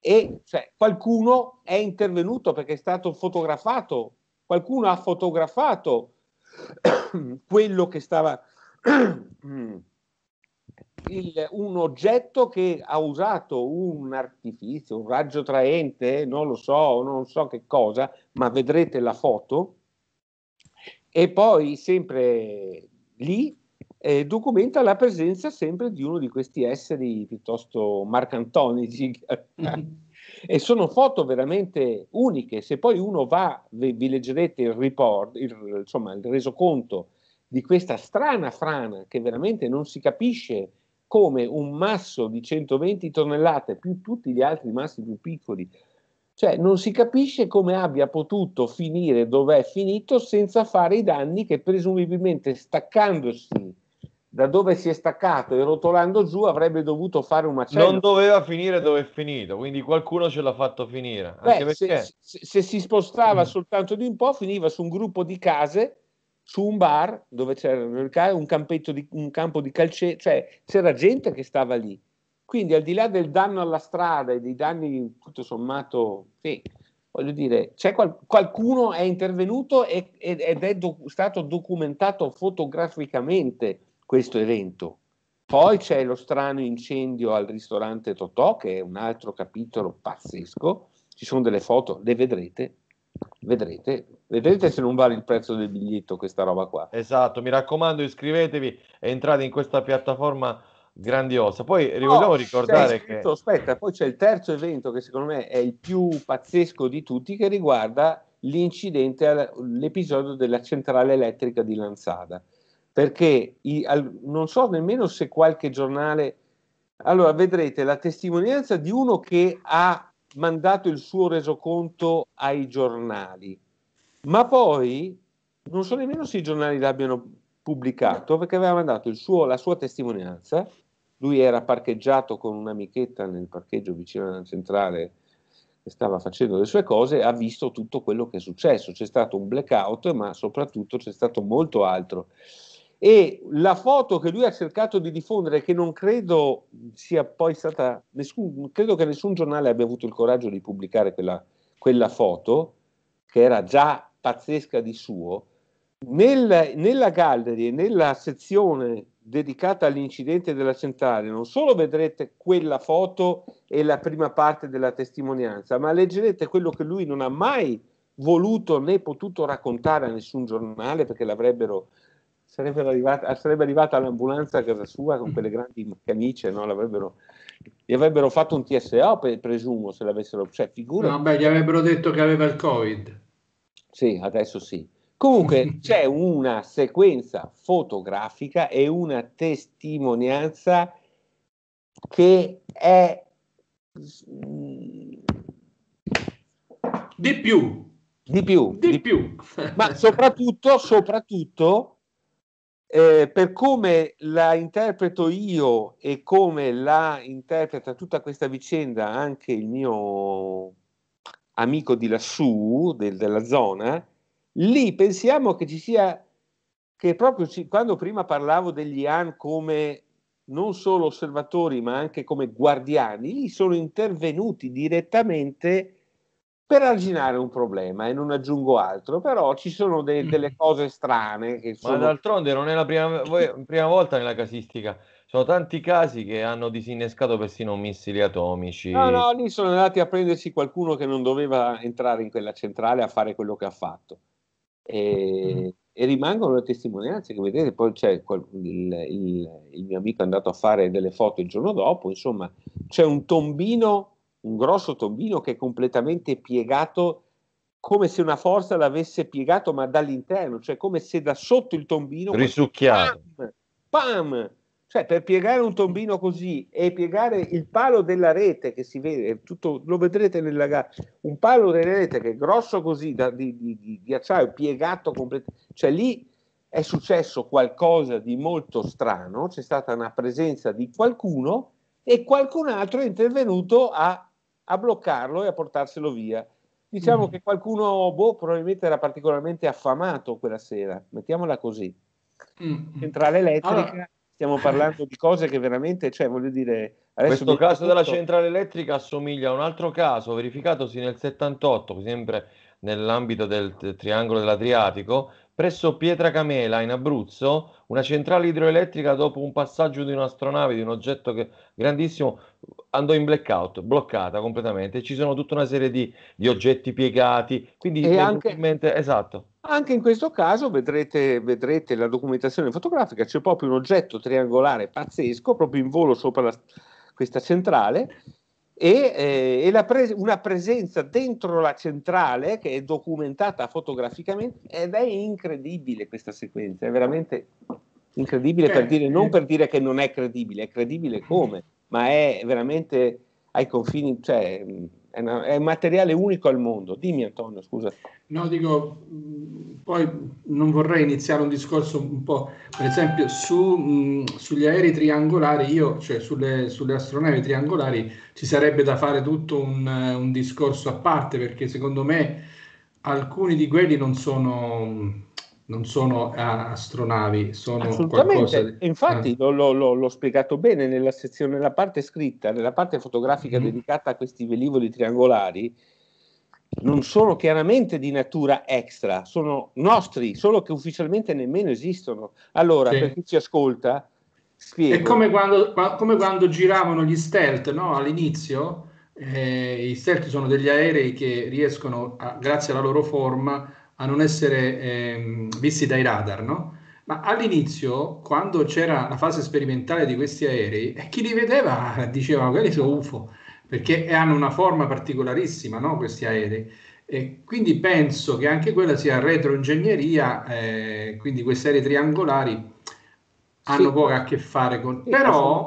e cioè, qualcuno è intervenuto perché è stato fotografato, qualcuno ha fotografato quello che stava mm. il, un oggetto che ha usato un artificio, un raggio traente, non lo so, non so che cosa, ma vedrete la foto. E poi sempre lì eh, documenta la presenza sempre di uno di questi esseri piuttosto marcantonici. Mm-hmm. e sono foto veramente uniche. Se poi uno va, vi, vi leggerete il report, il, insomma, il resoconto di questa strana frana che veramente non si capisce come un masso di 120 tonnellate più tutti gli altri massi più piccoli, cioè non si capisce come abbia potuto finire dove è finito senza fare i danni che presumibilmente staccandosi da dove si è staccato e rotolando giù avrebbe dovuto fare un macello. Non doveva finire dove è finito, quindi qualcuno ce l'ha fatto finire. Beh, perché... se, se, se, si spostava mm. soltanto di un po', finiva su un gruppo di case, su un bar dove c'era un, campetto di, un campo di calcio, cioè c'era gente che stava lì. Quindi al di là del danno alla strada e dei danni tutto sommato, sì, voglio dire, qual- qualcuno è intervenuto e, ed è do- stato documentato fotograficamente questo evento. Poi c'è lo strano incendio al ristorante Totò, che è un altro capitolo pazzesco. Ci sono delle foto, le vedrete, vedrete, vedrete se non vale il prezzo del biglietto questa roba qua. Esatto, mi raccomando, iscrivetevi e entrate in questa piattaforma grandiosa. Poi no, vogliamo ricordare iscritto, che... Aspetta, poi c'è il terzo evento che secondo me è il più pazzesco di tutti che riguarda l'incidente, l'episodio della centrale elettrica di Lanzada perché i, al, non so nemmeno se qualche giornale... Allora vedrete la testimonianza di uno che ha mandato il suo resoconto ai giornali, ma poi non so nemmeno se i giornali l'abbiano pubblicato perché aveva mandato suo, la sua testimonianza, lui era parcheggiato con un'amichetta nel parcheggio vicino alla centrale e stava facendo le sue cose, ha visto tutto quello che è successo, c'è stato un blackout ma soprattutto c'è stato molto altro e la foto che lui ha cercato di diffondere, che non credo sia poi stata, nessun, credo che nessun giornale abbia avuto il coraggio di pubblicare quella, quella foto, che era già pazzesca di suo, nel, nella galleria, e nella sezione dedicata all'incidente della centrale, non solo vedrete quella foto e la prima parte della testimonianza, ma leggerete quello che lui non ha mai voluto né potuto raccontare a nessun giornale perché l'avrebbero sarebbero arrivata, ah, sarebbe arrivata l'ambulanza a casa sua con quelle grandi camicie, no? gli avrebbero fatto un TSO, presumo, se l'avessero, cioè figura. No, beh, gli avrebbero detto che aveva il Covid. Sì, adesso sì. Comunque c'è una sequenza fotografica e una testimonianza che è di più. Di più. Di, di più. più. Ma soprattutto, soprattutto eh, per come la interpreto io e come la interpreta tutta questa vicenda anche il mio amico di lassù, del, della zona, lì pensiamo che ci sia, che proprio ci, quando prima parlavo degli Han come non solo osservatori ma anche come guardiani, lì sono intervenuti direttamente per arginare un problema e non aggiungo altro, però ci sono de- mm. delle cose strane. Che sono... Ma d'altronde non è la prima, prima, volta nella casistica. Sono tanti casi che hanno disinnescato persino missili atomici. No, no, lì sono andati a prendersi qualcuno che non doveva entrare in quella centrale a fare quello che ha fatto. E, mm. e rimangono le testimonianze che vedete, poi c'è quel, il, il, il mio amico è andato a fare delle foto il giorno dopo, insomma c'è un tombino un grosso tombino che è completamente piegato come se una forza l'avesse piegato ma dall'interno, cioè come se da sotto il tombino... Risucchiato. Pam, pam! Cioè per piegare un tombino così e piegare il palo della rete che si vede, tutto, lo vedrete nella gara, un palo della rete che è grosso così da, di, di, di, acciaio, piegato completamente... Cioè lì è successo qualcosa di molto strano, c'è stata una presenza di qualcuno e qualcun altro è intervenuto a a bloccarlo e a portarselo via. Diciamo mm. che qualcuno, boh, probabilmente era particolarmente affamato quella sera, mettiamola così. Mm. mm. Centrale elettrica, allora... stiamo parlando di cose che veramente, cioè, voglio dire... Questo caso tutto... della centrale elettrica assomiglia a un altro caso verificatosi nel 78, sempre nell'ambito del triangolo dell'Adriatico, presso Pietra Camela in Abruzzo, una centrale idroelettrica dopo un passaggio di un'astronave, di un oggetto che, grandissimo, andò in blackout, bloccata completamente. Ci sono tutta una serie di, di oggetti piegati, quindi e anche, esatto. Anche in questo caso vedrete, vedrete la documentazione fotografica, c'è proprio un oggetto triangolare pazzesco proprio in volo sopra la, questa centrale e, eh, e pre- una presenza dentro la centrale che è documentata fotograficamente ed è incredibile questa sequenza, è veramente incredibile per eh, dire, non eh. per dire che non è credibile, è credibile come, ma è veramente ai confini, cioè è, una, è, un materiale unico al mondo. Dimmi Antonio, scusa. No, dico, mm, poi non vorrei iniziare un discorso un po', per esempio, su, mh, mm, sugli aerei triangolari, io, cioè sulle, sulle, astronavi triangolari, ci sarebbe da fare tutto un, un discorso a parte, perché secondo me alcuni di quelli non sono non sono ah, astronavi, sono qualcosa di... Infatti ah. Eh. l'ho, l'ho, l'ho, spiegato bene nella sezione, nella parte scritta, nella parte fotografica mm. dedicata a questi velivoli triangolari, non sono chiaramente di natura extra, sono nostri, solo che ufficialmente nemmeno esistono. Allora, sì. per chi ci ascolta, spiego. È come quando, come quando giravano gli stealth, no? All'inizio, eh, gli stealth sono degli aerei che riescono, a, grazie alla loro forma, a non essere eh, visti dai radar, no? Ma all'inizio, quando c'era la fase sperimentale di questi aerei, eh, chi li vedeva diceva quelli sono UFO, perché hanno una forma particolarissima, no? Questi aerei. E quindi penso che anche quella sia retroingegneria, eh, quindi queste aerei triangolari hanno sì. poi a che fare con... Sì, però,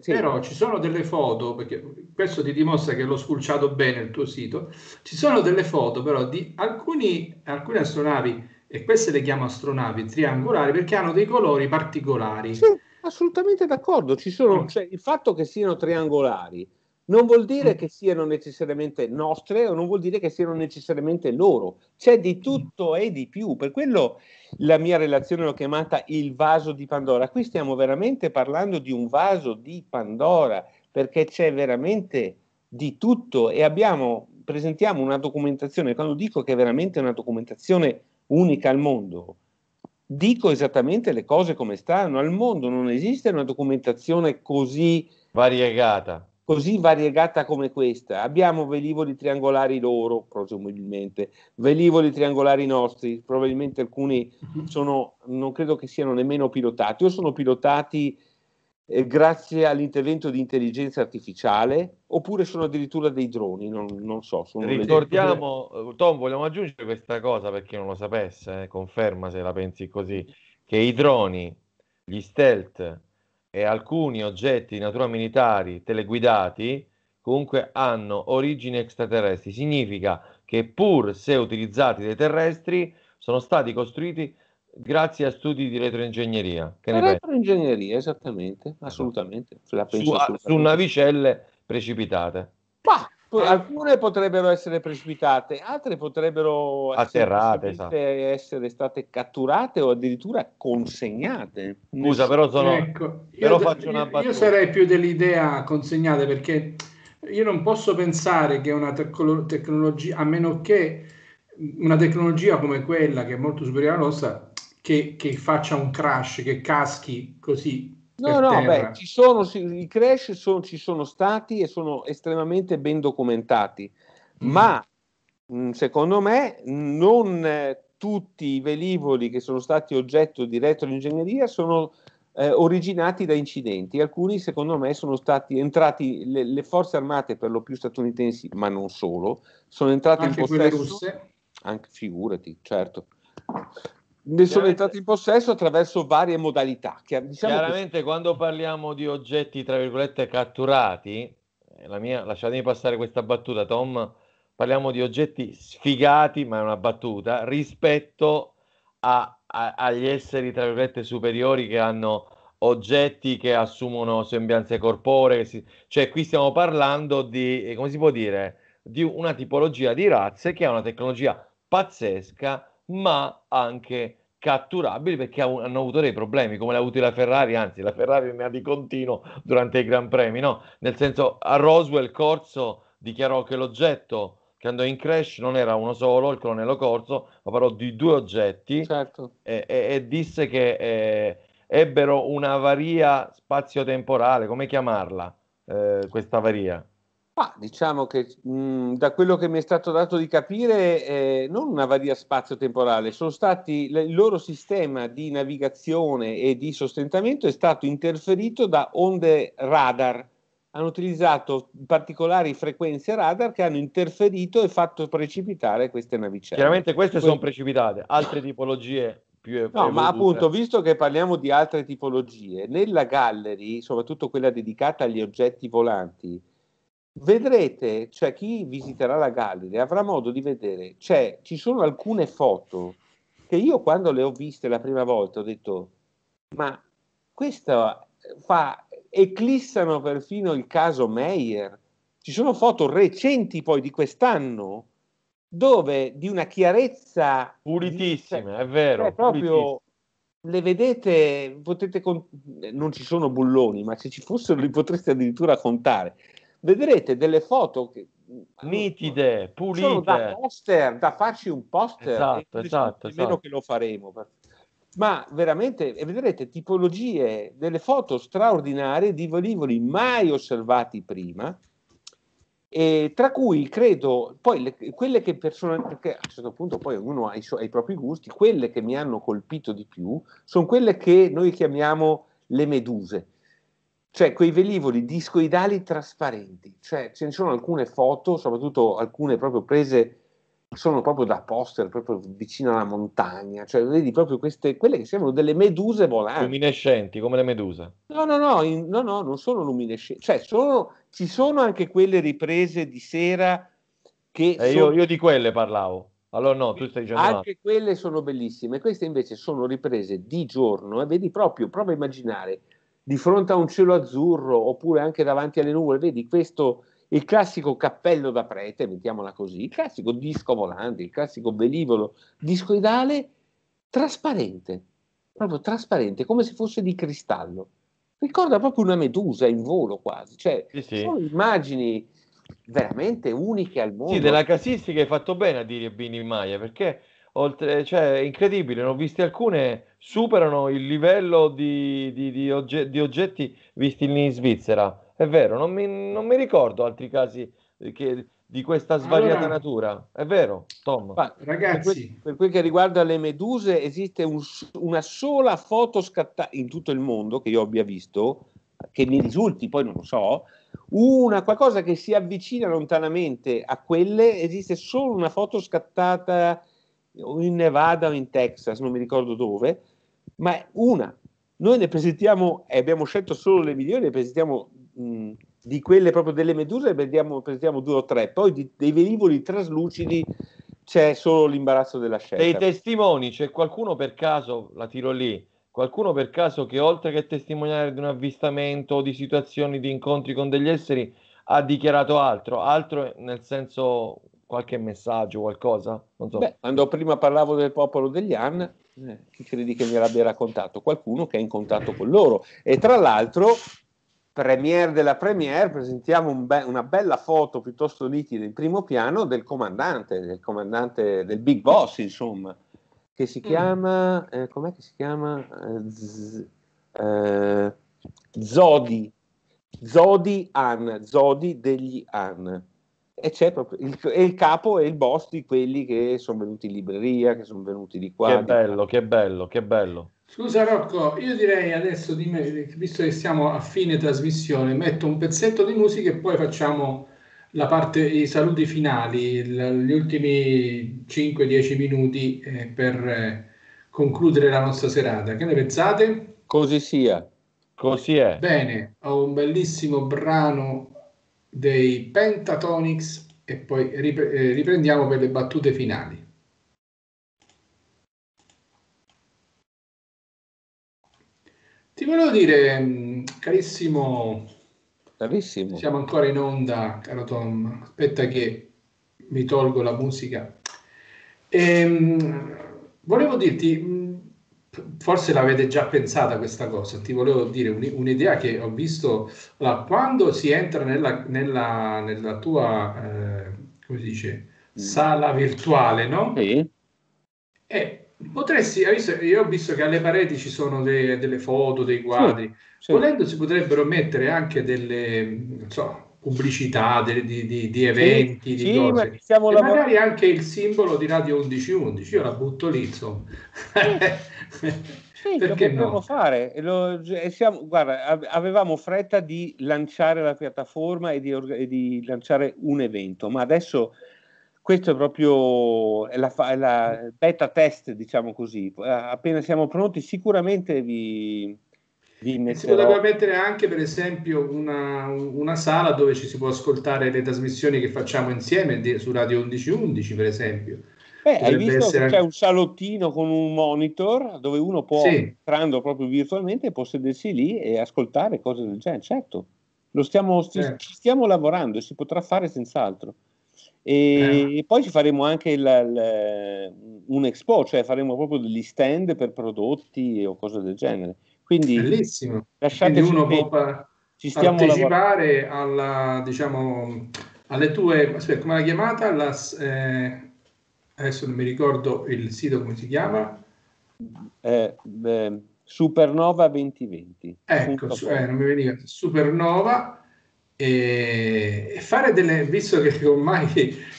sì. però ci sono delle foto, perché questo ti dimostra che l'ho sfulciato bene il tuo sito, ci sono delle foto però di alcuni, alcune astronavi, e queste le chiamo astronavi triangolari, perché hanno dei colori particolari. Sì, assolutamente d'accordo, ci sono, mm. cioè, il fatto che siano triangolari non vuol dire mm. che siano necessariamente nostre o non vuol dire che siano necessariamente loro. C'è di mm. tutto e di più. Per quello la mia relazione l'ho chiamata il vaso di Pandora. Qui stiamo veramente parlando di un vaso di Pandora perché c'è veramente di tutto e abbiamo, presentiamo una documentazione. Quando dico che è veramente una documentazione unica al mondo, dico esattamente le cose come stanno. Al mondo non esiste una documentazione così variegata così variegata come questa. Abbiamo velivoli triangolari loro, presumibilmente, velivoli triangolari nostri, probabilmente alcuni mhm. sono, non credo che siano nemmeno pilotati, o sono pilotati eh, grazie all'intervento di intelligenza artificiale, oppure sono addirittura dei droni, non, non so. Ricordiamo, le... Eh, Tom, vogliamo aggiungere questa cosa per chi non lo sapesse, eh? conferma se la pensi così, che i droni, gli stealth, e alcuni oggetti di natura militari teleguidati comunque hanno origini extraterrestri. Significa che pur se utilizzati dai terrestri sono stati costruiti grazie a studi di retroingegneria. Che ne retroingegneria, esattamente, esatto. assolutamente. La penso su, assolutamente. su navicelle precipitate. Bah, eh. alcune potrebbero essere precipitate, altre potrebbero Atterrate, esatto. essere state catturate o addirittura consegnate. Scusa, però, sono, ecco, però io, faccio una Io sarei più dell'idea consegnate perché io non posso pensare che una tecno- tecnologia, a meno che una tecnologia come quella che è molto superiore alla nostra, che, che faccia un crash, che caschi così No, no, terra. beh, ci sono, i crash sono, ci sono stati e sono estremamente ben documentati, mm. ma mm, secondo me non eh, tutti i velivoli che sono stati oggetto di retroingegneria sono eh, originati da incidenti, alcuni secondo me sono stati entrati, le, le, forze armate per lo più statunitensi, ma non solo, sono entrate anche in possesso... Anche, figurati, certo ne sono entrati in possesso attraverso varie modalità. Diciamo chiaramente che... quando parliamo di oggetti, tra virgolette, catturati, eh, la mia, lasciatemi passare questa battuta, Tom, parliamo di oggetti sfigati, ma è una battuta, rispetto a, a, agli esseri, tra virgolette, superiori che hanno oggetti che assumono sembianze corporee. Si... Cioè qui stiamo parlando di, eh, come si può dire, di una tipologia di razze che ha una tecnologia pazzesca ma anche catturabili perché hanno avuto dei problemi come l'ha avuto la Ferrari, anzi la Ferrari ne ha di continuo durante i Gran Premi, no? Nel senso a Roswell Corso dichiarò che l'oggetto che andò in crash non era uno solo, il colonnello Corso, ma parlò di due oggetti certo. e, e, e, disse che eh, ebbero un'avaria spazio-temporale, come chiamarla eh, questa avaria? Ma diciamo che mh, da quello che mi è stato dato di capire, eh, non una varia spazio-temporale, sono stati il loro sistema di navigazione e di sostentamento è stato interferito da onde radar. Hanno utilizzato particolari frequenze radar che hanno interferito e fatto precipitare queste navicelle. Chiaramente queste Quindi... sono precipitate, altre tipologie più No, ma appunto, visto che parliamo di altre tipologie, nella gallery, soprattutto quella dedicata agli oggetti volanti, vedrete, cioè chi visiterà la Galleria avrà modo di vedere, cioè ci sono alcune foto che io quando le ho viste la prima volta ho detto ma questa fa, eclissano perfino il caso Meyer, ci sono foto recenti poi di quest'anno dove di una chiarezza puritissima, di, è vero, cioè, proprio le vedete, potete con- non ci sono bulloni, ma se ci fossero li potreste addirittura contare vedrete delle foto che, nitide, pulite. da poster, da farci un poster. Esatto, esatto. Nemmeno meno esatto. che lo faremo. Ma veramente, vedrete tipologie, delle foto straordinarie di velivoli mai osservati prima, e tra cui credo, poi le, quelle che personalmente, perché a un certo punto poi ognuno ha i, su- ha i propri gusti, quelle che mi hanno colpito di più sono quelle che noi chiamiamo le meduse cioè quei velivoli discoidali trasparenti, cioè ce ne sono alcune foto, soprattutto alcune proprio prese sono proprio da poster, proprio vicino alla montagna, cioè vedi proprio queste, quelle che sembrano delle meduse volanti. Luminescenti, come le meduse. No, no, no, in, no, no non sono luminescenti, cioè sono, ci sono anche quelle riprese di sera che... Eh, sono... io, io, di quelle parlavo, allora no, tu stai dicendo... Anche no. quelle sono bellissime, queste invece sono riprese di giorno e vedi proprio, prova a immaginare di fronte a un cielo azzurro oppure anche davanti alle nuvole, vedi questo il classico cappello da prete, mettiamola così, il classico disco volante, il classico velivolo discoidale trasparente, proprio trasparente, come se fosse di cristallo. Ricorda proprio una medusa in volo quasi, cioè sì, sì. sono immagini veramente uniche al mondo. Sì, della casistica hai fatto bene a dire Bini Maia, perché oltre, cioè, è incredibile, ne ho viste alcune, superano il livello di, di, di, ogge, di oggetti visti in Svizzera. È vero, non mi, non mi ricordo altri casi eh, che, di questa svariata allora, natura. È vero, Tom. Ragazzi, per, per quel, che riguarda le meduse, esiste un, una sola foto scattata in tutto il mondo che io abbia visto, che mi risulti, poi non lo so, una qualcosa che si avvicina lontanamente a quelle, esiste solo una foto scattata o in Nevada o in Texas, non mi ricordo dove, ma è una. Noi ne presentiamo e abbiamo scelto solo le migliori, ne presentiamo mh, mm, di quelle proprio delle meduse, ne presentiamo, presentiamo due o tre, poi di, dei velivoli traslucidi c'è solo l'imbarazzo della scelta. Dei testimoni, c'è qualcuno per caso, la tiro lì, qualcuno per caso che oltre che testimoniare di un avvistamento o di situazioni di incontri con degli esseri ha dichiarato altro, altro nel senso qualche messaggio, qualcosa? So. Beh, quando prima parlavo del popolo degli An, eh, chi credi che gliel'abbia raccontato? Qualcuno che è in contatto con loro. E tra l'altro, premier della premier, presentiamo un be- una bella foto piuttosto nitida in primo piano del comandante, del comandante del big boss, insomma, che si mm. chiama, eh, com'è che si chiama? Eh, z- eh, Zodi. Zodi An, Zodi degli An e c'è proprio il, e il capo e il boss di quelli che sono venuti in libreria, che sono venuti di qua. Che bello, che bello, che bello. Scusa Rocco, io direi adesso, di me, visto che siamo a fine trasmissione, metto un pezzetto di musica e poi facciamo la parte, i saluti finali, gli ultimi 5-10 minuti eh, per eh, concludere la nostra serata. Che ne pensate? Così sia. Così è. Bene, ho un bellissimo brano dei Pentatonics e poi eh, riprendiamo per le battute finali. Ti volevo dire, mm, carissimo, carissimo, siamo ancora in onda, caro Tom, aspetta che mi tolgo la musica. Ehm, volevo dirti, mm, forse l'avete già pensata questa cosa, ti volevo dire un'idea che ho visto, allora, quando si entra nella, nella, nella tua, eh, come si dice, mm. sala virtuale, no? Sì. E potresti, io ho visto che alle pareti ci sono dei, delle foto, dei quadri, sì, sì. volendo si potrebbero mettere anche delle, non so, pubblicità, di, di, di eventi, sì, di sì, cose. Ma lavorando... magari anche il simbolo di Radio 1111, io la butto lì, insomma. Sì, sì Perché lo potremmo no? fare. Lo, siamo, guarda, avevamo fretta di lanciare la piattaforma e di, e di lanciare un evento, ma adesso questo è proprio la, la beta test, diciamo così. Appena siamo pronti, sicuramente vi vi metterò... Si potrebbe mettere anche, per esempio, una, una, sala dove ci si può ascoltare le trasmissioni che facciamo insieme su Radio 1111, per esempio. Beh, hai visto essere... che c'è un salottino con un monitor dove uno può, sì. entrando proprio virtualmente, può sedersi lì e ascoltare cose del genere. Certo, lo stiamo, sti, eh. Certo. stiamo lavorando e si potrà fare senz'altro. E eh. poi ci faremo anche la, la, un expo, cioè faremo proprio degli stand per prodotti o cose del genere. Quindi, Bellissimo. Quindi uno può pa- partecipare alla, diciamo, alle tue, aspetta, come l'ha chiamata? La, eh, adesso non mi ricordo il sito come si chiama. Eh, beh, Supernova 2020. Ecco, su, eh, non mi veniva. Supernova e fare delle visto che ormai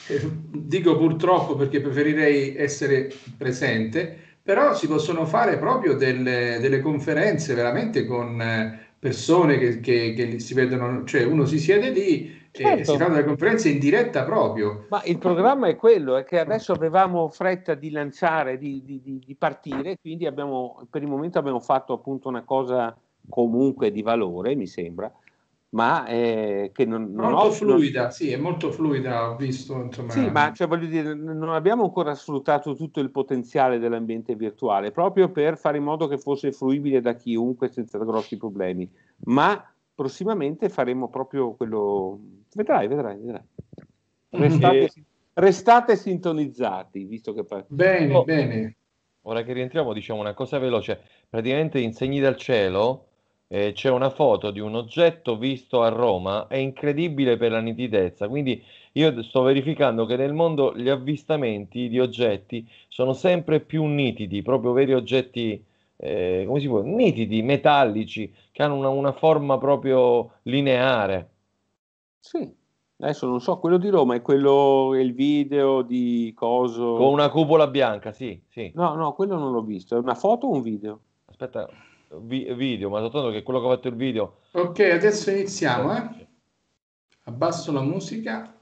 eh, dico purtroppo perché preferirei essere presente però si possono fare proprio delle, delle conferenze veramente con eh, persone che, che, che, si vedono, cioè uno si siede lì certo. e si fanno delle conferenze in diretta proprio. Ma il programma è quello, è che adesso avevamo fretta di lanciare, di, di, di, di partire, quindi abbiamo, per il momento abbiamo fatto appunto una cosa comunque di valore, mi sembra, ma eh, che non, non molto ho, fluida, non... sì, è molto fluida, ho visto. Insomma... Sì, ma cioè, voglio dire, non abbiamo ancora sfruttato tutto il potenziale dell'ambiente virtuale, proprio per fare in modo che fosse fruibile da chiunque senza grossi problemi. Ma prossimamente faremo proprio quello. Vedrai, vedrai, vedrai. Mm-hmm. Restate, restate sintonizzati, visto che bene, oh, bene. Ora che rientriamo, diciamo una cosa veloce: praticamente insegni dal cielo eh, c'è una foto di un oggetto visto a Roma, è incredibile per la nitidezza, quindi io sto verificando che nel mondo gli avvistamenti di oggetti sono sempre più nitidi, proprio veri oggetti, eh, come si può, nitidi, metallici, che hanno una, una forma proprio lineare. Sì, adesso non so, quello di Roma è quello, il video di coso... Con una cupola bianca, sì, sì. No, no, quello non l'ho visto, è una foto o un video? Aspetta, vi- video, ma soltanto che quello che ho fatto il video. Ok, adesso iniziamo, eh. Abbasso la musica.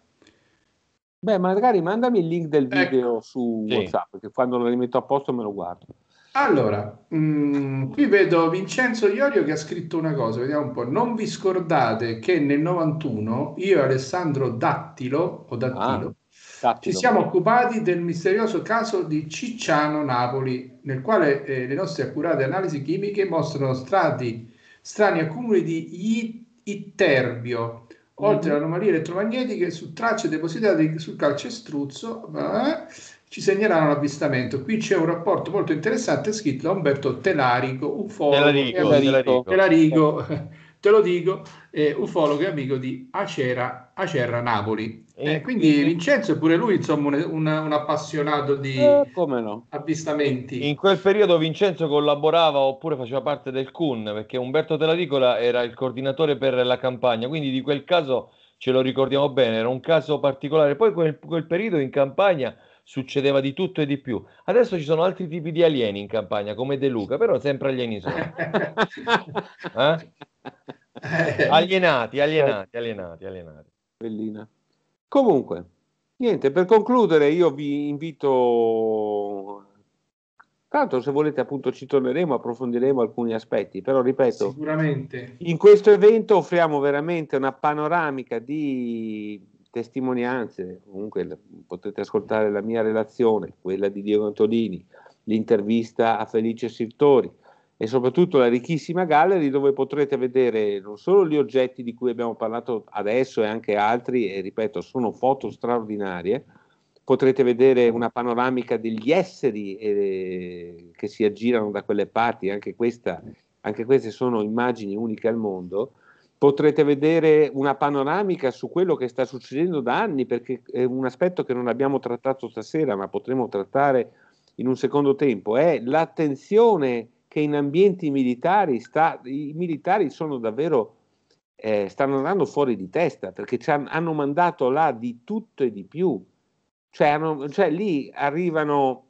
Beh, magari mandami il link del ecco. video ecco. su sì. WhatsApp, che quando lo rimetto a posto me lo guardo. Allora, mh, mm, qui vedo Vincenzo Iorio che ha scritto una cosa, vediamo un po'. Non vi scordate che nel 91 io e Alessandro Dattilo, o Dattilo, ah, Dattilo. ci siamo occupati del misterioso caso di Cicciano Napoli nel quale eh, le nostre accurate analisi chimiche mostrano strati, strani accumuli di itterbio, oltre mhm. alle anomalie elettromagnetiche su tracce depositate sul calcestruzzo, eh, ci segnalano l'avvistamento. Qui c'è un rapporto molto interessante scritto da Umberto Telarico, ufologo, Telarico, Telarico, Telarico. Telarico te lo dico, eh, ufologo e amico di Acera, Acerra Napoli. Eh, quindi Vincenzo è pure lui insomma, un, un, un appassionato di eh, no. avvistamenti. In quel periodo Vincenzo collaborava oppure faceva parte del CUN perché Umberto Teladicola era il coordinatore per la campagna, quindi di quel caso ce lo ricordiamo bene, era un caso particolare. Poi quel, quel periodo in campagna succedeva di tutto e di più. Adesso ci sono altri tipi di alieni in campagna, come De Luca, però sempre alieni sono. eh? Eh. alienati, alienati, eh. alienati, alienati. Bellina. Comunque, niente, per concludere io vi invito Tanto se volete appunto ci torneremo, approfondiremo alcuni aspetti, però ripeto, sicuramente in questo evento offriamo veramente una panoramica di testimonianze, comunque potete ascoltare la mia relazione, quella di Diego Antonini, l'intervista a Felice Sirtori, e soprattutto la ricchissima gallery dove potrete vedere non solo gli oggetti di cui abbiamo parlato adesso e anche altri, e ripeto, sono foto straordinarie, potrete vedere una panoramica degli esseri eh, che si aggirano da quelle parti, anche, questa, anche queste sono immagini uniche al mondo, potrete vedere una panoramica su quello che sta succedendo da anni, perché è un aspetto che non abbiamo trattato stasera, ma potremo trattare in un secondo tempo, è l'attenzione che in ambienti militari sta, i militari sono davvero, eh, stanno andando fuori di testa perché hanno mandato là di tutto e di più. Cioè, hanno, cioè lì arrivano,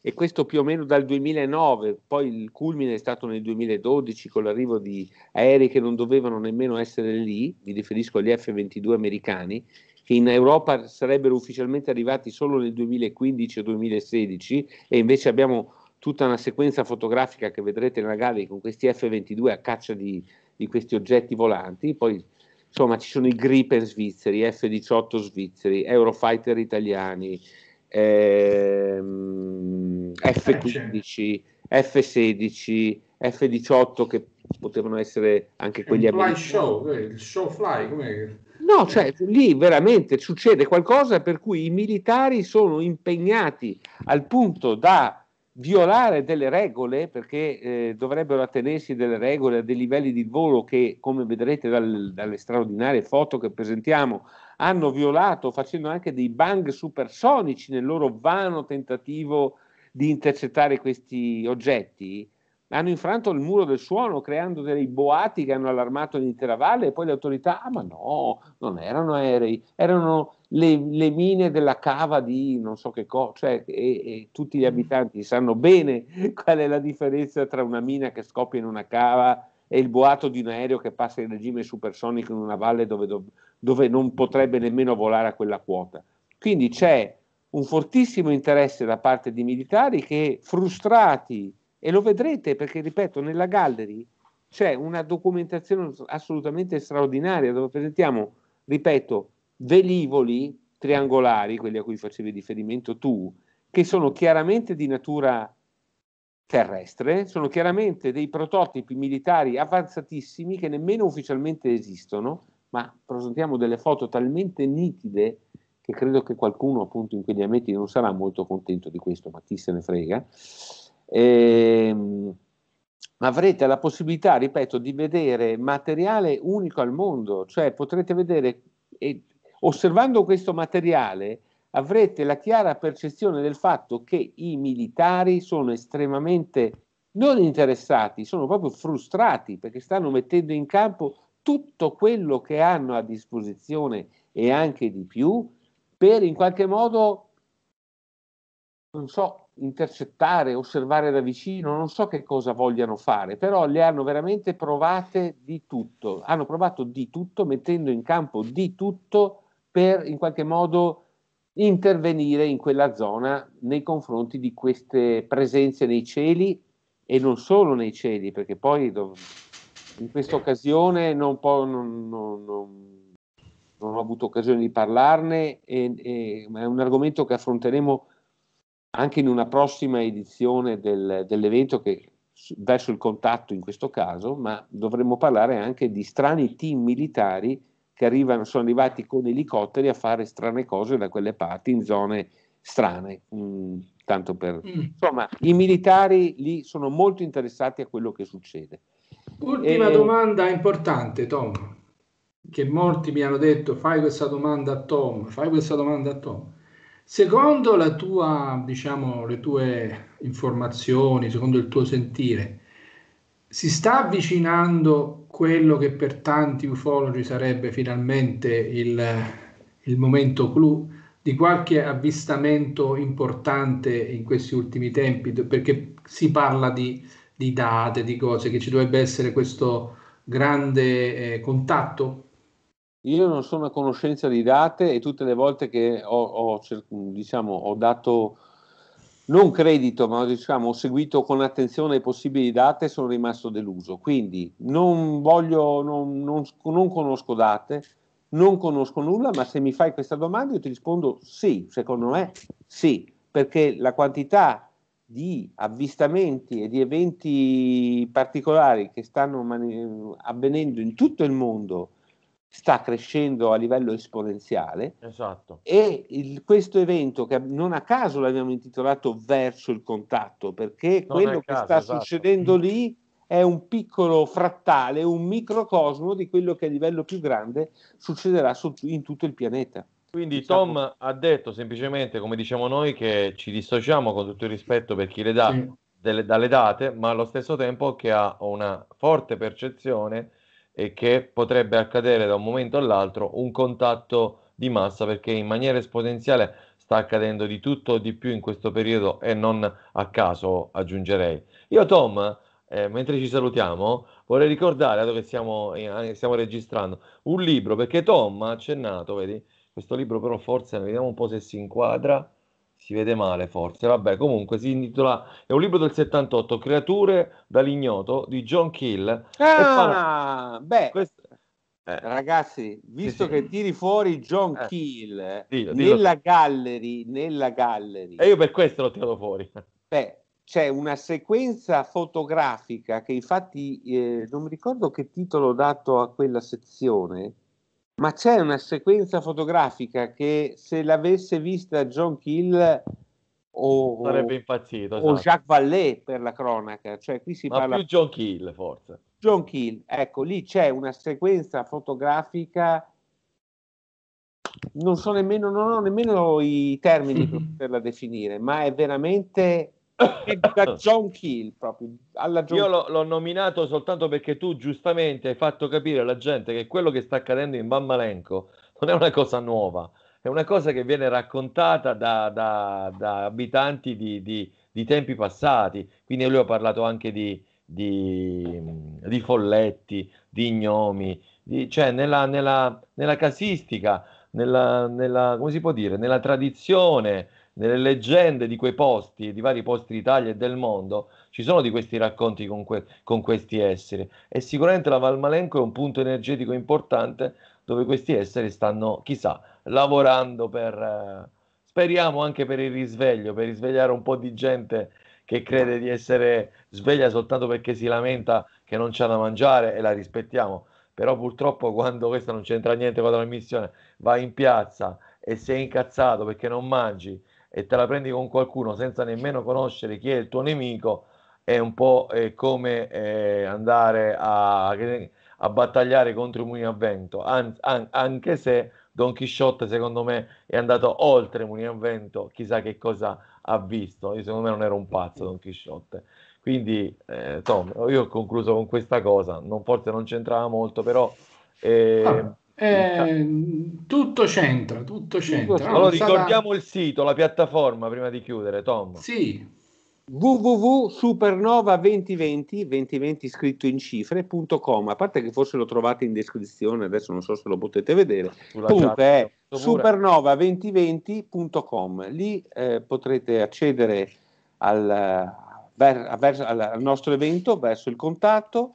e questo più o meno dal 2009, poi il culmine è stato nel 2012 con l'arrivo di aerei che non dovevano nemmeno essere lì, mi riferisco agli F-22 americani, che in Europa sarebbero ufficialmente arrivati solo nel 2015 o 2016 e invece abbiamo tutta una sequenza fotografica che vedrete nella gallery con questi F-22 a caccia di, di questi oggetti volanti, poi insomma ci sono i Gripen svizzeri, F-18 svizzeri, Eurofighter italiani, ehm, F-15, F-16, F-18 che potevano essere anche quelli il americani. Show, il show fly, com'è? No, cioè lì veramente succede qualcosa per cui i militari sono impegnati al punto da violare delle regole perché eh, dovrebbero attenersi delle regole, a dei livelli di volo che, come vedrete dal, dalle straordinarie foto che presentiamo, hanno violato facendo anche dei bang supersonici nel loro vano tentativo di intercettare questi oggetti, hanno infranto il muro del suono creando dei boati che hanno allarmato l'intera valle e poi le autorità, ah ma no, non erano aerei, erano le, le mine della cava di non so che cosa, cioè, e, e, tutti gli mm. abitanti sanno bene qual è la differenza tra una mina che scoppia in una cava e il boato di un aereo che passa in regime supersonico in una valle dove, dove, dove non potrebbe nemmeno volare a quella quota. Quindi c'è un fortissimo interesse da parte di militari che frustrati, e lo vedrete perché, ripeto, nella gallery c'è una documentazione assolutamente straordinaria dove presentiamo, ripeto, velivoli triangolari, quelli a cui facevi riferimento tu, che sono chiaramente di natura terrestre, sono chiaramente dei prototipi militari avanzatissimi che nemmeno ufficialmente esistono, ma presentiamo delle foto talmente nitide che credo che qualcuno appunto in quegli ambienti non sarà molto contento di questo, ma chi se ne frega. Ehm, avrete la possibilità, ripeto, di vedere materiale unico al mondo, cioè potrete vedere e Osservando questo materiale avrete la chiara percezione del fatto che i militari sono estremamente non interessati, sono proprio frustrati perché stanno mettendo in campo tutto quello che hanno a disposizione e anche di più per in qualche modo, non so, intercettare, osservare da vicino, non so che cosa vogliano fare, però le hanno veramente provate di tutto, hanno provato di tutto mettendo in campo di tutto per in qualche modo intervenire in quella zona nei confronti di queste presenze nei cieli e non solo nei cieli, perché poi in questa occasione non, non, non, non, ho avuto occasione di parlarne, e, e, ma è un argomento che affronteremo anche in una prossima edizione del, dell'evento che verso il contatto in questo caso, ma dovremmo parlare anche di strani team militari che arrivano, sono arrivati con elicotteri a fare strane cose da quelle parti in zone strane. Mm, tanto per... Mm. Insomma, i militari lì sono molto interessati a quello che succede. Ultima e... Eh, domanda importante, Tom, che molti mi hanno detto, fai questa domanda a Tom, fai questa domanda a Tom. Secondo la tua, diciamo, le tue informazioni, secondo il tuo sentire, si sta avvicinando quello che per tanti ufologi sarebbe finalmente il, il momento clou di qualche avvistamento importante in questi ultimi tempi, perché si parla di, di date, di cose, che ci dovrebbe essere questo grande eh, contatto? Io non sono a conoscenza di date e tutte le volte che ho, ho, diciamo, ho dato non credito, ma diciamo, ho seguito con attenzione le possibili date e sono rimasto deluso. Quindi non voglio, non, non, non, conosco date, non conosco nulla, ma se mi fai questa domanda io ti rispondo sì, secondo me sì, perché la quantità di avvistamenti e di eventi particolari che stanno mani- avvenendo in tutto il mondo sta crescendo a livello esponenziale esatto. e il, questo evento che non a caso l'abbiamo intitolato verso il contatto perché non quello che caso, sta esatto. succedendo lì è un piccolo frattale, un microcosmo di quello che a livello più grande succederà su, in tutto il pianeta. Quindi Tom ha detto semplicemente, come diciamo noi, che ci dissociamo con tutto il rispetto per chi le dà, sì. delle, dalle date, ma allo stesso tempo che ha una forte percezione e che potrebbe accadere da un momento all'altro un contatto di massa perché in maniera esponenziale sta accadendo di tutto di più in questo periodo e non a caso aggiungerei. Io Tom, eh, mentre ci salutiamo, vorrei ricordare, dato che stiamo, eh, stiamo registrando, un libro perché Tom ha accennato, vedi, questo libro però forse vediamo un po' se si inquadra si vede male forse, vabbè comunque si intitola, è un libro del 78, Creature dall'ignoto di John Kill. Ah, fa... beh, Questo... eh. ragazzi, visto sì, sì. che tiri fuori John eh. Kill dillo, dillo. nella gallery, nella gallery. E io per questo l'ho tirato fuori. Beh, c'è una sequenza fotografica che infatti eh, non mi ricordo che titolo ho dato a quella sezione ma c'è una sequenza fotografica che se l'avesse vista John Kill o, sarebbe impazzito o esatto. Jacques Vallée per la cronaca, cioè qui si ma parla più John Kill forse. John Kill, ecco, lì c'è una sequenza fotografica non so nemmeno non ho nemmeno i termini per la definire, ma è veramente da John Keel proprio alla John Io l'ho, l'ho nominato soltanto perché tu giustamente hai fatto capire alla gente che quello che sta accadendo in Bammalenco non è una cosa nuova, è una cosa che viene raccontata da, da, da abitanti di, di, di, tempi passati. Quindi lui ha parlato anche di, di folletti, di ignomi, cioè nella, nella, nella casistica, nella, nella, come si può dire, nella tradizione nelle leggende di quei posti, di vari posti d'Italia e del mondo, ci sono di questi racconti con, que- con questi esseri. E sicuramente la Valmalenco è un punto energetico importante dove questi esseri stanno, chissà, lavorando per, eh, speriamo anche per il risveglio, per risvegliare un po' di gente che crede di essere sveglia soltanto perché si lamenta che non c'è da mangiare e la rispettiamo. Però purtroppo quando questa non c'entra niente con la missione, vai in piazza e sei incazzato perché non mangi e te la prendi con qualcuno senza nemmeno conoscere chi è il tuo nemico, è un po' eh, come eh, andare a, a, battagliare contro i mulini a vento, an- an- anche se Don Chisciotte secondo me è andato oltre i mulini a vento, chissà che cosa ha visto, io secondo me non era un pazzo Don Chisciotte. Quindi, eh, Tom, io ho concluso con questa cosa, non, forse non c'entrava molto, però... Eh, ah eh, tutto c'entra, tutto c'entra. allora, ricordiamo il sito, la piattaforma prima di chiudere, Tom. Sì. www.supernova2020 2020 scritto in cifre.com a parte che forse lo trovate in descrizione adesso non so se lo potete vedere comunque è supernova2020.com lì eh, potrete accedere al, eh, ver, al nostro evento verso il contatto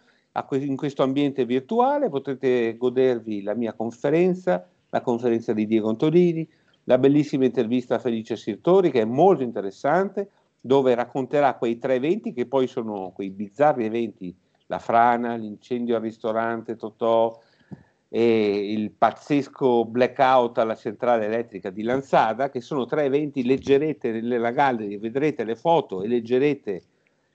in questo ambiente virtuale potrete godervi la mia conferenza, la conferenza di Diego Antolini, la bellissima intervista a Felice Sirtori che è molto interessante, dove racconterà quei tre eventi che poi sono quei bizzarri eventi, la frana, l'incendio al ristorante Totò e il pazzesco blackout alla centrale elettrica di Lanzada, che sono tre eventi, leggerete nella galleria, vedrete le foto e leggerete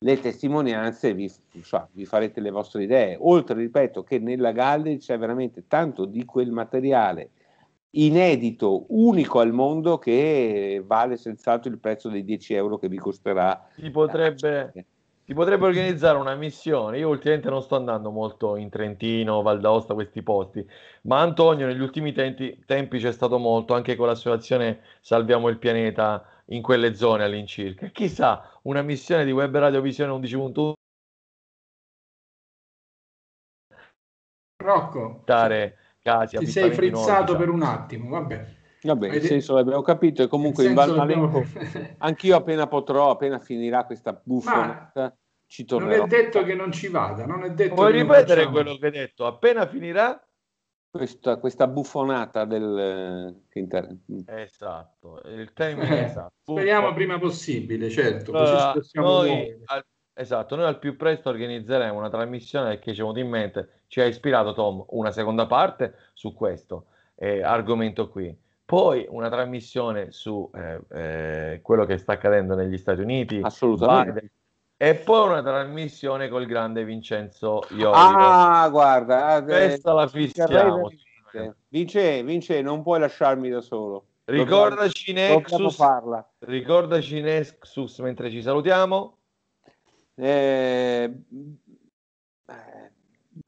le testimonianze vi, so, cioè, vi, farete le vostre idee. Oltre, ripeto, che nella gallery c'è veramente tanto di quel materiale inedito, unico al mondo, che vale senz'altro il prezzo dei 10 euro che vi costerà. Si potrebbe, si potrebbe organizzare una missione. Io ultimamente non sto andando molto in Trentino, Val d'Aosta, questi posti, ma Antonio negli ultimi tempi, tempi c'è stato molto, anche con l'associazione Salviamo il Pianeta in quelle zone all'incirca. Chissà, una missione di Web Radio Visione 11.1 Rocco, dare casi ti sei frizzato diciamo. per un attimo, vabbè. Vabbè, il senso l'abbiamo capito e comunque in Val Malenco, anch'io appena potrò, appena finirà questa buffa, ci tornerò. Non è detto che non ci vada, non è detto Vuoi ripetere quello che hai detto? Appena finirà? questa, questa buffonata del... Esatto, il termine eh, esatto. Speriamo prima possibile, certo. Allora, noi, al, esatto, noi al più presto organizzeremo una trasmissione che ci è venuto in mente, ci ha ispirato Tom, una seconda parte su questo eh, argomento qui. Poi una trasmissione su eh, eh quello che sta accadendo negli Stati Uniti, Assolutamente. Biden, e poi una trasmissione col grande Vincenzo Iori. Ah, guarda, eh, eh, questa eh, la fissiamo. Vince, Vince, non puoi lasciarmi da solo. Ricordaci Nexus, dobbiamo ricordaci Nexus mentre ci salutiamo. Eh, eh,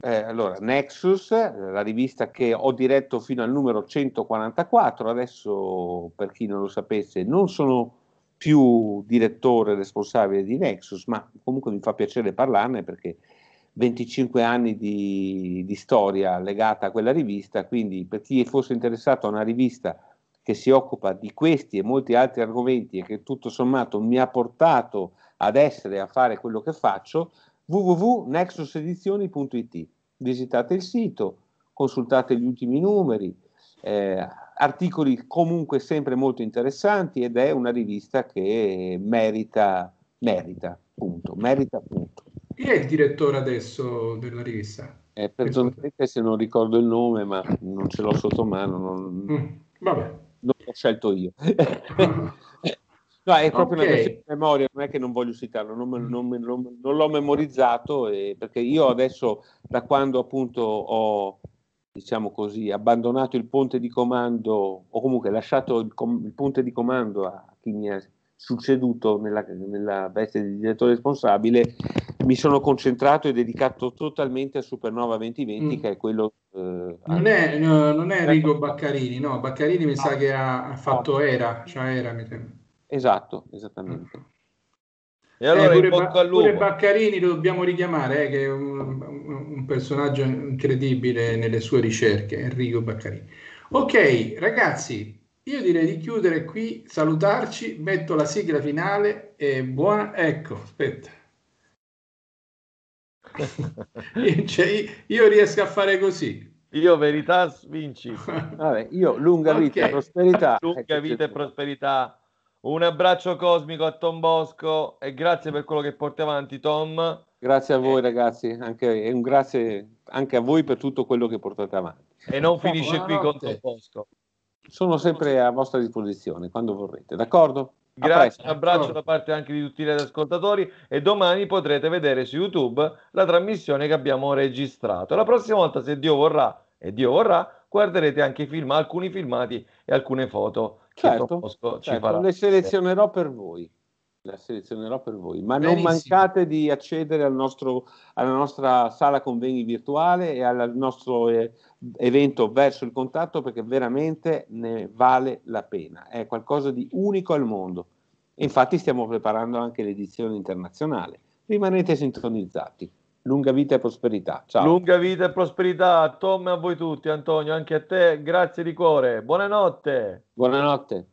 eh, allora, Nexus, la rivista che ho diretto fino al numero 144, adesso per chi non lo sapesse, non sono più direttore responsabile di Nexus, ma comunque mi fa piacere parlarne perché 25 anni di, di, storia legata a quella rivista, quindi per chi fosse interessato a una rivista che si occupa di questi e molti altri argomenti e che tutto sommato mi ha portato ad essere a fare quello che faccio, www.nexusedizioni.it. Visitate il sito, consultate gli ultimi numeri, eh, articoli comunque sempre molto interessanti ed è una rivista che merita, merita, punto, merita, punto. Chi è il direttore adesso della rivista? Eh, perdonate se non ricordo il nome, ma non ce l'ho sotto mano, non, mm, vabbè. non l'ho scelto io. No, è proprio okay. una questione di memoria, non è che non voglio citarlo, non, me, non, non, non l'ho memorizzato e, eh, perché io adesso da quando appunto ho diciamo così, abbandonato il ponte di comando o comunque lasciato il, com- il ponte di comando a chi mi ha succeduto nella, nella veste di direttore responsabile, mi sono concentrato e dedicato totalmente a Supernova 2020, mm. che è quello... Eh, non, è, no, non è ecco. Rigo Baccarini, no, Baccarini mi ah, sa che ha, ha fatto ah, Era, cioè Era mi sembra. Esatto, esattamente. Mm. E allora eh, pure, ba- pure Baccarini lo dobbiamo richiamare, eh, che è un, personaggio incredibile nelle sue ricerche, Enrico Baccarini. Ok, ragazzi, io direi di chiudere qui, salutarci, metto la sigla finale e buona... Ecco, aspetta. cioè, io riesco a fare così. Io verità vinci. Vabbè, io lunga vita okay. e prosperità. Lunga ecco, vita e prosperità. Un abbraccio cosmico a Tom Bosco e grazie per quello che porti avanti Tom. Grazie a eh. voi ragazzi, anche, e un grazie anche a voi per tutto quello che portate avanti. E non finisce qui con il Bosco. Sono sempre a vostra disposizione quando vorrete, d'accordo? Grazie, un abbraccio da parte anche di tutti gli ascoltatori e domani potrete vedere su YouTube la trasmissione che abbiamo registrato. La prossima volta, se Dio vorrà, e Dio vorrà, guarderete anche film, alcuni filmati e alcune foto certo, che certo, ci certo, farà. Le selezionerò per voi la selezionerò per voi. Ma Benissimo. non mancate di accedere al nostro, alla nostra sala convegni virtuale e al nostro eh, evento verso il contatto perché veramente ne vale la pena. È qualcosa di unico al mondo. E infatti stiamo preparando anche l'edizione internazionale. Rimanete sintonizzati. Lunga vita e prosperità. Ciao. Lunga vita e prosperità a Tom e a voi tutti, Antonio, anche a te. Grazie di cuore. Buonanotte. Buonanotte.